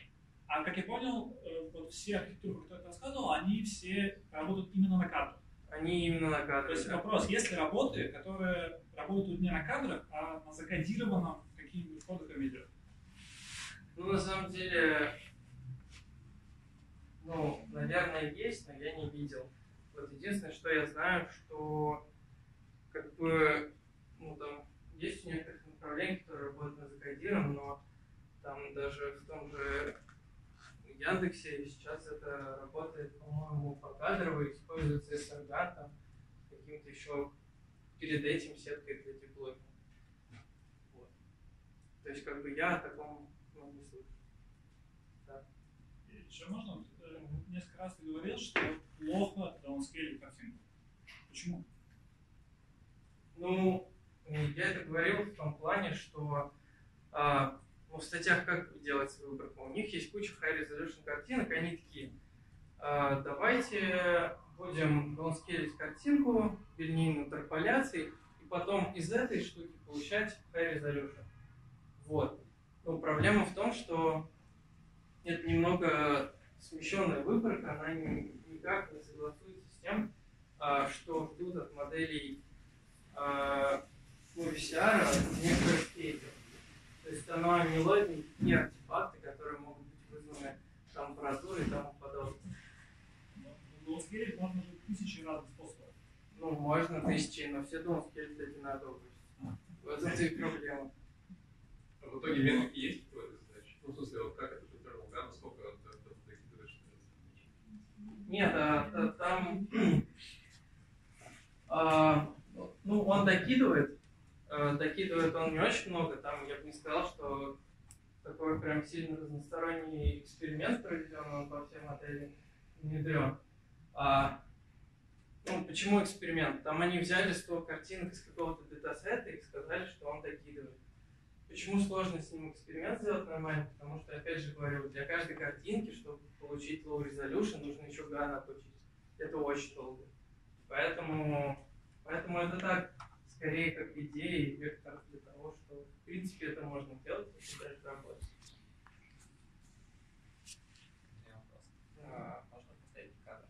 А как я понял, э, вот все архитектуры, которые это рассказывал, они все работают именно на кадрах они именно на кадрах. То есть да. вопрос, есть ли работы, которые работают не на кадрах, а на закодированном каким-нибудь кодеком видео? Ну, на самом деле, ну, наверное, есть, но я не видел. Вот единственное, что я знаю, что как бы, ну, там, есть у некоторых направлений, которые работают на закодированном, но там даже в том же Яндексе, и сейчас это работает, по-моему, покадрово, используется SRG, там, каким-то еще перед этим сеткой для деплойка. Вот. То есть, как бы я о таком ну, не Да. еще можно? Э, несколько раз ты говорил, что плохо даунскейлить картинку. Почему? Ну, я это говорил в том плане, что а, ну, в статьях как делать выбор? У них есть куча high resolution картинок, они такие, «А, давайте будем донскелить картинку линейной интерполяции, и потом из этой штуки получать high resolution. Вот. Но ну, проблема в том, что это немного смещенная выборка, она никак не согласуется с тем, а, что ждут от моделей ну, а, VCR некоторых кейтеров. То есть оно не ловит те артефакты, которые могут быть вызваны там аппаратурой и тому подобное. Ну, но скелет можно же тысячи разных способов. Ну, можно тысячи, но все думают, скелет, кстати, надо обучить. Вот это и проблема. А в итоге венок есть в этой задаче? Ну, в смысле, вот как это фиксировал, да, насколько что докидываешь? Нет, а, а, там... а, ну, он докидывает, Э, докидывает он не очень много, там я бы не сказал, что такой прям сильно разносторонний эксперимент проведен, он по всей модели внедрен. А, ну, почему эксперимент? Там они взяли 100 картинок из какого-то датасета и сказали, что он докидывает. Почему сложно с ним эксперимент сделать нормально? Потому что, опять же говорю, для каждой картинки, чтобы получить low resolution, нужно еще ган отучить. Это очень долго. Поэтому, поэтому это так скорее как идеи, вектор для того, что в принципе это можно делать и даже работать. А, можно последний Да,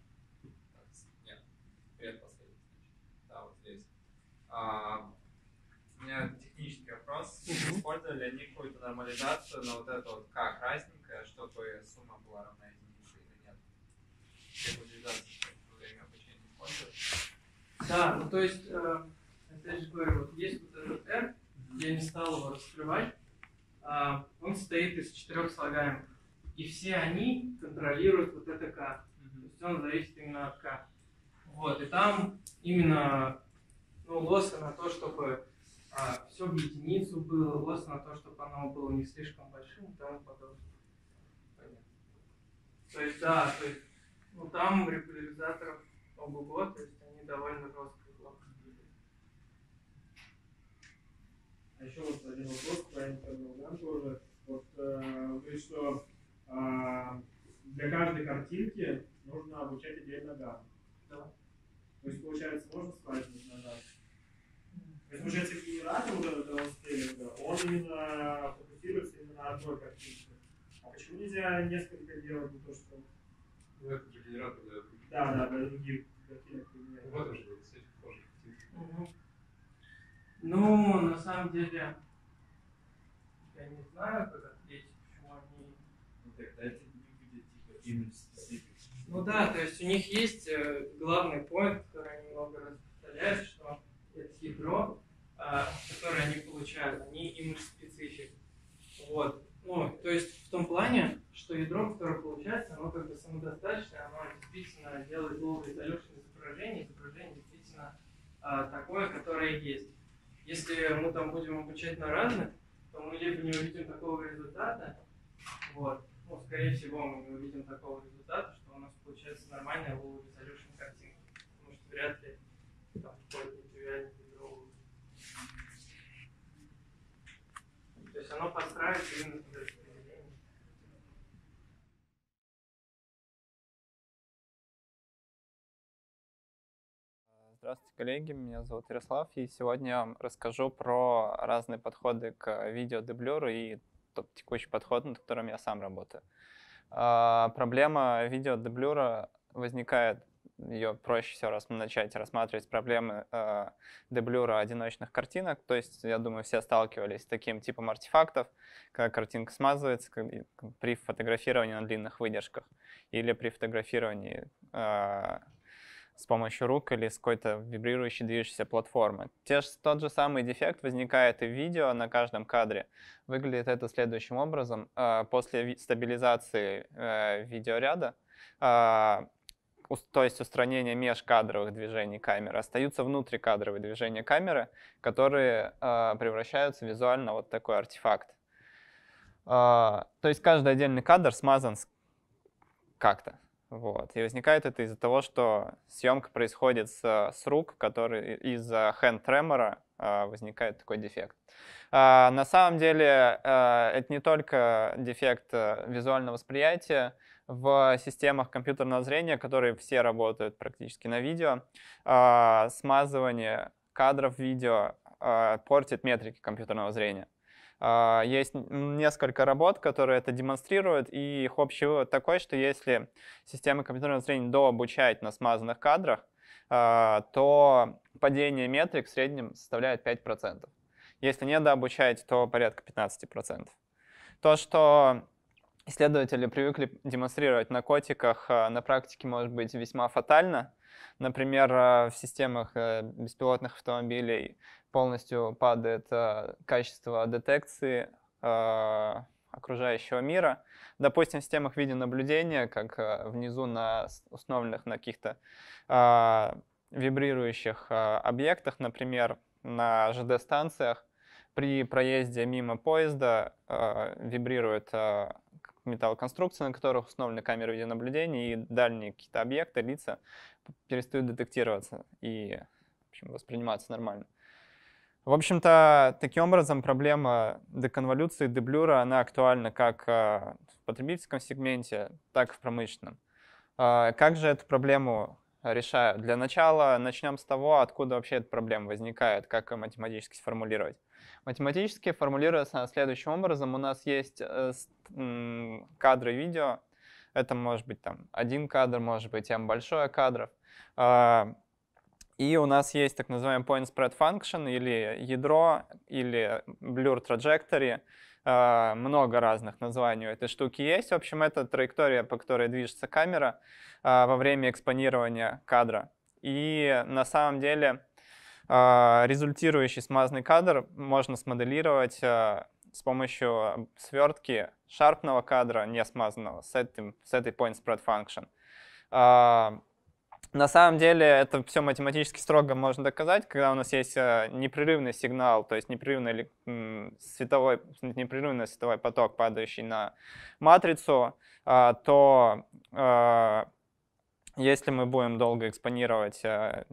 вот здесь. А, у меня технический вопрос. Использовали они какую-то нормализацию на вот это вот как красненькое, чтобы сумма была равна единице или нет? Как во время обучения использовать? Да, ну то есть э, то есть говорю, вот есть вот этот R, я не стал его раскрывать, а, он состоит из четырех слагаемых. И все они контролируют вот это К. То есть он зависит именно от К. Вот, и там именно ну, лоса на то, чтобы а, все в единицу было, лос на то, чтобы оно было не слишком большим и тому подобное. Понятно. То есть, да, то есть, ну, там реполяризаторов ого-го, то есть они довольно жестко еще вот один вопрос к Ване тоже. Вот э, что э, для каждой картинки нужно обучать отдельно гам. Да. То есть получается можно складывать на гам. То есть получается генератор вот этого скейлинга, он именно фокусируется именно на одной картинке. А почему нельзя несколько делать, не то что... Ну это же генератор для других. Да, да, для других картинок применяется. Вот уже, кстати, похоже. Угу. Ну, на самом деле, я не знаю, как ответить, почему они... Ну, тогда это не будет типа именно Ну да, то есть у них есть э, главный поинт, который они много раз повторяют, что это ядро, а, которое они получают, они имидж специфик. Вот. Ну, то есть в том плане, что ядро, которое получается, оно как бы самодостаточное, оно действительно делает low resolution изображение, изображение действительно а, такое, которое есть. Если мы там будем обучать на разных, то мы либо не увидим такого результата, вот, ну, скорее всего, мы не увидим такого результата, что у нас получается нормальная low resolution картинка. Потому что вряд ли там какой-то индивидуальный То есть оно подстраивается именно под Здравствуйте, коллеги, меня зовут Ярослав, и сегодня я вам расскажу про разные подходы к видеодублеру и тот текущий подход, над которым я сам работаю. А, проблема видеодублера возникает, ее проще всего раз начать рассматривать проблемы э, а, дублюра одиночных картинок. То есть, я думаю, все сталкивались с таким типом артефактов, когда картинка смазывается при фотографировании на длинных выдержках или при фотографировании а, с помощью рук или с какой-то вибрирующей движущейся платформы. Те, тот же самый дефект возникает и в видео на каждом кадре. Выглядит это следующим образом. А, после стабилизации э, видеоряда, а, то есть устранения межкадровых движений камеры, остаются внутрикадровые движения камеры, которые а, превращаются визуально вот такой артефакт. То есть каждый отдельный кадр смазан как-то. Вот. И возникает это из-за того, что съемка происходит с, с рук, который из-за хенд-тремора э, возникает такой дефект. Э, на самом деле э, это не только дефект э, визуального восприятия, в системах компьютерного зрения, которые все работают практически на видео, а, смазывание кадров видео портит метрики компьютерного зрения. А, есть несколько работ, которые это демонстрируют, и их общий вывод такой, что если системы компьютерного зрения дообучать на смазанных кадрах, а, то падение метрик в среднем составляет 5%. Если не дообучать, то порядка 15%. То, что исследователи привыкли демонстрировать на котиках, а, на практике может быть весьма фатально. Например, в системах э, беспилотных автомобилей полностью падает э, качество детекции э, окружающего мира. Допустим, в системах видеонаблюдения, как э, внизу на установленных на каких-то вибрирующих объектах, например, на ЖД-станциях, при проезде мимо поезда э, вибрирует э, металлоконструкции, на которых установлены камеры видеонаблюдения, и дальние какие-то объекты, лица перестают детектироваться и в общем, восприниматься нормально. В общем-то, таким образом проблема деконволюции, деблюра, она актуальна как э, в потребительском сегменте, так и в промышленном. Э, как же эту проблему решают? Для начала начнем с того, откуда вообще эта проблема возникает, как ее математически сформулировать. Математически формулируется следующим образом. У нас есть э, кадры видео, это может быть там один кадр, может быть m большое кадров. И у нас есть так называемый point spread function или ядро, или blur trajectory. А, много разных названий у этой штуки есть. В общем, это траектория, по которой движется камера а, во время экспонирования кадра. И на самом деле а, результирующий смазанный кадр можно смоделировать с помощью свертки шарпного кадра, не смазанного, с, этим, с этой point spread function. На самом деле это все математически строго можно доказать, когда у нас есть э, непрерывный сигнал, то есть непрерывный световой, непрерывный световой поток, падающий на матрицу, а, то э, если мы будем долго экспонировать э,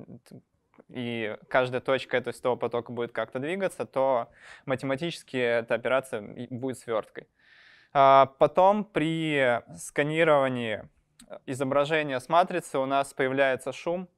и каждая точка этого светового потока будет как-то двигаться, то математически эта операция будет сверткой. А, потом при сканировании изображение с матрицы у нас появляется шум.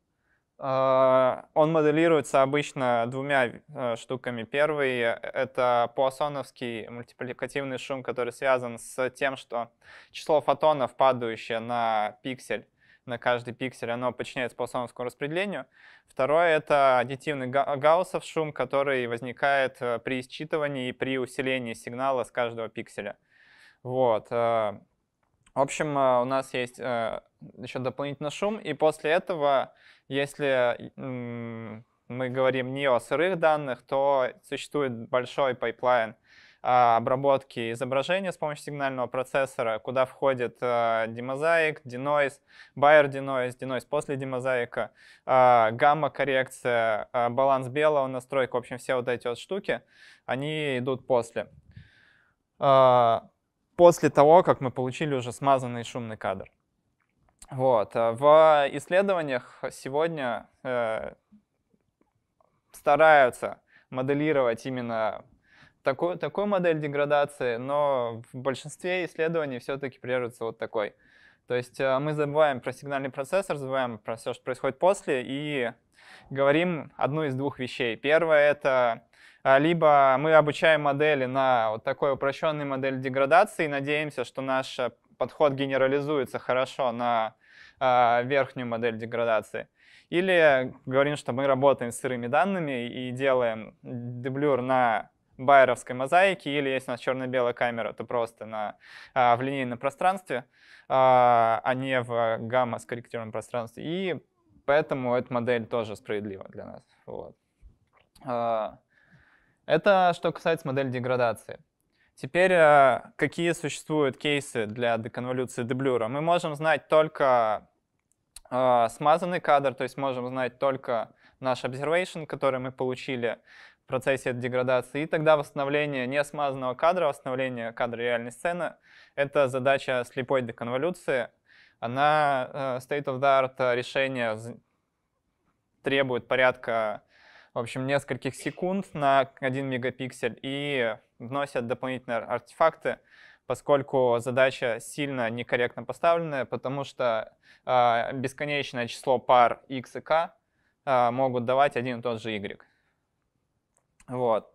А, он моделируется обычно двумя э, штуками. Первый — это пуассоновский мультипликативный шум, который связан с тем, что число фотонов, падающее на пиксель, на каждый пиксель, оно подчиняется пуассоновскому распределению. Второе — это аддитивный гауссов шум, который возникает э, при считывании и при усилении сигнала с каждого пикселя. Вот. Э, в общем, э, у нас есть э, еще дополнительно шум, и после этого, если мы говорим не о сырых данных, то существует большой пайплайн а, обработки изображения с помощью сигнального процессора, куда входит демозаик, э, denoise, байер denoise, denoise после демозаика, гамма-коррекция, а, баланс белого, настройка, в общем, все вот эти вот штуки, они идут после. А, после того, как мы получили уже смазанный шумный кадр. Вот. Э, в исследованиях сегодня э, стараются моделировать именно такую, такую модель деградации, но в большинстве исследований все-таки прежется вот такой. То есть э, мы забываем про сигнальный процессор, забываем про все, что происходит после, и говорим одну из двух вещей. Первое — это а, либо мы обучаем модели на вот такой упрощенной модели деградации и надеемся, что наш э, подход генерализуется хорошо на а, верхнюю модель деградации. Или говорим, что мы работаем с сырыми данными и делаем дублюр на байеровской мозаике, или если у нас черно-белая камера, то просто на, а, в линейном пространстве, а не в гамма-скорректированном пространстве. И поэтому эта модель тоже справедлива для нас. Вот. Это что касается модели деградации. Теперь э, какие существуют кейсы для деконволюции деблюра? Мы можем знать только э, смазанный кадр, то есть можем знать только наш observation, который мы получили в процессе деградации. И тогда восстановление не смазанного кадра, восстановление кадра реальной сцены — это задача слепой деконволюции. Она э, state-of-the-art э, решение требует порядка в общем, нескольких секунд на 1 мегапиксель и вносят дополнительные артефакты, поскольку задача сильно некорректно поставленная, потому что э, бесконечное число пар x и k э, а, могут давать один и тот же y. Вот.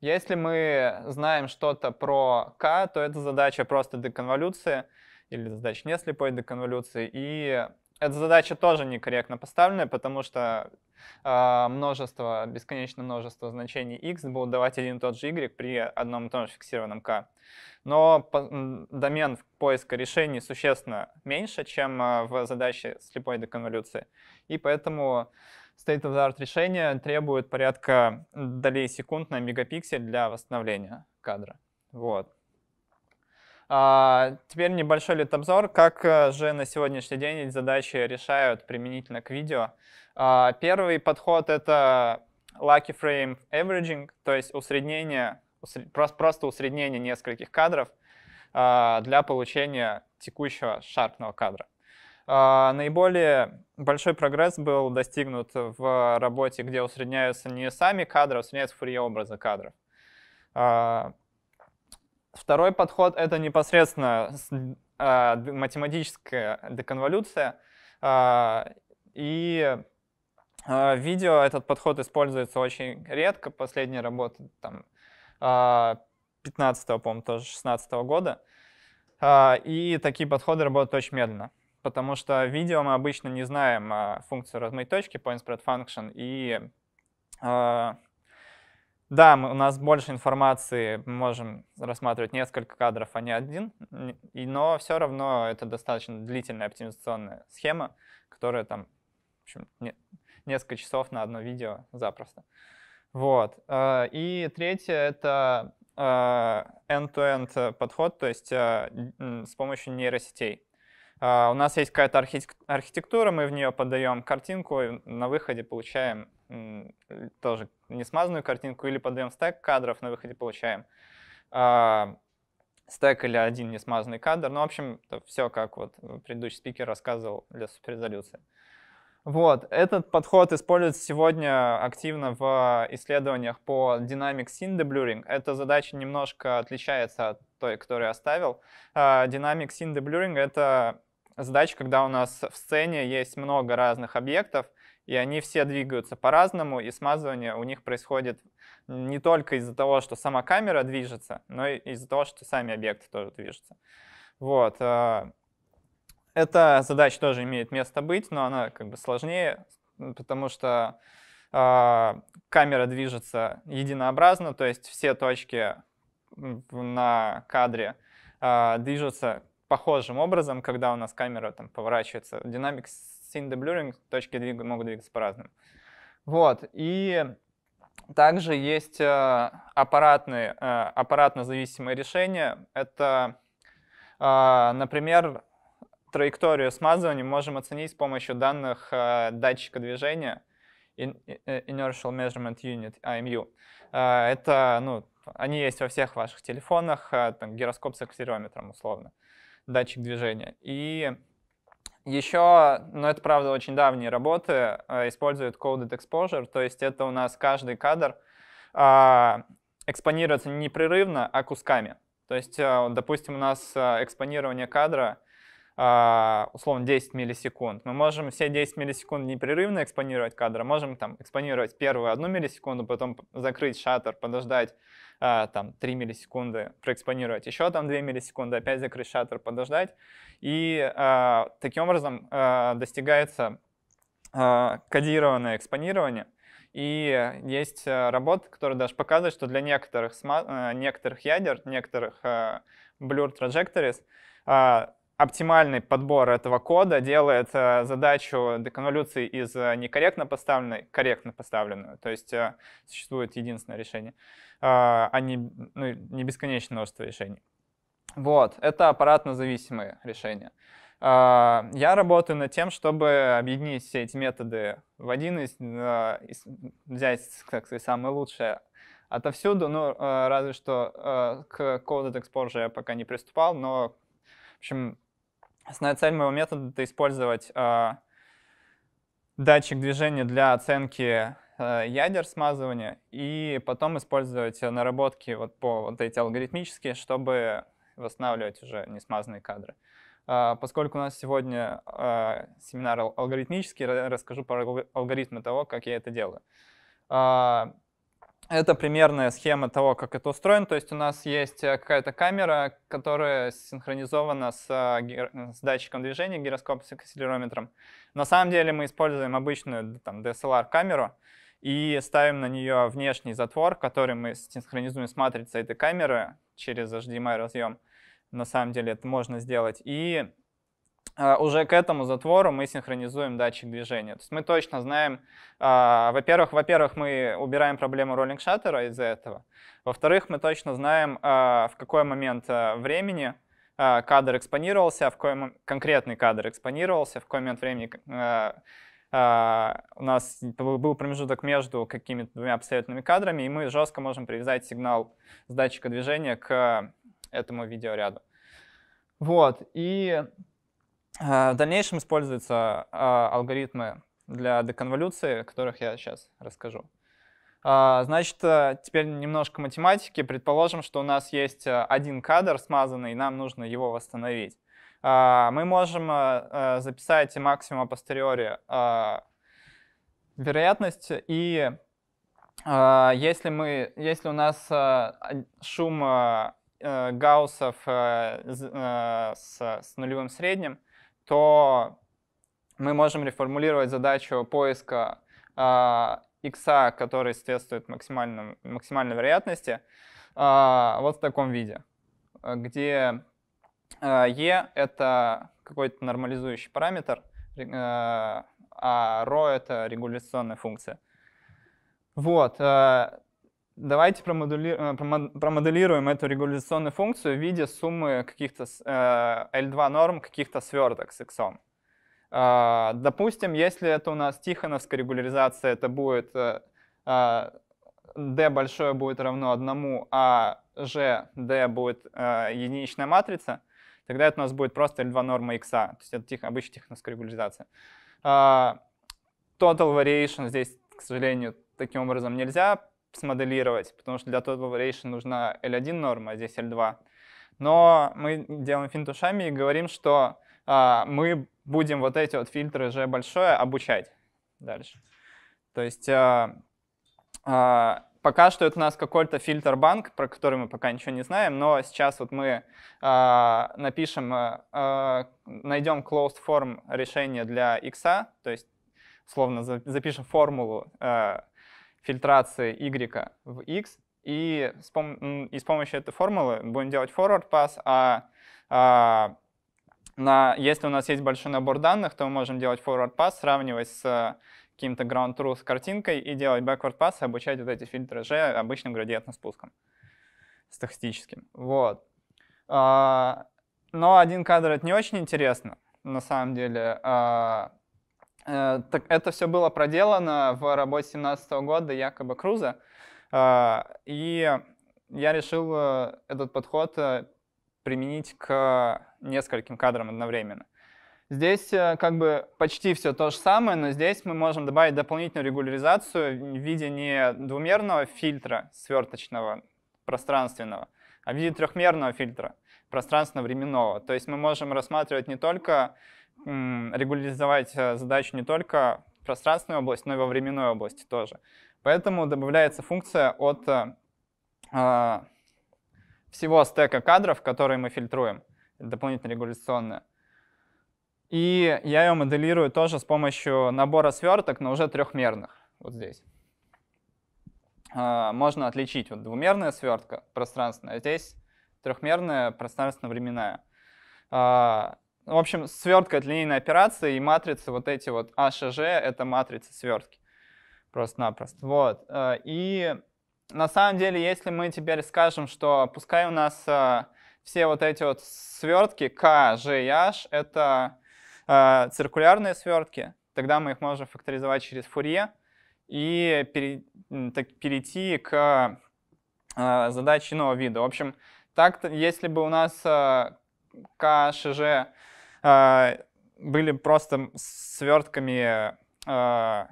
Если мы знаем что-то про k, то это задача просто деконволюции или задача неслепой деконволюции, и эта задача тоже некорректно поставлена, потому что э, множество, бесконечное множество значений x будут давать один и тот же y при одном и том же фиксированном k. Но по, домен поиска решений существенно меньше, чем а, в задаче слепой деконволюции. И поэтому state-of-the-art решение требует порядка долей секунд на мегапиксель для восстановления кадра. Вот. А, теперь небольшой лид как э, же на сегодняшний день эти задачи решают применительно к видео. А, первый подход — это Lucky Frame Averaging, то есть усреднение, просто усреднение нескольких кадров а, для получения текущего шарпного кадра. Наиболее большой прогресс был достигнут в работе, где усредняются не сами кадры, а усредняются фурье образы кадров. Второй подход — это непосредственно а, математическая деконволюция. А, и а, видео этот подход используется очень редко. Последняя работа там 15 по-моему, тоже 16 -го года. И такие подходы работают очень медленно, потому что видео мы обычно не знаем функцию размытой точки, point spread function, и да, мы, у нас больше информации, мы можем рассматривать несколько кадров, а не один, и, но все равно это достаточно длительная оптимизационная схема, которая там в общем, не, несколько часов на одно видео запросто. Вот. Э, и третье — это э, end-to-end -end подход, то есть э, с помощью нейросетей. У нас есть какая-то архитектура, мы в нее подаем картинку, и на выходе получаем Э, тоже не смазанную картинку, или подаем стек кадров, на выходе получаем э, стек или один не смазанный кадр. Ну, в общем, все, как вот э, предыдущий спикер рассказывал для суперрезолюции. Вот, этот подход используется сегодня активно в исследованиях по Dynamic Scene Deblurring. Эта задача немножко отличается от той, которую я оставил. А, Dynamic Scene Deblurring — это задача, когда у нас в сцене есть много разных объектов, и они все двигаются по-разному, и смазывание у них происходит не только из-за того, что сама камера движется, но и из-за того, что сами объекты тоже движутся. Вот. А, эта задача тоже имеет место быть, но она как бы сложнее, потому что а, камера движется единообразно, то есть все точки на кадре а, движутся похожим образом, когда у нас камера там поворачивается. динамик сцене деблюринг точки двиг могут двигаться по-разному. Вот, и также есть э, аппаратные, э, аппаратно-зависимые решения. Это, э, например, траекторию смазывания можем оценить с помощью данных датчика движения Inertial Measurement Unit, IMU. Это, ну, они есть во всех ваших телефонах, там, гироскоп с акселерометром условно, датчик движения. И еще, но ну, это правда очень давние работы, э, используют coded exposure, то есть это у нас каждый кадр а, экспонируется непрерывно, а кусками. То есть, э, допустим, у нас э, экспонирование кадра а, условно 10 миллисекунд. Мы можем все 10 миллисекунд непрерывно экспонировать кадр, а можем там экспонировать первую одну миллисекунду, потом закрыть шаттер, подождать а, там 3 миллисекунды проэкспонировать, еще там 2 миллисекунды, опять закрыть шаттер, подождать. И а, таким образом а, достигается кодированное экспонирование. И есть работа, которая даже показывает, что для некоторых, некоторых ядер, некоторых blur trajectories оптимальный подбор этого кода делает э, задачу деконволюции из э, некорректно поставленной корректно поставленную. То есть э, существует единственное решение, а не, ну, не бесконечное множество решений. Вот, это аппаратно-зависимые решения. Я работаю над тем, чтобы объединить все эти методы в один, из, взять, как сказать, самое лучшее отовсюду, ну, разве что к Coded Exposure я пока не приступал, но общем, основная цель моего метода — это использовать э, датчик движения для оценки э, ядер смазывания и потом использовать наработки вот по вот эти алгоритмические, чтобы восстанавливать уже несмазанные кадры. Э, поскольку у нас сегодня э, семинар алгоритмический, расскажу про алгоритмы того, как я это делаю. Это примерная схема того, как это устроено. То есть у нас есть э, какая-то камера, которая синхронизована с, э, с датчиком движения, гироскопом с акселерометром. На самом деле мы используем обычную DSLR-камеру и ставим на нее внешний затвор, который мы синхронизуем с матрицей этой камеры через HDMI-разъем. Эм на самом деле это можно сделать. И а, уже к этому затвору мы синхронизуем датчик движения. То есть мы точно знаем, а, во-первых, во-первых, мы убираем проблему роллинг шаттера из-за этого. Во-вторых, мы точно знаем, а, в какой момент времени кадр экспонировался, в какой конкретный кадр экспонировался, в какой момент времени у нас был промежуток между какими-то двумя абсолютными кадрами, и мы жестко можем привязать сигнал с датчика движения к этому видеоряду. Вот, и а, в дальнейшем используются а, алгоритмы для деконволюции, о которых я сейчас расскажу. А, значит, э, теперь немножко математики. Предположим, что у нас есть э, один кадр смазанный, и нам нужно его восстановить. Мы можем э, записать максимум апостериори вероятность, и если, мы, если у нас шум гауссов с, с нулевым средним, то мы можем реформулировать задачу поиска э, а, x, который соответствует максимальному, максимальной вероятности, э, вот в таком виде, где э, e — это какой-то нормализующий параметр, э, а ρ — это регуляционная функция. Вот. Э, Давайте промоделируем, э, промоделируем эту регуляционную функцию в виде суммы каких-то э, L2 норм каких-то сверток с x. Э, допустим, если это у нас тихоновская регуляризация, это будет d большое будет равно одному, а g d будет единичная матрица, тогда это у нас будет просто L2 норма x, то есть это тихо, обычная тихоновская регуляризация. Total variation здесь, к сожалению, таким образом нельзя смоделировать, потому что для того variation нужна L1 норма, а здесь L2. Но мы делаем финт ушами и говорим, что э, мы будем вот эти вот фильтры же большое обучать дальше. То есть э, э, пока что это у нас какой-то фильтр-банк, про который мы пока ничего не знаем, но сейчас вот мы э, напишем, э, найдем closed form решение для X, то есть словно запишем формулу э, фильтрации y в x, и с, пом и с помощью этой формулы будем делать forward pass, а, а на, если у нас есть большой набор данных, то мы можем делать forward pass, сравнивать с э, каким-то ground truth картинкой и делать backward pass, и обучать вот эти фильтры G обычным градиентным спуском статистическим. Вот. А, но один кадр — это не очень интересно, на самом деле. А, Э, так это все было проделано в работе 17 года якобы Круза. Э, и я решил э, этот подход применить к нескольким кадрам одновременно. Здесь как бы почти все то же самое, но здесь мы можем добавить дополнительную регуляризацию в виде не двумерного фильтра сверточного, пространственного, а в виде трехмерного фильтра пространственно-временного. То есть мы можем рассматривать не только регулировать э, задачу не только в пространственной области, но и во временной области тоже. Поэтому добавляется функция от э, а, всего стека кадров, которые мы фильтруем, дополнительно регуляционная. И я ее моделирую тоже с помощью набора сверток, но уже трехмерных, вот здесь. А, можно отличить вот двумерная свертка пространственная, а здесь трехмерная пространственно-временная. А, ну, в общем, свертка это линейная операция, и матрицы вот эти вот HG а — это матрицы свертки. Просто-напросто. Вот. Э, и на самом деле, если мы теперь скажем, что пускай у нас э, все вот эти вот свертки K, G и H — это э, циркулярные свертки, тогда мы их можем факторизовать через фурье и перейти к задаче нового вида. В общем, так, если бы у нас К, ШЖ а, были просто свертками, а, в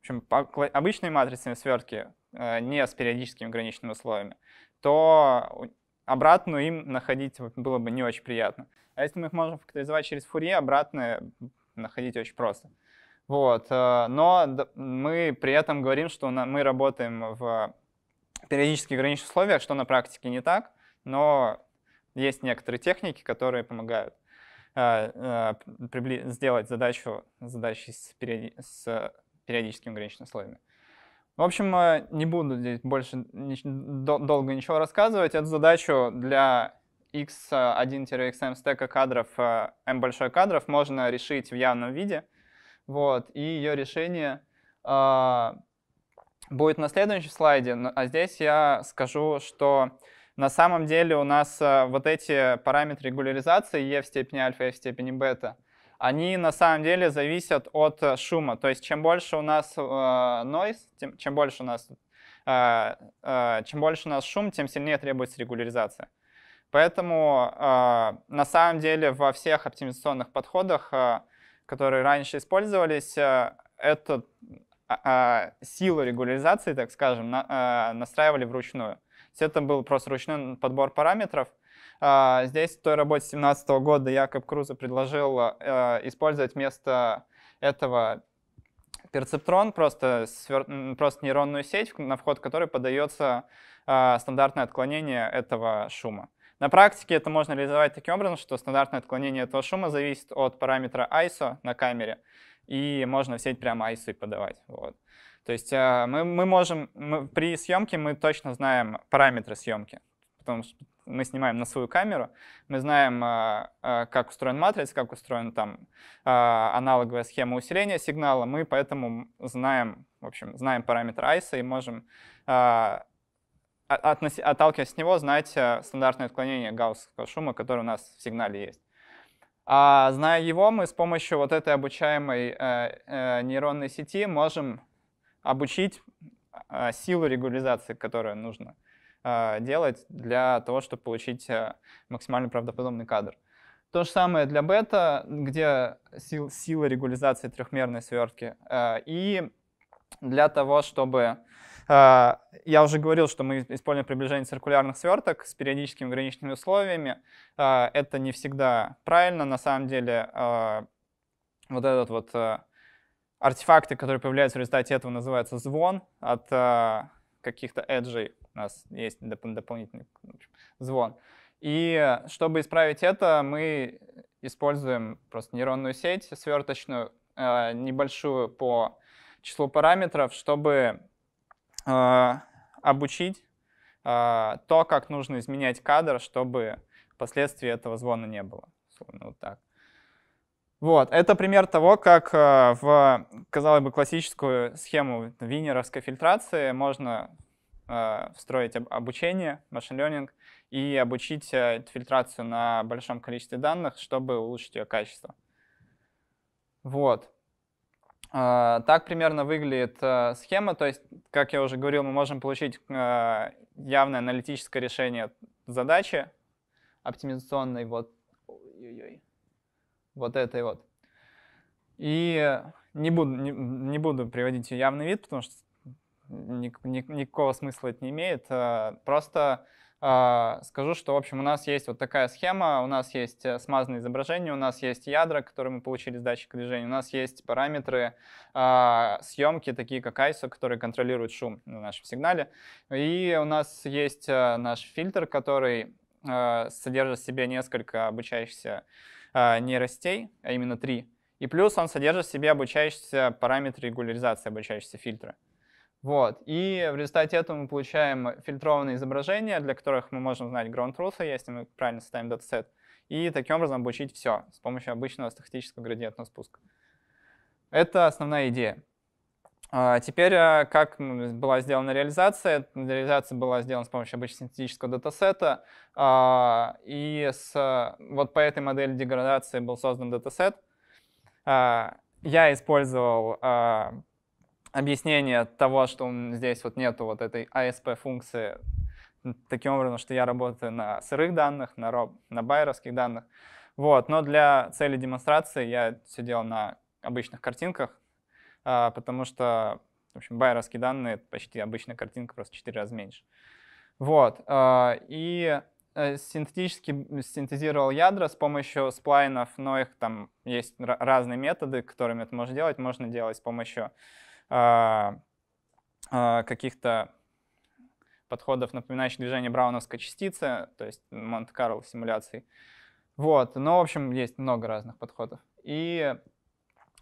общем, обычные матрицами свертки, а, не с периодическими граничными условиями, то обратную им находить было бы не очень приятно. А если мы их можем факторизовать через фурье, обратное находить очень просто. Вот. Но мы при этом говорим, что мы работаем в периодических граничных условиях, что на практике не так, но есть некоторые техники, которые помогают. А, а, сделать задачу задачи с, периоди с периодическими ограниченными условиями. В общем, э, не буду здесь больше долго ничего рассказывать. Эту задачу для x1-xm эм стека кадров, m э, эм большой кадров можно решить в явном виде. Вот, и ее решение э, будет на следующем слайде. А здесь я скажу, что на самом деле у нас э, вот эти параметры регуляризации E в степени альфа, E в степени бета, они на самом деле зависят от э, шума. То есть чем больше у нас э, noise, тем, чем, больше у нас, чем больше у нас шум, тем сильнее требуется регуляризация. Поэтому на самом деле во всех оптимизационных подходах, которые раньше использовались, эту а, а, силу регуляризации, так скажем, настраивали вручную. Это был просто ручной подбор параметров. А, здесь в той работе 2017 года Якоб Круза предложил э, использовать вместо этого перцептрон, просто, свер... просто нейронную сеть, на вход которой подается а, стандартное отклонение этого шума. На практике это можно реализовать таким образом, что стандартное отклонение этого шума зависит от параметра ISO на камере, и можно в сеть прямо ISO и подавать. Вот. То есть а, мы, мы можем, мы, при съемке мы точно знаем параметры съемки, потому что мы снимаем на свою камеру, мы знаем, а, а, как устроен матрица, как устроена там аналоговая схема усиления сигнала, мы поэтому знаем, в общем, знаем параметры ISO и можем отталкиваясь от него, знать стандартное отклонение гауссовского шума, который у нас в сигнале есть. А зная его, мы с помощью вот этой обучаемой э, э, нейронной сети можем обучить а, силу регуляризации, которая нужна делать для того, чтобы получить а, максимально правдоподобный кадр. То же самое для бета, где сил, сила регуляризации трехмерной свертки. А, и для того, чтобы... Я уже говорил, что мы используем приближение циркулярных сверток с периодическими ограниченными условиями. Это не всегда правильно. На самом деле, вот этот вот Артефакты, которые появляются в результате этого, называются звон от э, каких-то эджей. У нас есть доп- дополнительный звон. И чтобы исправить это, мы используем просто нейронную сеть сверточную, э, небольшую по числу параметров, чтобы э, обучить э, то, как нужно изменять кадр, чтобы последствий этого звона не было. Вот так. Вот, это пример того, как э, в, казалось бы, классическую схему винеровской фильтрации можно э, встроить обучение, машин learning, и обучить э, фильтрацию на большом количестве данных, чтобы улучшить ее качество. Вот. Так примерно выглядит схема, то есть, как я уже говорил, мы можем получить явное аналитическое решение задачи оптимизационной. Вот. Ой -ой -ой вот этой вот. И не буду, не, не буду приводить ее явный вид, потому что ни, ни, никакого смысла это не имеет. Э, просто э, скажу, что, в общем, у нас есть вот такая схема, у нас есть э, смазанное изображение, у нас есть ядра, которые мы получили с датчика движения, у нас есть параметры э, съемки, такие как ISO, которые контролируют шум на нашем сигнале. И у нас есть э, наш фильтр, который э, содержит в себе несколько обучающихся а, нейростей, а именно три. И плюс он содержит в себе обучающиеся параметры регуляризации обучающиеся фильтра. Вот. И в результате этого мы получаем фильтрованные изображения, для которых мы можем знать ground truth, если мы правильно составим датасет, и таким образом обучить все с помощью обычного статистического градиентного спуска. Это основная идея. А, теперь, а, как была сделана реализация? Реализация была сделана с помощью обычного синтетического датасета, а, и с, вот по этой модели деградации был создан датасет. Я использовал объяснение того, что здесь вот нету вот этой ASP-функции, таким образом, что я работаю на сырых данных, на, роб, на байеровских данных. Вот. Но для цели демонстрации я все делал на обычных картинках, а, потому что, в общем, байеровские данные — это почти обычная картинка, просто в 4 раза меньше. Вот. А, и э, синтетически синтезировал ядра с помощью сплайнов, но их там есть разные методы, которыми это можно делать. Можно делать с помощью а, каких-то подходов, напоминающих движение брауновской частицы, то есть Монте-Карло симуляций. Вот. Но, в общем, есть много разных подходов. И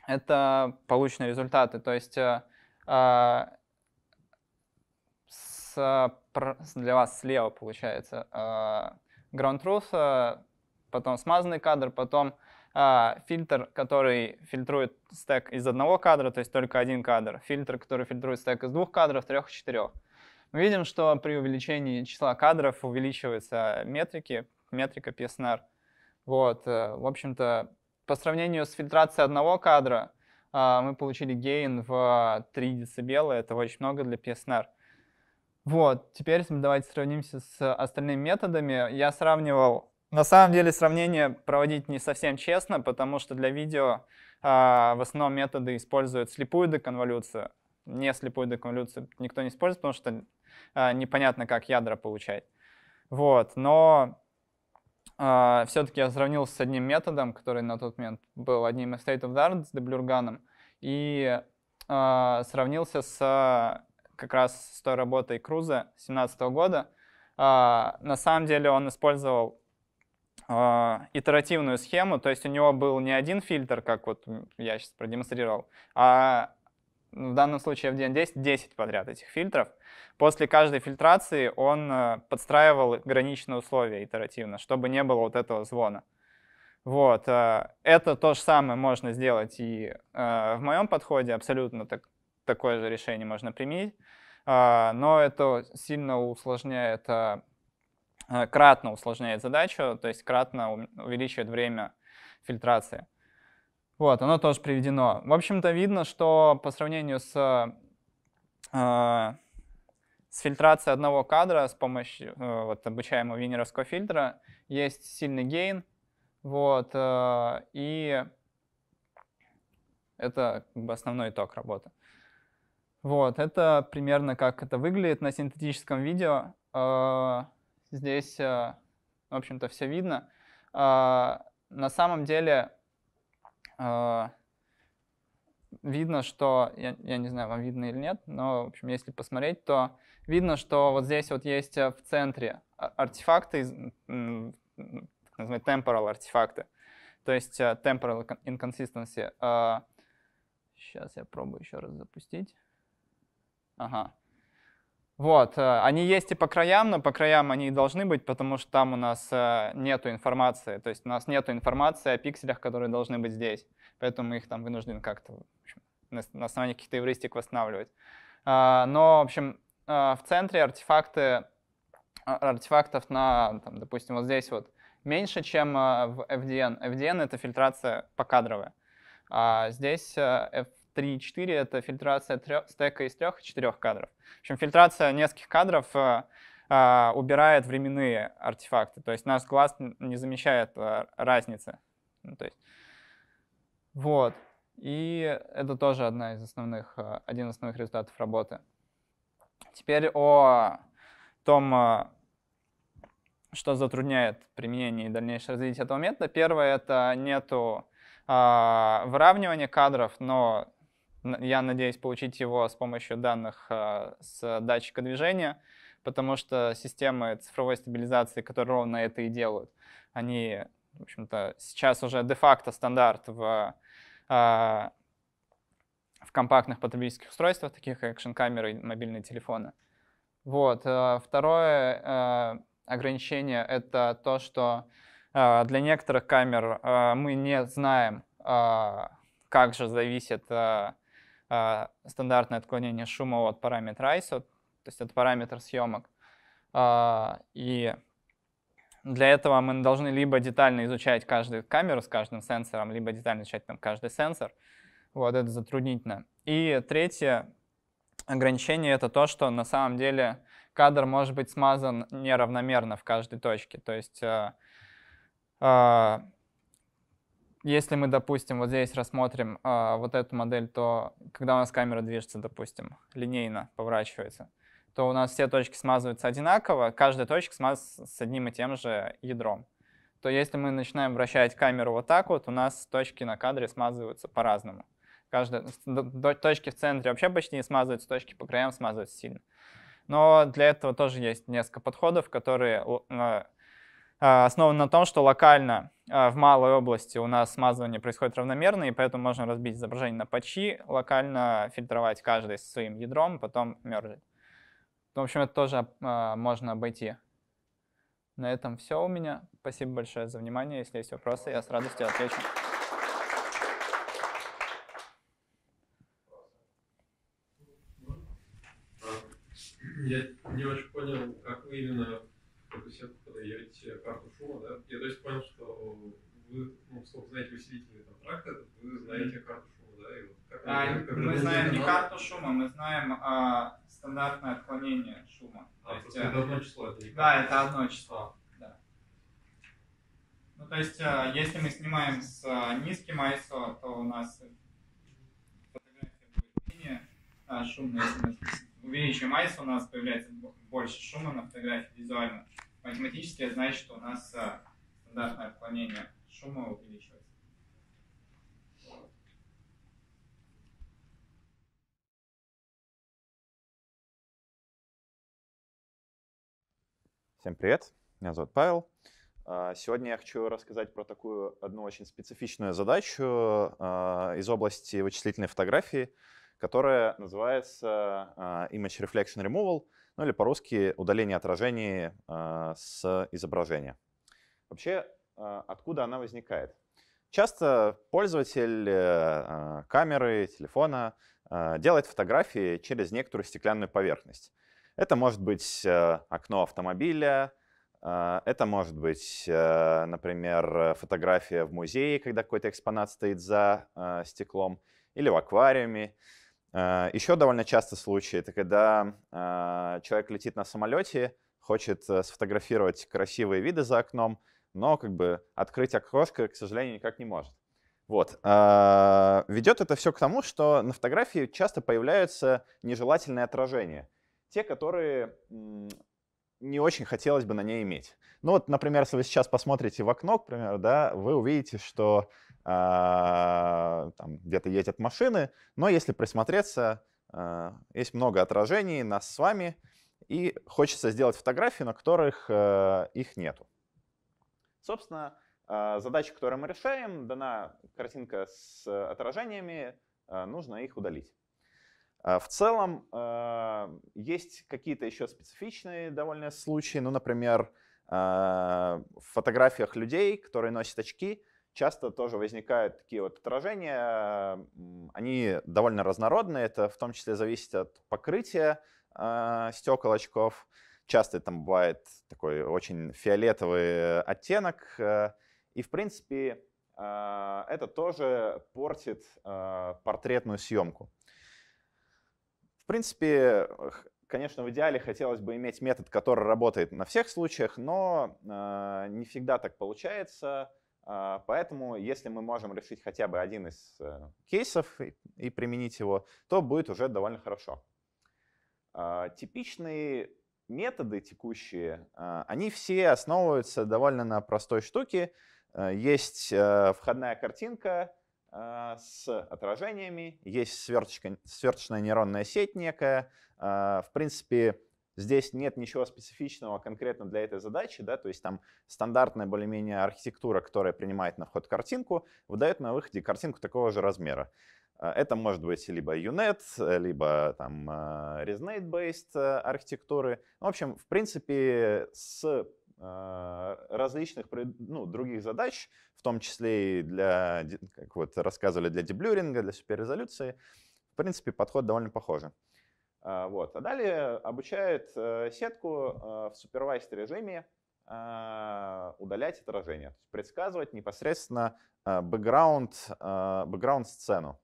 это полученные результаты. То есть э, а, с, для вас слева получается а, ground truth, потом смазанный кадр, потом а, фильтр, который фильтрует стек из одного кадра, то есть только один кадр, фильтр, который фильтрует стек из двух кадров, трех, четырех. Мы видим, что при увеличении числа кадров увеличиваются метрики, метрика PSNR. Вот, э, в общем-то, по сравнению с фильтрацией одного кадра, а, мы получили гейн в 3 дБ, это очень много для PSNR. Вот, теперь давайте сравнимся с остальными методами. Я сравнивал, на самом деле сравнение проводить не совсем честно, потому что для видео а, в основном методы используют слепую деконволюцию. Не слепую деконволюцию никто не использует, потому что а, непонятно, как ядра получать. Вот, но Uh, а, все-таки я сравнил с одним методом, который на тот момент был одним из State of the Art с Деблюрганом, и uh, сравнился с как раз с той работой Круза 2017 года. Uh, на самом деле он использовал итеративную схему, то есть у него был не один фильтр, как вот я сейчас продемонстрировал, а в данном случае FDN10 10 подряд этих фильтров — после каждой фильтрации он э, подстраивал граничные условия итеративно, чтобы не было вот этого звона. Вот. Э, это то же самое можно сделать и э, в моем подходе, абсолютно так, такое же решение можно применить, но это сильно усложняет, кратно усложняет задачу, то есть кратно увеличивает время фильтрации. Вот, оно тоже приведено. В общем-то, видно, что по сравнению с с фильтрацией одного кадра с помощью э, вот, обучаемого винеровского фильтра есть сильный гейн. Вот, э, и это как бы основной итог работы. Вот, это примерно как это выглядит на синтетическом видео. Э, здесь, в общем-то, все видно. На самом деле видно, что, я, я не знаю, вам видно или нет, но, в общем, если посмотреть, то видно, что вот здесь вот есть э, в центре а, артефакты, так называемые temporal артефакты, то есть э, temporal inconsistency. Сейчас а, я пробую еще раз запустить. Ага. Вот, э, они есть и по краям, но по краям они и должны быть, потому что там у нас нет информации, то есть у нас нет информации о пикселях, которые должны быть здесь, поэтому мы их там вынуждены как-то на основании каких-то эвристик восстанавливать. А, но, в общем, а, в центре артефакты, а, артефактов на, там, допустим, вот здесь вот меньше, чем а, в FDN. FDN — это фильтрация покадровая. А здесь F3 и это фильтрация трех, стека из трех и четырех кадров. В общем, фильтрация нескольких кадров а, убирает временные артефакты. То есть наш глаз не замечает разницы. Ну, то есть, вот. И это тоже одна из основных, один из основных результатов работы. Теперь о том, а, что затрудняет применение и дальнейшее развитие этого метода. Первое — это нету э, выравнивания кадров, но я надеюсь получить его с помощью данных э, с датчика движения, потому что системы цифровой стабилизации, которые ровно это и делают, они, в общем-то, сейчас уже де-факто стандарт в э, в компактных потребительских устройствах, таких как экшн-камеры и мобильные телефоны. Вот. Э, второе э, ограничение — это то, что э, для некоторых камер мы не знаем, как же зависит стандартное отклонение шума от параметра ISO, то есть от параметра съемок. И для этого мы должны либо детально изучать каждую камеру с каждым сенсором, либо детально изучать там каждый сенсор — вот это затруднительно. И третье ограничение это то, что на самом деле кадр может быть смазан неравномерно в каждой точке. То есть э, э, если мы, допустим, вот здесь рассмотрим э, вот эту модель, то когда у нас камера движется, допустим, линейно поворачивается, то у нас все точки смазываются одинаково, каждая точка смазывается с одним и тем же ядром. То если мы начинаем вращать камеру вот так вот, у нас точки на кадре смазываются по-разному. Каждая, точки в центре вообще почти не смазываются, точки по краям смазываются сильно. Но для этого тоже есть несколько подходов, которые а, а, основаны на том, что локально а, в малой области у нас смазывание происходит равномерно, и поэтому можно разбить изображение на патчи, локально фильтровать каждый своим ядром, потом мержить. В общем, это тоже можно обойти. На этом все у меня. Спасибо большое за внимание. Если есть вопросы, я с радостью отвечу. Я не очень понял, как вы именно эту сетку подаете карту шума, да? Я то есть понял, что вы, ну, сколько знаете усилители контракта, вы знаете карту шума, да? И вот как а, вы, как мы знаем не карту шума, мы знаем а, стандартное отклонение шума. А, то есть, это э, одно число, это не Да, это одно число. А. Ну, то есть, э, если мы снимаем с низким э, ISO, то у нас фотография будет менее шумная, если мы увеличиваем айс, у нас появляется больше шума на фотографии визуально. Математически это значит, что у нас а, стандартное отклонение шума увеличивается. Всем привет, меня зовут Павел. А, сегодня я хочу рассказать про такую одну очень специфичную задачу а, из области вычислительной фотографии которая называется а, Image Reflection Removal, ну или по-русски удаление отражений а, с изображения. Вообще, а, откуда она возникает? Часто пользователь камеры, телефона делает фотографии через некоторую стеклянную поверхность. Это может быть окно автомобиля, это может быть, например, фотография в музее, когда какой-то экспонат стоит за стеклом, или в аквариуме. А, Еще довольно часто случаи — это когда а, человек летит на самолете, хочет э, сфотографировать красивые виды за окном, но как бы открыть окошко, к сожалению, никак не может. Вот. А, Ведет это все к тому, что на фотографии часто появляются нежелательные отражения. Те, которые не очень хотелось бы на ней иметь. Ну вот, например, если вы сейчас посмотрите в окно, к примеру, да, вы увидите, что а, там где-то ездят машины, но если присмотреться, э, есть много отражений нас с вами, и хочется сделать фотографии, на которых э, их нету. Собственно, а, задача, которую мы решаем, дана картинка с отражениями, а, нужно их удалить. В целом есть какие-то еще специфичные довольно случаи, ну, например, в фотографиях людей, которые носят очки, часто тоже возникают такие вот отражения. Они довольно разнородные. Это в том числе зависит от покрытия э, стекол очков. Часто там бывает такой очень фиолетовый оттенок. Э, и, в принципе, а, это тоже портит а, портретную съемку. В принципе, конечно, в идеале хотелось бы иметь метод, который работает на всех случаях, но не всегда так получается. А, поэтому, если мы можем решить хотя бы один из э, кейсов и применить его, то будет уже довольно хорошо. А, типичные методы текущие, а, они все основываются довольно на простой штуке. Э, есть э, входная картинка с отражениями, есть сверточка, сверточная нейронная сеть некая. В принципе, Здесь нет ничего специфичного конкретно для этой задачи, да, то есть там стандартная более-менее архитектура, которая принимает на вход картинку, выдает на выходе картинку такого же размера. Э, это может быть либо UNET, либо там э, ResNet-based э, архитектуры. В общем, в принципе, с различных ну, других задач, в том числе и для, как вот рассказывали, для деблюринга, для суперрезолюции, в принципе, подход довольно похожий. А, вот. А далее обучает э, сетку э, в супервайзд режиме а, удалять отражение, то есть предсказывать непосредственно э, бэкграунд, бэкграунд сцену.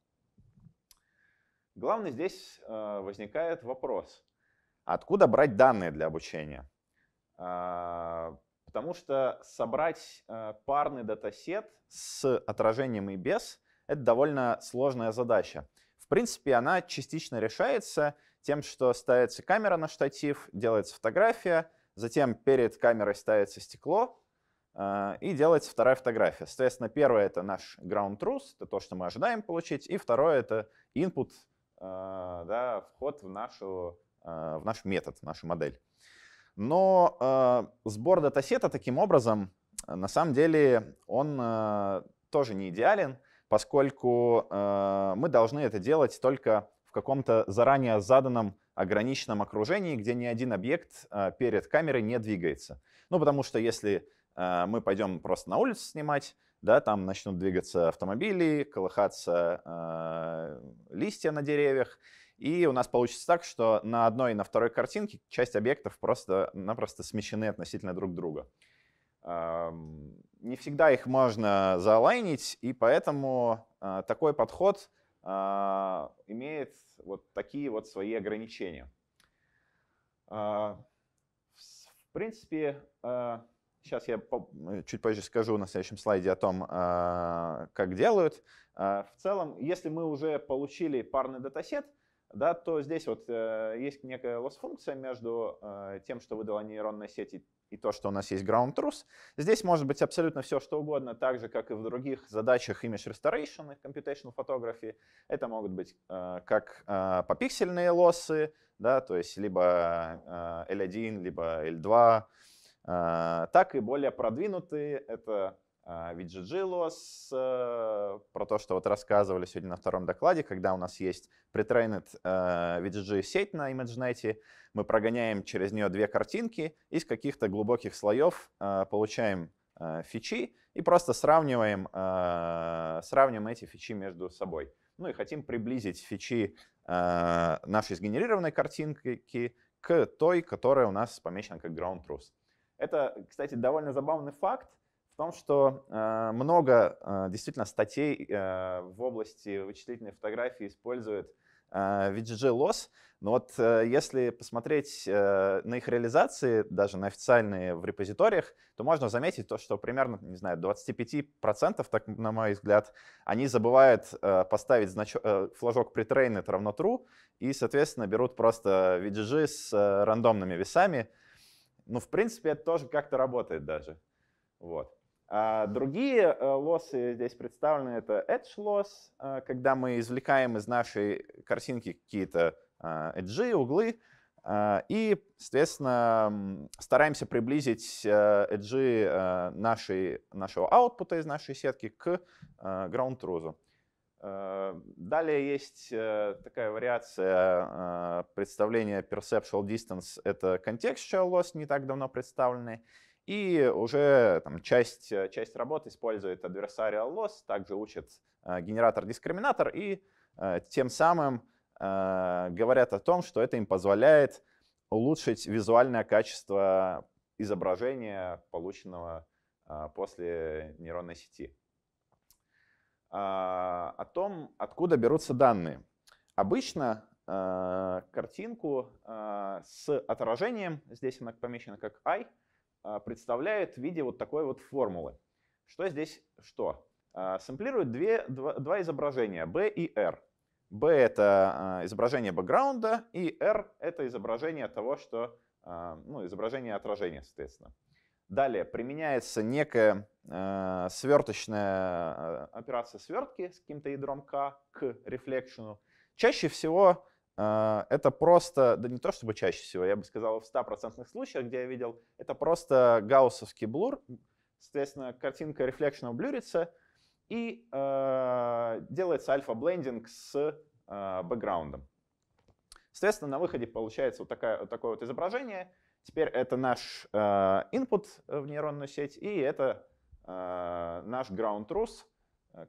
Главный здесь возникает вопрос, откуда брать данные для обучения? А, потому что собрать парный датасет с отражением и без — это довольно сложная задача. В принципе, она частично решается — тем, что ставится камера на штатив, делается фотография, затем перед камерой ставится стекло, э, и делается вторая фотография. Соответственно, первое — это наш ground truth, это то, что мы ожидаем получить, и второе — это input, э, да, вход в, нашу, э, в наш метод, в нашу модель. Но сбор датасета таким образом, на самом деле, он тоже не идеален, поскольку мы должны это делать только в каком-то заранее заданном ограниченном окружении, где ни один объект а, перед камерой не двигается. Ну, потому что если а, мы пойдем просто на улицу снимать, да, там начнут двигаться автомобили, колыхаться э, листья на деревьях, и у нас получится так, что на одной и на второй картинке часть объектов просто-напросто смещены относительно друг друга. Эм, не всегда их можно залайнить, и поэтому э, такой подход — а, имеет вот такие вот свои ограничения. А, в принципе, сейчас а, я э, чуть позже скажу на следующем слайде о том, как делают. В целом, если мы уже получили парный датасет, да, то здесь вот э, есть некая лосс-функция между э, тем, что выдала нейронная сеть, и то, что у нас есть ground truth. Здесь может быть абсолютно все, что угодно, так же, как и в других задачах image restoration и computational photography. Это могут быть э, как э, попиксельные лоссы, да, то есть либо э, L1, либо L2, э, так и более продвинутые. Это а, Ведь GGLoss, э, про то, что вот рассказывали сегодня на втором докладе, когда у нас есть pretrained VGG э, сеть на ImageNet, мы прогоняем через нее две картинки, из каких-то глубоких слоев э, получаем фичи и просто сравниваем, сравниваем эти фичи между собой. Ну и хотим приблизить фичи нашей сгенерированной картинки к той, которая у нас помещена как ground truth. Это, кстати, довольно забавный факт, в том, что э, много э, действительно статей э, в области вычислительной фотографии используют э, VGG Loss, но вот э, если посмотреть э, на их реализации, даже на официальные в репозиториях, то можно заметить то, что примерно, не знаю, 25%, так на мой взгляд, они забывают э, поставить знач... э, флажок pretrained равно true, и, соответственно, берут просто VGG с э, рандомными весами. Ну, в принципе, это тоже как-то работает даже. Вот. А другие э, лосы здесь представлены. Это edge loss, э, когда мы извлекаем из нашей картинки какие-то а, edge, углы, а, и, соответственно, стараемся приблизить э, edge нашей, нашего output из нашей сетки к ground truth. Далее есть такая вариация представления perceptual distance. Это contextual loss, не так давно представленный. И уже там, часть, э, часть работы использует adversarial loss, также учит э, генератор-дискриминатор, и э, тем самым говорят о том, что это им позволяет улучшить визуальное качество изображения, полученного после нейронной сети. А, о том, откуда берутся данные. Обычно картинку с отражением, здесь она помечена как I, а, представляет в виде вот такой вот формулы. Что здесь что? А, сэмплирует две, два, два изображения, B и R. B — это а, изображение бэкграунда, и R — это изображение того, что, ну, изображение отражения, соответственно. Далее применяется некая сверточная операция свертки с каким-то ядром k к рефлекшену. Чаще всего а, это просто, да не то чтобы чаще всего, я бы сказал, в 100% случаях, где я видел, это просто гауссовский блур, соответственно, картинка рефлекшена блюрится, и э, делается альфа-блендинг с а, бэкграундом. Соответственно, на выходе получается вот, такая, вот такое вот изображение. Теперь это наш э, input в нейронную сеть, и это э, наш ground truth,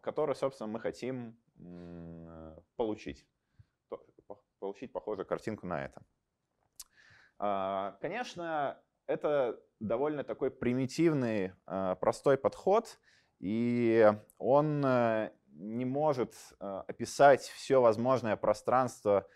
который, собственно, мы хотим э, получить получить похожую картинку на это. А, конечно, это довольно такой примитивный, а, простой подход, и он э, не может э, описать все возможное пространство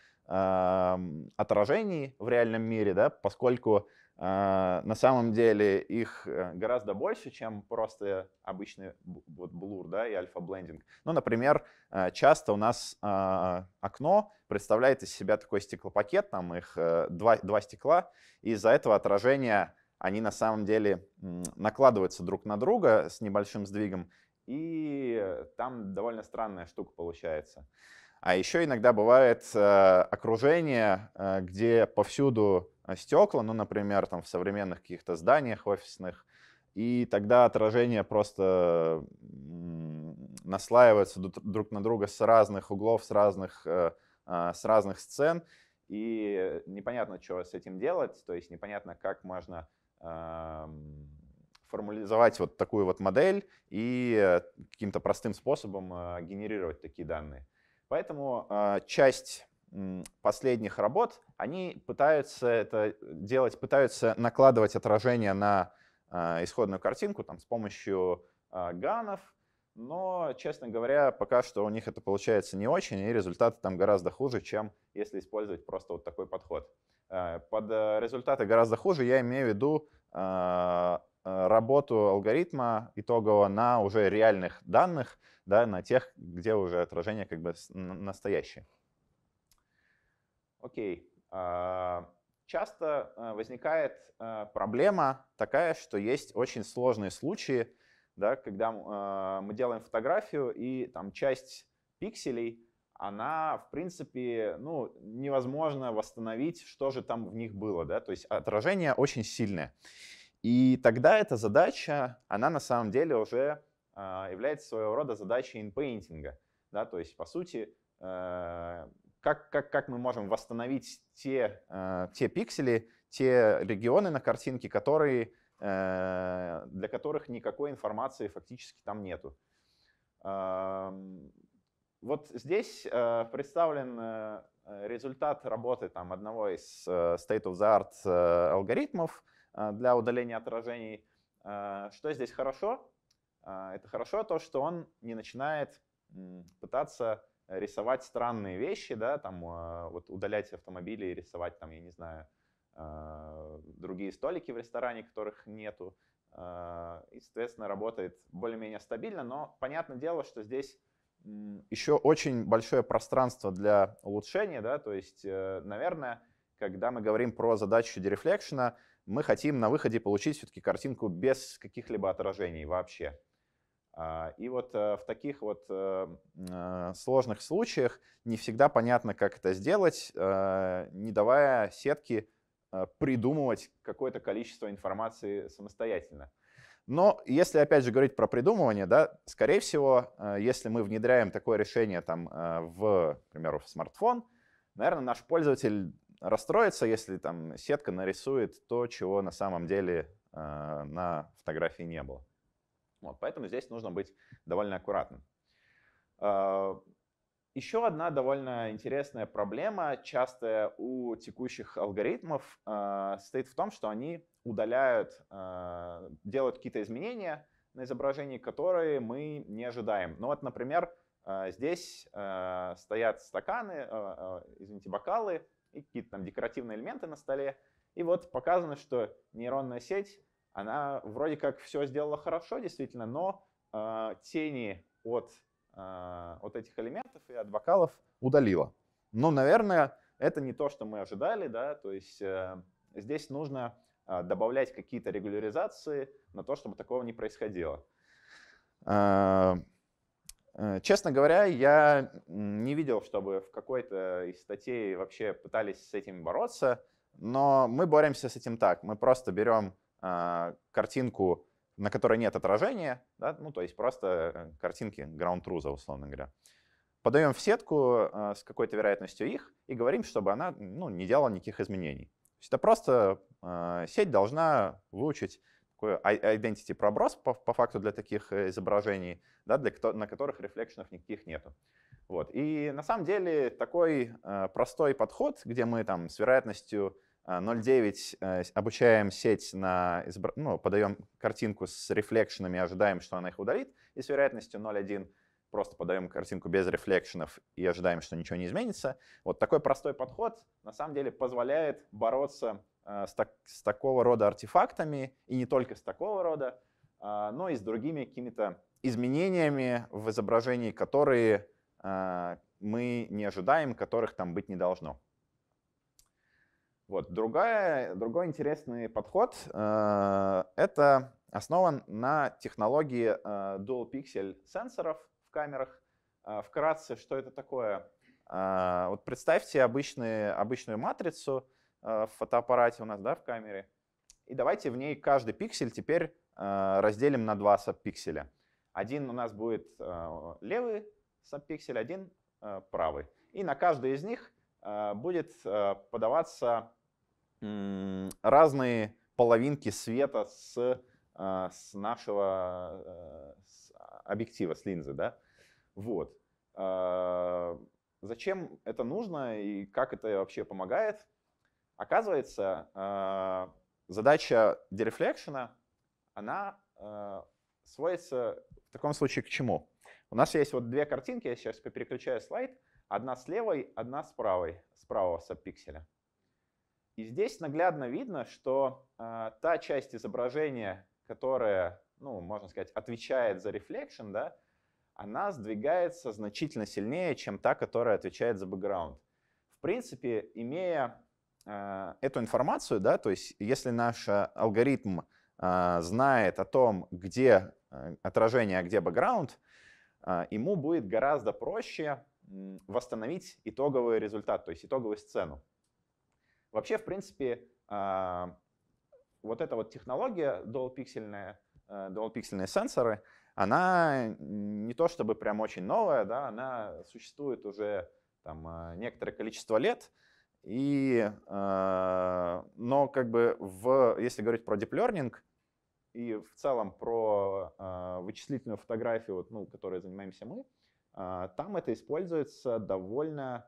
отражений в реальном мире, да, поскольку а, на самом деле их э, гораздо больше, чем просто обычный вот blur да, и альфа-блендинг. Ну, например, э, часто у нас а, окно представляет из себя такой стеклопакет, там их э, два, два стекла, и из-за этого отражения они на самом деле накладываются друг на друга с небольшим сдвигом, и там довольно странная штука получается. А еще иногда бывает окружение, где повсюду а, стекла, ну, например, там в современных каких-то зданиях офисных, и тогда отражения просто наслаиваются друг на друга с разных углов, с разных, э, а, с разных сцен, и непонятно, что с этим делать, то есть непонятно, как можно формализовать вот такую вот модель и э, каким-то простым способом э, генерировать такие данные. Поэтому часть последних работ, они пытаются это делать, пытаются накладывать отражение на а, исходную картинку там, с помощью а, ганов, но, честно говоря, пока что у них это получается не очень, и результаты там гораздо хуже, чем если использовать просто вот такой подход. Э, под э, результаты гораздо хуже я имею в виду а, э, работу алгоритма итогового на уже реальных данных, да, на тех, где уже отражение как бы настоящее окей, а, часто э, возникает э, проблема такая, что есть очень сложные случаи, да, когда а, мы делаем фотографию, и там часть пикселей, она, в принципе, ну, невозможно восстановить, что же там в них было. Да? То есть отражение очень сильное. И тогда эта задача, она на самом деле уже а, является своего рода задачей инпейнтинга. Да? То есть, по сути, э, как, как, как мы можем восстановить те, э, те пиксели, те регионы на картинке, которые, э, для которых никакой информации фактически там нету. Э, вот здесь э, представлен э, результат работы там, одного из э, state-of-the-art э, алгоритмов э, для удаления отражений. Э, что здесь хорошо? Э, это хорошо то, что он не начинает э, пытаться Э, рисовать странные вещи, да, там а, вот удалять автомобили и рисовать там, я не знаю, а, другие столики в ресторане, которых нету. А, и, соответственно, работает более-менее стабильно, но понятное дело, что здесь еще очень большое пространство для улучшения, да, то есть, э, наверное, когда мы говорим про задачу дерефлекшена, мы хотим на выходе получить все-таки картинку без каких-либо отражений вообще. А, и вот э, в таких вот эм, э, сложных случаях не всегда понятно, как это сделать, э, не давая сетке придумывать какое-то количество информации самостоятельно. Но если, опять же, говорить про придумывание, да, скорее всего, если мы внедряем такое решение там, в, к примеру, в смартфон, наверное, наш пользователь расстроится, если там сетка нарисует то, чего на самом деле на фотографии не было. Вот, поэтому здесь нужно быть довольно аккуратным. А, Еще одна довольно интересная проблема, частая у текущих алгоритмов, э, состоит в том, что они удаляют, а, делают какие-то изменения на изображении, которые мы не ожидаем. Ну вот, например, здесь стоят стаканы, извините, бокалы и какие-то там декоративные элементы на столе. И вот показано, что нейронная сеть она вроде как все сделала хорошо, действительно, но э, тени от, э, от этих элементов и от бокалов удалила. Но, наверное, это не то, что мы ожидали, да, то есть э, здесь нужно э, добавлять какие-то регуляризации на то, чтобы такого не происходило. Э, э, честно говоря, я не видел, чтобы в какой-то из статей вообще пытались с этим бороться, но мы боремся с этим так. Мы просто берем а, картинку, на которой нет отражения, да, ну, то есть просто э, картинки ground truth, условно говоря. Подаем в сетку а, с какой-то вероятностью их и говорим, чтобы она ну, не делала никаких изменений. То есть это просто а, сеть должна выучить такой identity проброс по, по факту для таких э, изображений, да, для, на которых рефлекшенов никаких нету. Вот. И на самом деле такой э, простой подход, где мы там с вероятностью 0.9 а, э, обучаем сеть на, избра... ну, подаем картинку с рефлекшенами, ожидаем, что она их удалит, и с вероятностью 0.1 просто подаем картинку без рефлекшенов и ожидаем, что ничего не изменится. Вот такой простой подход на самом деле позволяет бороться э, с, так, с такого рода артефактами, и не только с такого рода, а, но и с другими какими-то изменениями в изображении, которые а, мы не ожидаем, которых там быть не должно. Вот. Другая, другой интересный подход э, это основан на технологии э, dual pixel сенсоров в камерах. Э, вкратце, что это такое? Э, вот представьте обычные, обычную матрицу э, в фотоаппарате у нас да, в камере. И давайте в ней каждый пиксель теперь разделим на два сабпикселя. Один у нас будет левый сабпиксель, один правый. И на каждый из них будет подаваться разные половинки света с, а, с нашего э, с объектива, с линзы. Да? Вот. А, зачем это нужно и как это вообще помогает? Оказывается, а, задача дерефлекшена, она сводится в таком случае к чему? У нас есть вот две картинки, я сейчас переключаю слайд. Одна с левой, одна с правой, с правого сабпикселя. И здесь наглядно видно, что э, та часть изображения, которая, ну, можно сказать, отвечает за reflection, да, она сдвигается значительно сильнее, чем та, которая отвечает за бэкграунд. В принципе, имея э, эту информацию, да, то есть если наш а, алгоритм э, знает о том, где э, отражение, а где бэкграунд, э, ему будет гораздо проще восстановить итоговый результат, то есть итоговую сцену. Вообще, в принципе, а, вот эта вот технология дуалпиксельная, дуалпиксельные э, сенсоры, она не то чтобы прям очень новая, да, она существует уже там, а, некоторое количество лет, и, а, но как бы в, если говорить про deep learning и в целом про вычислительную фотографию, ну, которой занимаемся мы, там это используется довольно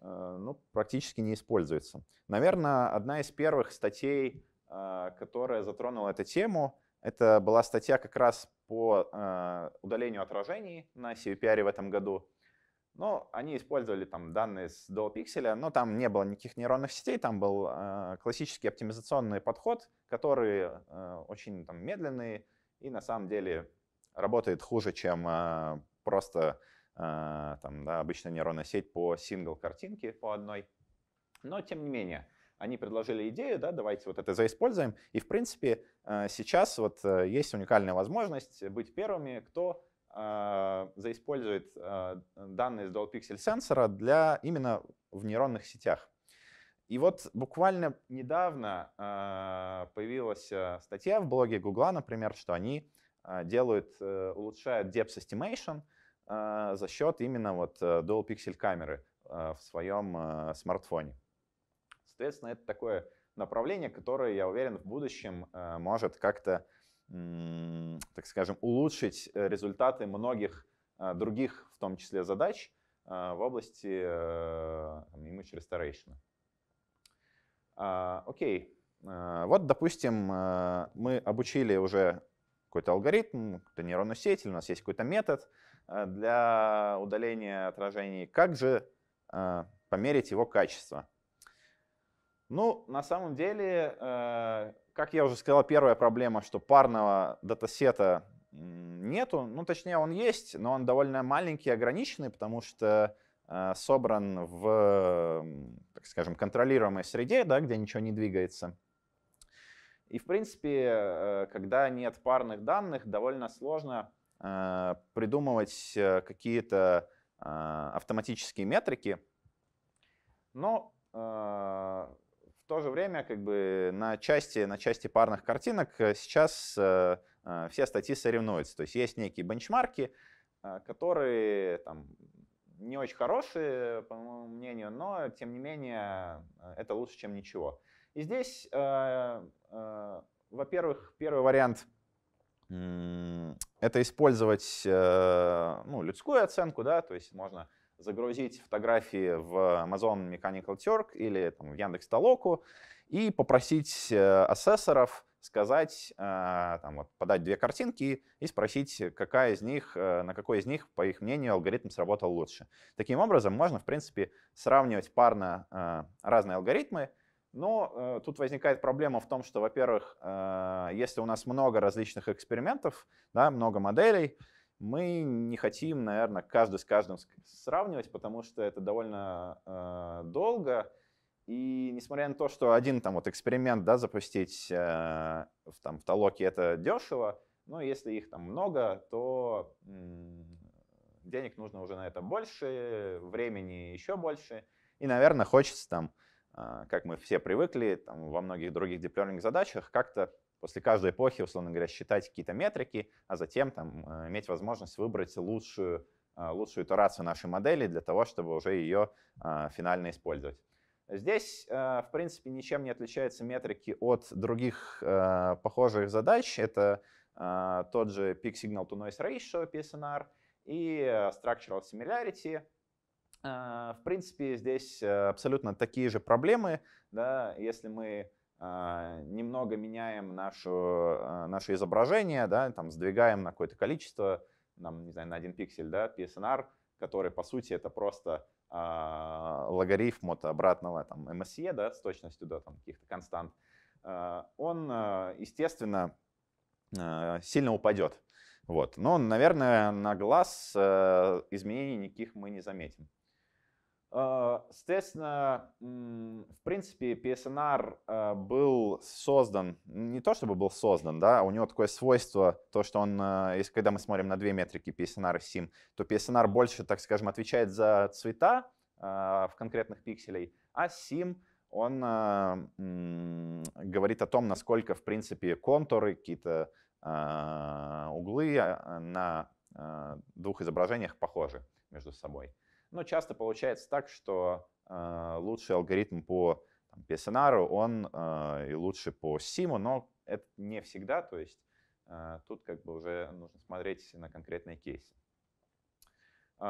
Э, ну, практически не используется. Наверное, одна из первых статей, э, которая затронула эту тему, это была статья как раз по э, удалению отражений на CVPR в этом году. Но они использовали там данные с до пикселя, но там не было никаких нейронных сетей, там был классический оптимизационный подход, который очень там медленный и на самом деле работает хуже, чем просто а, там, да, обычно нейронная сеть по сингл-картинке по одной. Но, тем не менее, они предложили идею, да, давайте вот это заиспользуем. И, в принципе, а, сейчас вот э, есть уникальная возможность быть первыми, кто а, заиспользует данные из Dual сенсора для именно в нейронных сетях. И вот буквально недавно появилась э, статья в блоге Гугла, например, что они делают, э, улучшают depth estimation — а, за счет именно вот э, Dual Pixel камеры а, в своем а, смартфоне. Соответственно, это такое направление, которое, я уверен, в будущем э, может как-то, так скажем, улучшить э, результаты многих других, в том числе, задач в области image restoration. Окей. Вот, допустим, мы обучили уже какой-то алгоритм, какую-то нейронную сеть, или у нас есть какой-то метод, Э, для удаления отражений, как же э, померить его качество? Ну, на самом деле, э, как я уже сказал, первая проблема, что парного датасета нету. Ну, точнее, он есть, но он довольно маленький, ограниченный, потому что собран в, так скажем, контролируемой среде, да, где ничего не двигается. И, в принципе, когда нет парных данных, довольно сложно Э, придумывать э, какие-то э, автоматические метрики, но в то же время как бы на части, на части парных картинок сейчас все статьи соревнуются. То есть есть некие бенчмарки, которые там, не очень хорошие, по моему мнению, но тем не менее это лучше, чем ничего. И здесь, во-первых, первый вариант это использовать э, ну, людскую оценку, да, то есть можно загрузить фотографии в Amazon Mechanical Turk или там, в Яндекс Толоку и попросить э, ассессоров сказать, э, там, вот, подать две картинки и спросить, какая из них, на какой из них, по их мнению, алгоритм сработал лучше. Таким образом, можно, в принципе, сравнивать парно разные алгоритмы но э, тут возникает проблема в том, что, во-первых, э, если у нас много различных экспериментов, да, много моделей, мы не хотим, наверное, каждый с каждым сравнивать, потому что это довольно э, долго. И несмотря на то, что один там вот эксперимент да, запустить э, в, там, в Толоке это дешево, но если их там много, то денег нужно уже на это больше, времени еще больше. И, наверное, хочется там а, как мы все привыкли там, во многих других deep задачах, как-то после каждой эпохи, условно говоря, считать какие-то метрики, а затем там, а, иметь возможность выбрать лучшую, а, лучшую итерацию нашей модели для того, чтобы уже ее финально использовать. Здесь, в принципе, ничем не отличаются метрики от других похожих задач. Это тот же Peak Signal to Noise Ratio, PSNR, и Structural Similarity — а, в принципе, здесь э, абсолютно такие же проблемы. Да? Если мы а, немного меняем нашу, э, наше изображение, да, там, сдвигаем на какое-то количество, нам не знаю, на один пиксель да, PSNR, который, по сути, это просто а, логарифм от обратного там, MSE да, с точностью до да, каких-то констант, он, э, естественно, сильно упадет. Вот. Но, наверное, на глаз изменений никаких мы не заметим. Э, соответственно, в принципе, PSNR э, был создан, не то чтобы был создан, да, у него такое свойство, то, что он, э, если когда мы смотрим на две метрики PSNR и SIM, то PSNR больше, так скажем, отвечает за цвета в конкретных пикселей, а SIM он говорит о том, насколько, в принципе, контуры, какие-то углы на двух изображениях похожи между собой. Но часто получается так, что э, лучший алгоритм по там, PSNR, он э, и лучше по SIM, эм но это не всегда, то есть э, тут как бы уже нужно смотреть на конкретные кейсы. Э,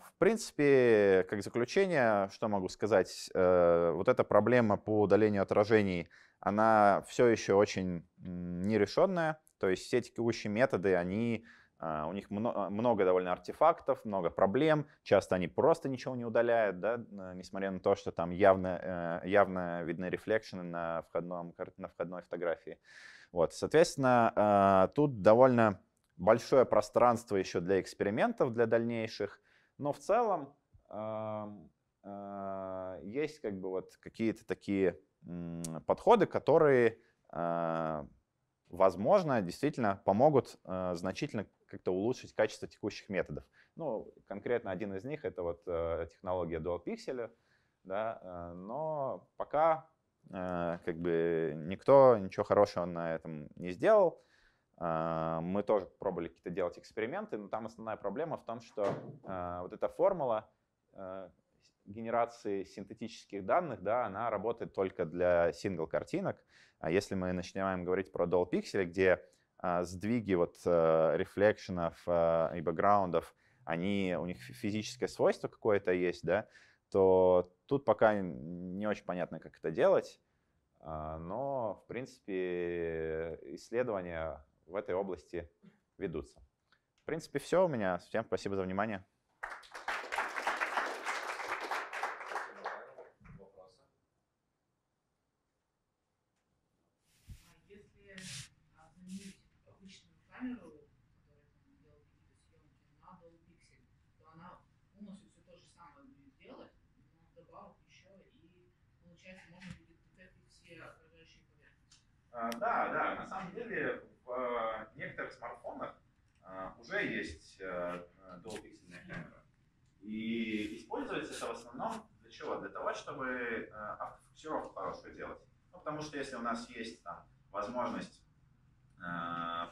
в принципе, как заключение, что могу сказать, э, вот эта проблема по удалению отражений, она все еще очень нерешенная, то есть все текущие методы, они а, у них а, много довольно артефактов, много проблем. Часто они просто ничего не удаляют, да, несмотря на то, что там явно, э, явно видны рефлекшены на, входном, на входной фотографии. Вот. Соответственно, а, тут довольно большое пространство еще для экспериментов, для дальнейших. Но в целом есть как бы вот какие-то такие подходы, которые возможно, действительно помогут значительно как-то улучшить качество текущих методов. Ну, конкретно один из них — это вот э, технология Dual Pixel, да, э, но пока э, как бы никто ничего хорошего на этом не сделал. Мы тоже пробовали какие-то делать эксперименты, но там основная проблема в том, что вот эта формула генерации синтетических данных, да, она работает только для сингл-картинок. А если мы начинаем говорить про dual пиксели, где а, сдвиги вот э, рефлекшенов э, и бэкграундов, они, у них физическое свойство какое-то есть, да, то тут пока не очень понятно, как это делать, а, но, в принципе, исследования в этой области ведутся. В принципе, все у меня. Всем спасибо за внимание. А, да, да, на самом деле в э, некоторых смартфонах а, уже есть э, долгопиксельная камера. И используется это в основном для чего? Для того, чтобы э, автофокусировку хорошую делать. Ну, потому что если у нас есть там, возможность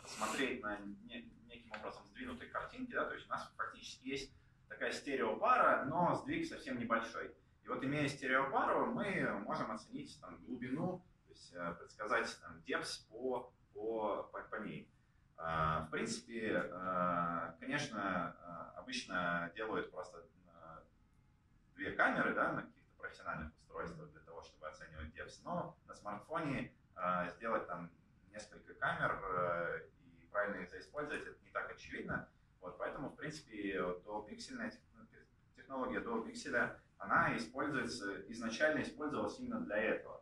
посмотреть на неким образом сдвинутой картинки, да, то есть у нас практически есть такая стереопара, но сдвиг совсем небольшой. И вот имея стереопару, мы можем оценить там, глубину есть э, предсказать там, депс по, по, по, по ней. А, в принципе, э, конечно, э, обычно делают просто две камеры да, на каких-то профессиональных устройствах для того, чтобы оценивать депс, но на смартфоне сделать там несколько камер и правильно их заиспользовать, это не так очевидно. Вот, поэтому, в принципе, до пиксельная ну, технология до пикселя, она используется, изначально использовалась именно для этого.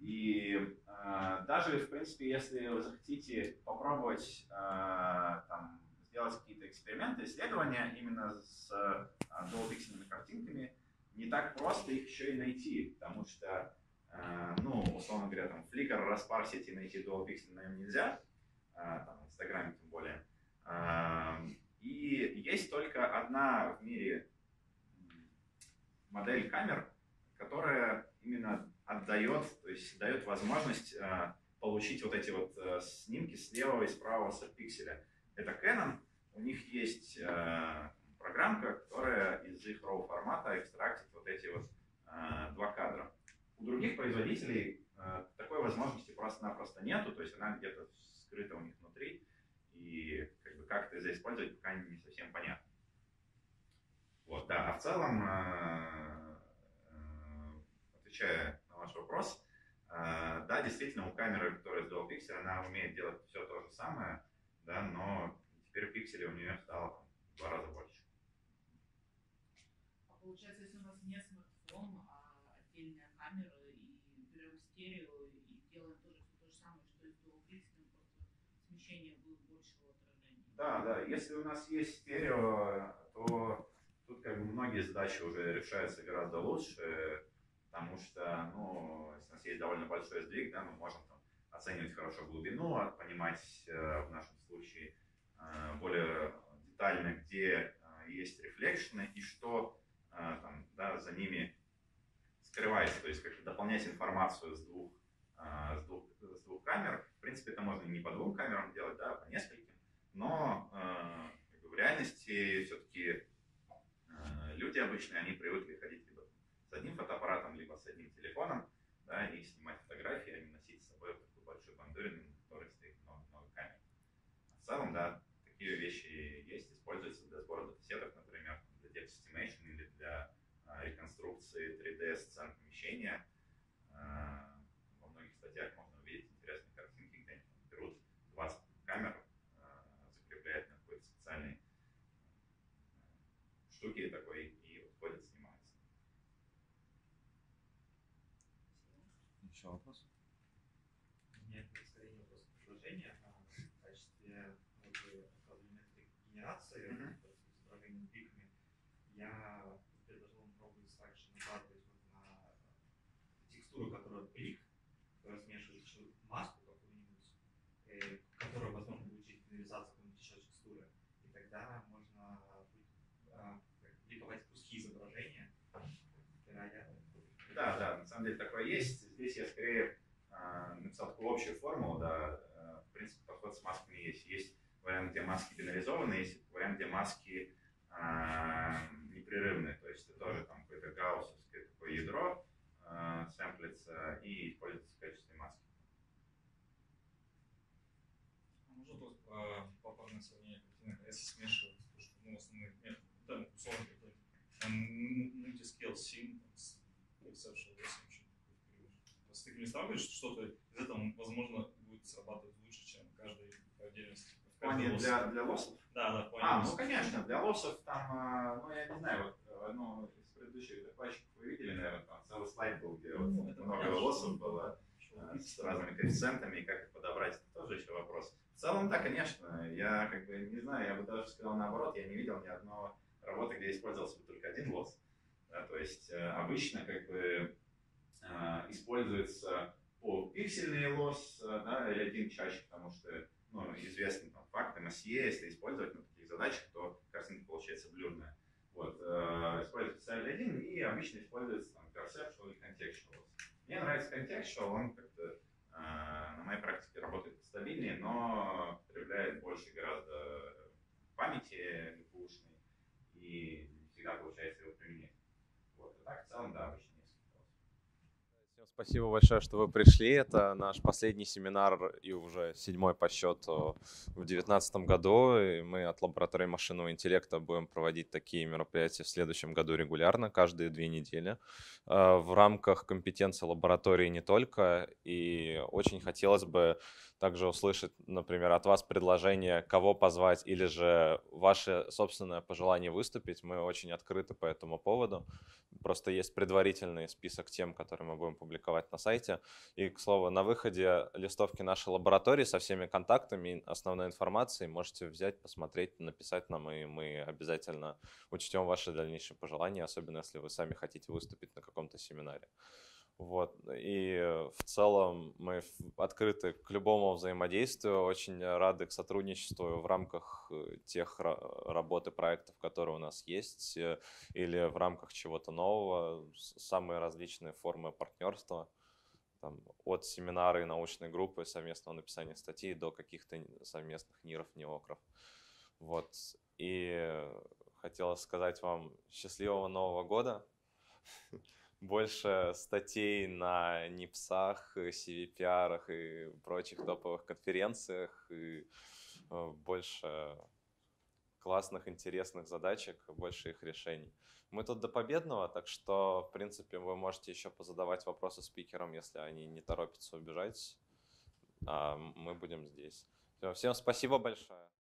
И э, даже, в принципе, если вы захотите попробовать э, там, сделать какие-то эксперименты, исследования именно с э, а, долгопиксельными картинками, не так просто их еще и найти, потому что, э, ну, условно говоря, там, Flickr распарсить и найти долгопиксельные нельзя, э, там, в Инстаграме тем более. Э, и есть только одна в мире модель камер, которая именно отдает, то есть дает возможность э, получить вот эти вот э, снимки левого и справа с пикселя. Это Canon, у них есть э, программка, которая из их RAW формата экстрактит вот эти вот э, два кадра. У других производителей э, такой возможности просто-напросто нету, то есть она где-то скрыта у них внутри, и как бы как это использовать, пока не совсем понятно. Вот, да, а в целом, э, э, отвечая ваш вопрос. Э, да, действительно, у камеры, которая сделал пиксель, она умеет делать все то же самое, да, но теперь пикселей у нее стало там, в два раза больше. А получается, если у нас не смартфон, а отдельная камера, и берем стерео и делаем тоже то же самое, что и с дуалпикселем, просто смещение будет большего отражения. Да, да, если у нас есть стерео, то тут как бы многие задачи уже решаются гораздо лучше потому что, ну, если у нас есть довольно большой сдвиг, да, мы можем там, оценивать хорошо глубину, а понимать э, в нашем случае э, более детально, где э, есть рефлекшены и что там, да, за ними скрывается, то есть как-то дополнять информацию с двух, с, двух, с двух камер. В принципе, это можно не по двум камерам делать, да, а по нескольким, но в реальности все-таки люди обычные, они привыкли ходить одним фотоаппаратом, либо с одним телефоном, да, и снимать фотографии, а не носить с собой такую большую бандурину, на которой стоит много-много камер. В целом, да, такие вещи есть, используются для сбора датасетов, например, для text estimation или для а, реконструкции 3D сцен помещения. А, во многих статьях можно увидеть интересные картинки, где они берут 20 камер, а, закрепляют на какой-то специальной штуке, я предложил ему пробовать также накладывать вот на текстуру, которая клик, которая смешивает маску какую-нибудь, э, которая потом будет реализация какой-нибудь еще текстуры. И тогда можно э, куски изображения. Да, да, на самом деле такое есть. Здесь я скорее э, написал такую общую формулу, да, э, в принципе, подход с масками есть. Есть вариант, где маски бинаризованы, есть вариант, где маски э, непрерывный, то есть это тоже там какое-то гауссовское такое ядро э, сэмплится и используется в качестве маски. А можно тут попарное сравнение картинок, а если смешивать, потому что ну, основные методы, да, ну, условно какой-то, там multiscale sim, там, с exception 8, что-то такое. Просто ты представляешь, что-то из этого, возможно, будет срабатывать лучше, чем каждый по отдельности. В плане для, для лосов? Да, да, понял. А, ну конечно, для лосов там, а, ну я не знаю, вот э, одно из предыдущих докладчиков вы видели, наверное, там целый слайд был, где ну, вот много лосов было э, с разными коэффициентами, и как их подобрать, это тоже еще вопрос. В целом, да, конечно, я как бы не знаю, я бы даже сказал наоборот, я не видел ни одной работы, где использовался бы только один лосс. Да, то есть э, обычно как бы используется по полупиксельный лосс, да, или один чаще, потому что ну, известным там, фактом SE, если использовать на таких задачах, то картинка получается блюрная. Вот, э, используется цель один и обычно используется там, perceptual и contextual. Мне нравится contextual, он как-то э, на моей практике работает стабильнее, но потребляет больше гораздо памяти лучшей и не всегда получается его применять. Вот, а так в целом, да, обычно Спасибо большое, что вы пришли. Это наш последний семинар и уже седьмой по счету в 2019 году. И мы от лаборатории машинного интеллекта будем проводить такие мероприятия в следующем году регулярно, каждые две недели, э, в рамках компетенции лаборатории не только. И очень хотелось бы также услышать, например, от вас предложение, кого позвать, или же ваше собственное пожелание выступить. Мы очень открыты по этому поводу. Просто есть предварительный список тем, которые мы будем публиковать на сайте. И, к слову, на выходе листовки нашей лаборатории со всеми контактами, и основной информацией можете взять, посмотреть, написать нам, и мы обязательно учтем ваши дальнейшие пожелания, особенно если вы сами хотите выступить на каком-то семинаре. Вот. И в целом мы открыты к любому взаимодействию, очень рады к сотрудничеству в рамках э, тех работы проектов, которые у нас есть, э, или в рамках чего-то нового, самые различные формы партнерства, там, от семинара и научной группы, совместного написания статей до каких-то совместных ниров, неокров. Вот. И хотела сказать вам счастливого Нового года. больше статей на НИПСах, CVPR э, и прочих топовых конференциях, и э, больше классных, интересных задачек, больше их решений. Мы тут до победного, так что, в принципе, вы можете еще позадавать вопросы спикерам, если они не торопятся убежать. А мы будем здесь. Всем спасибо большое.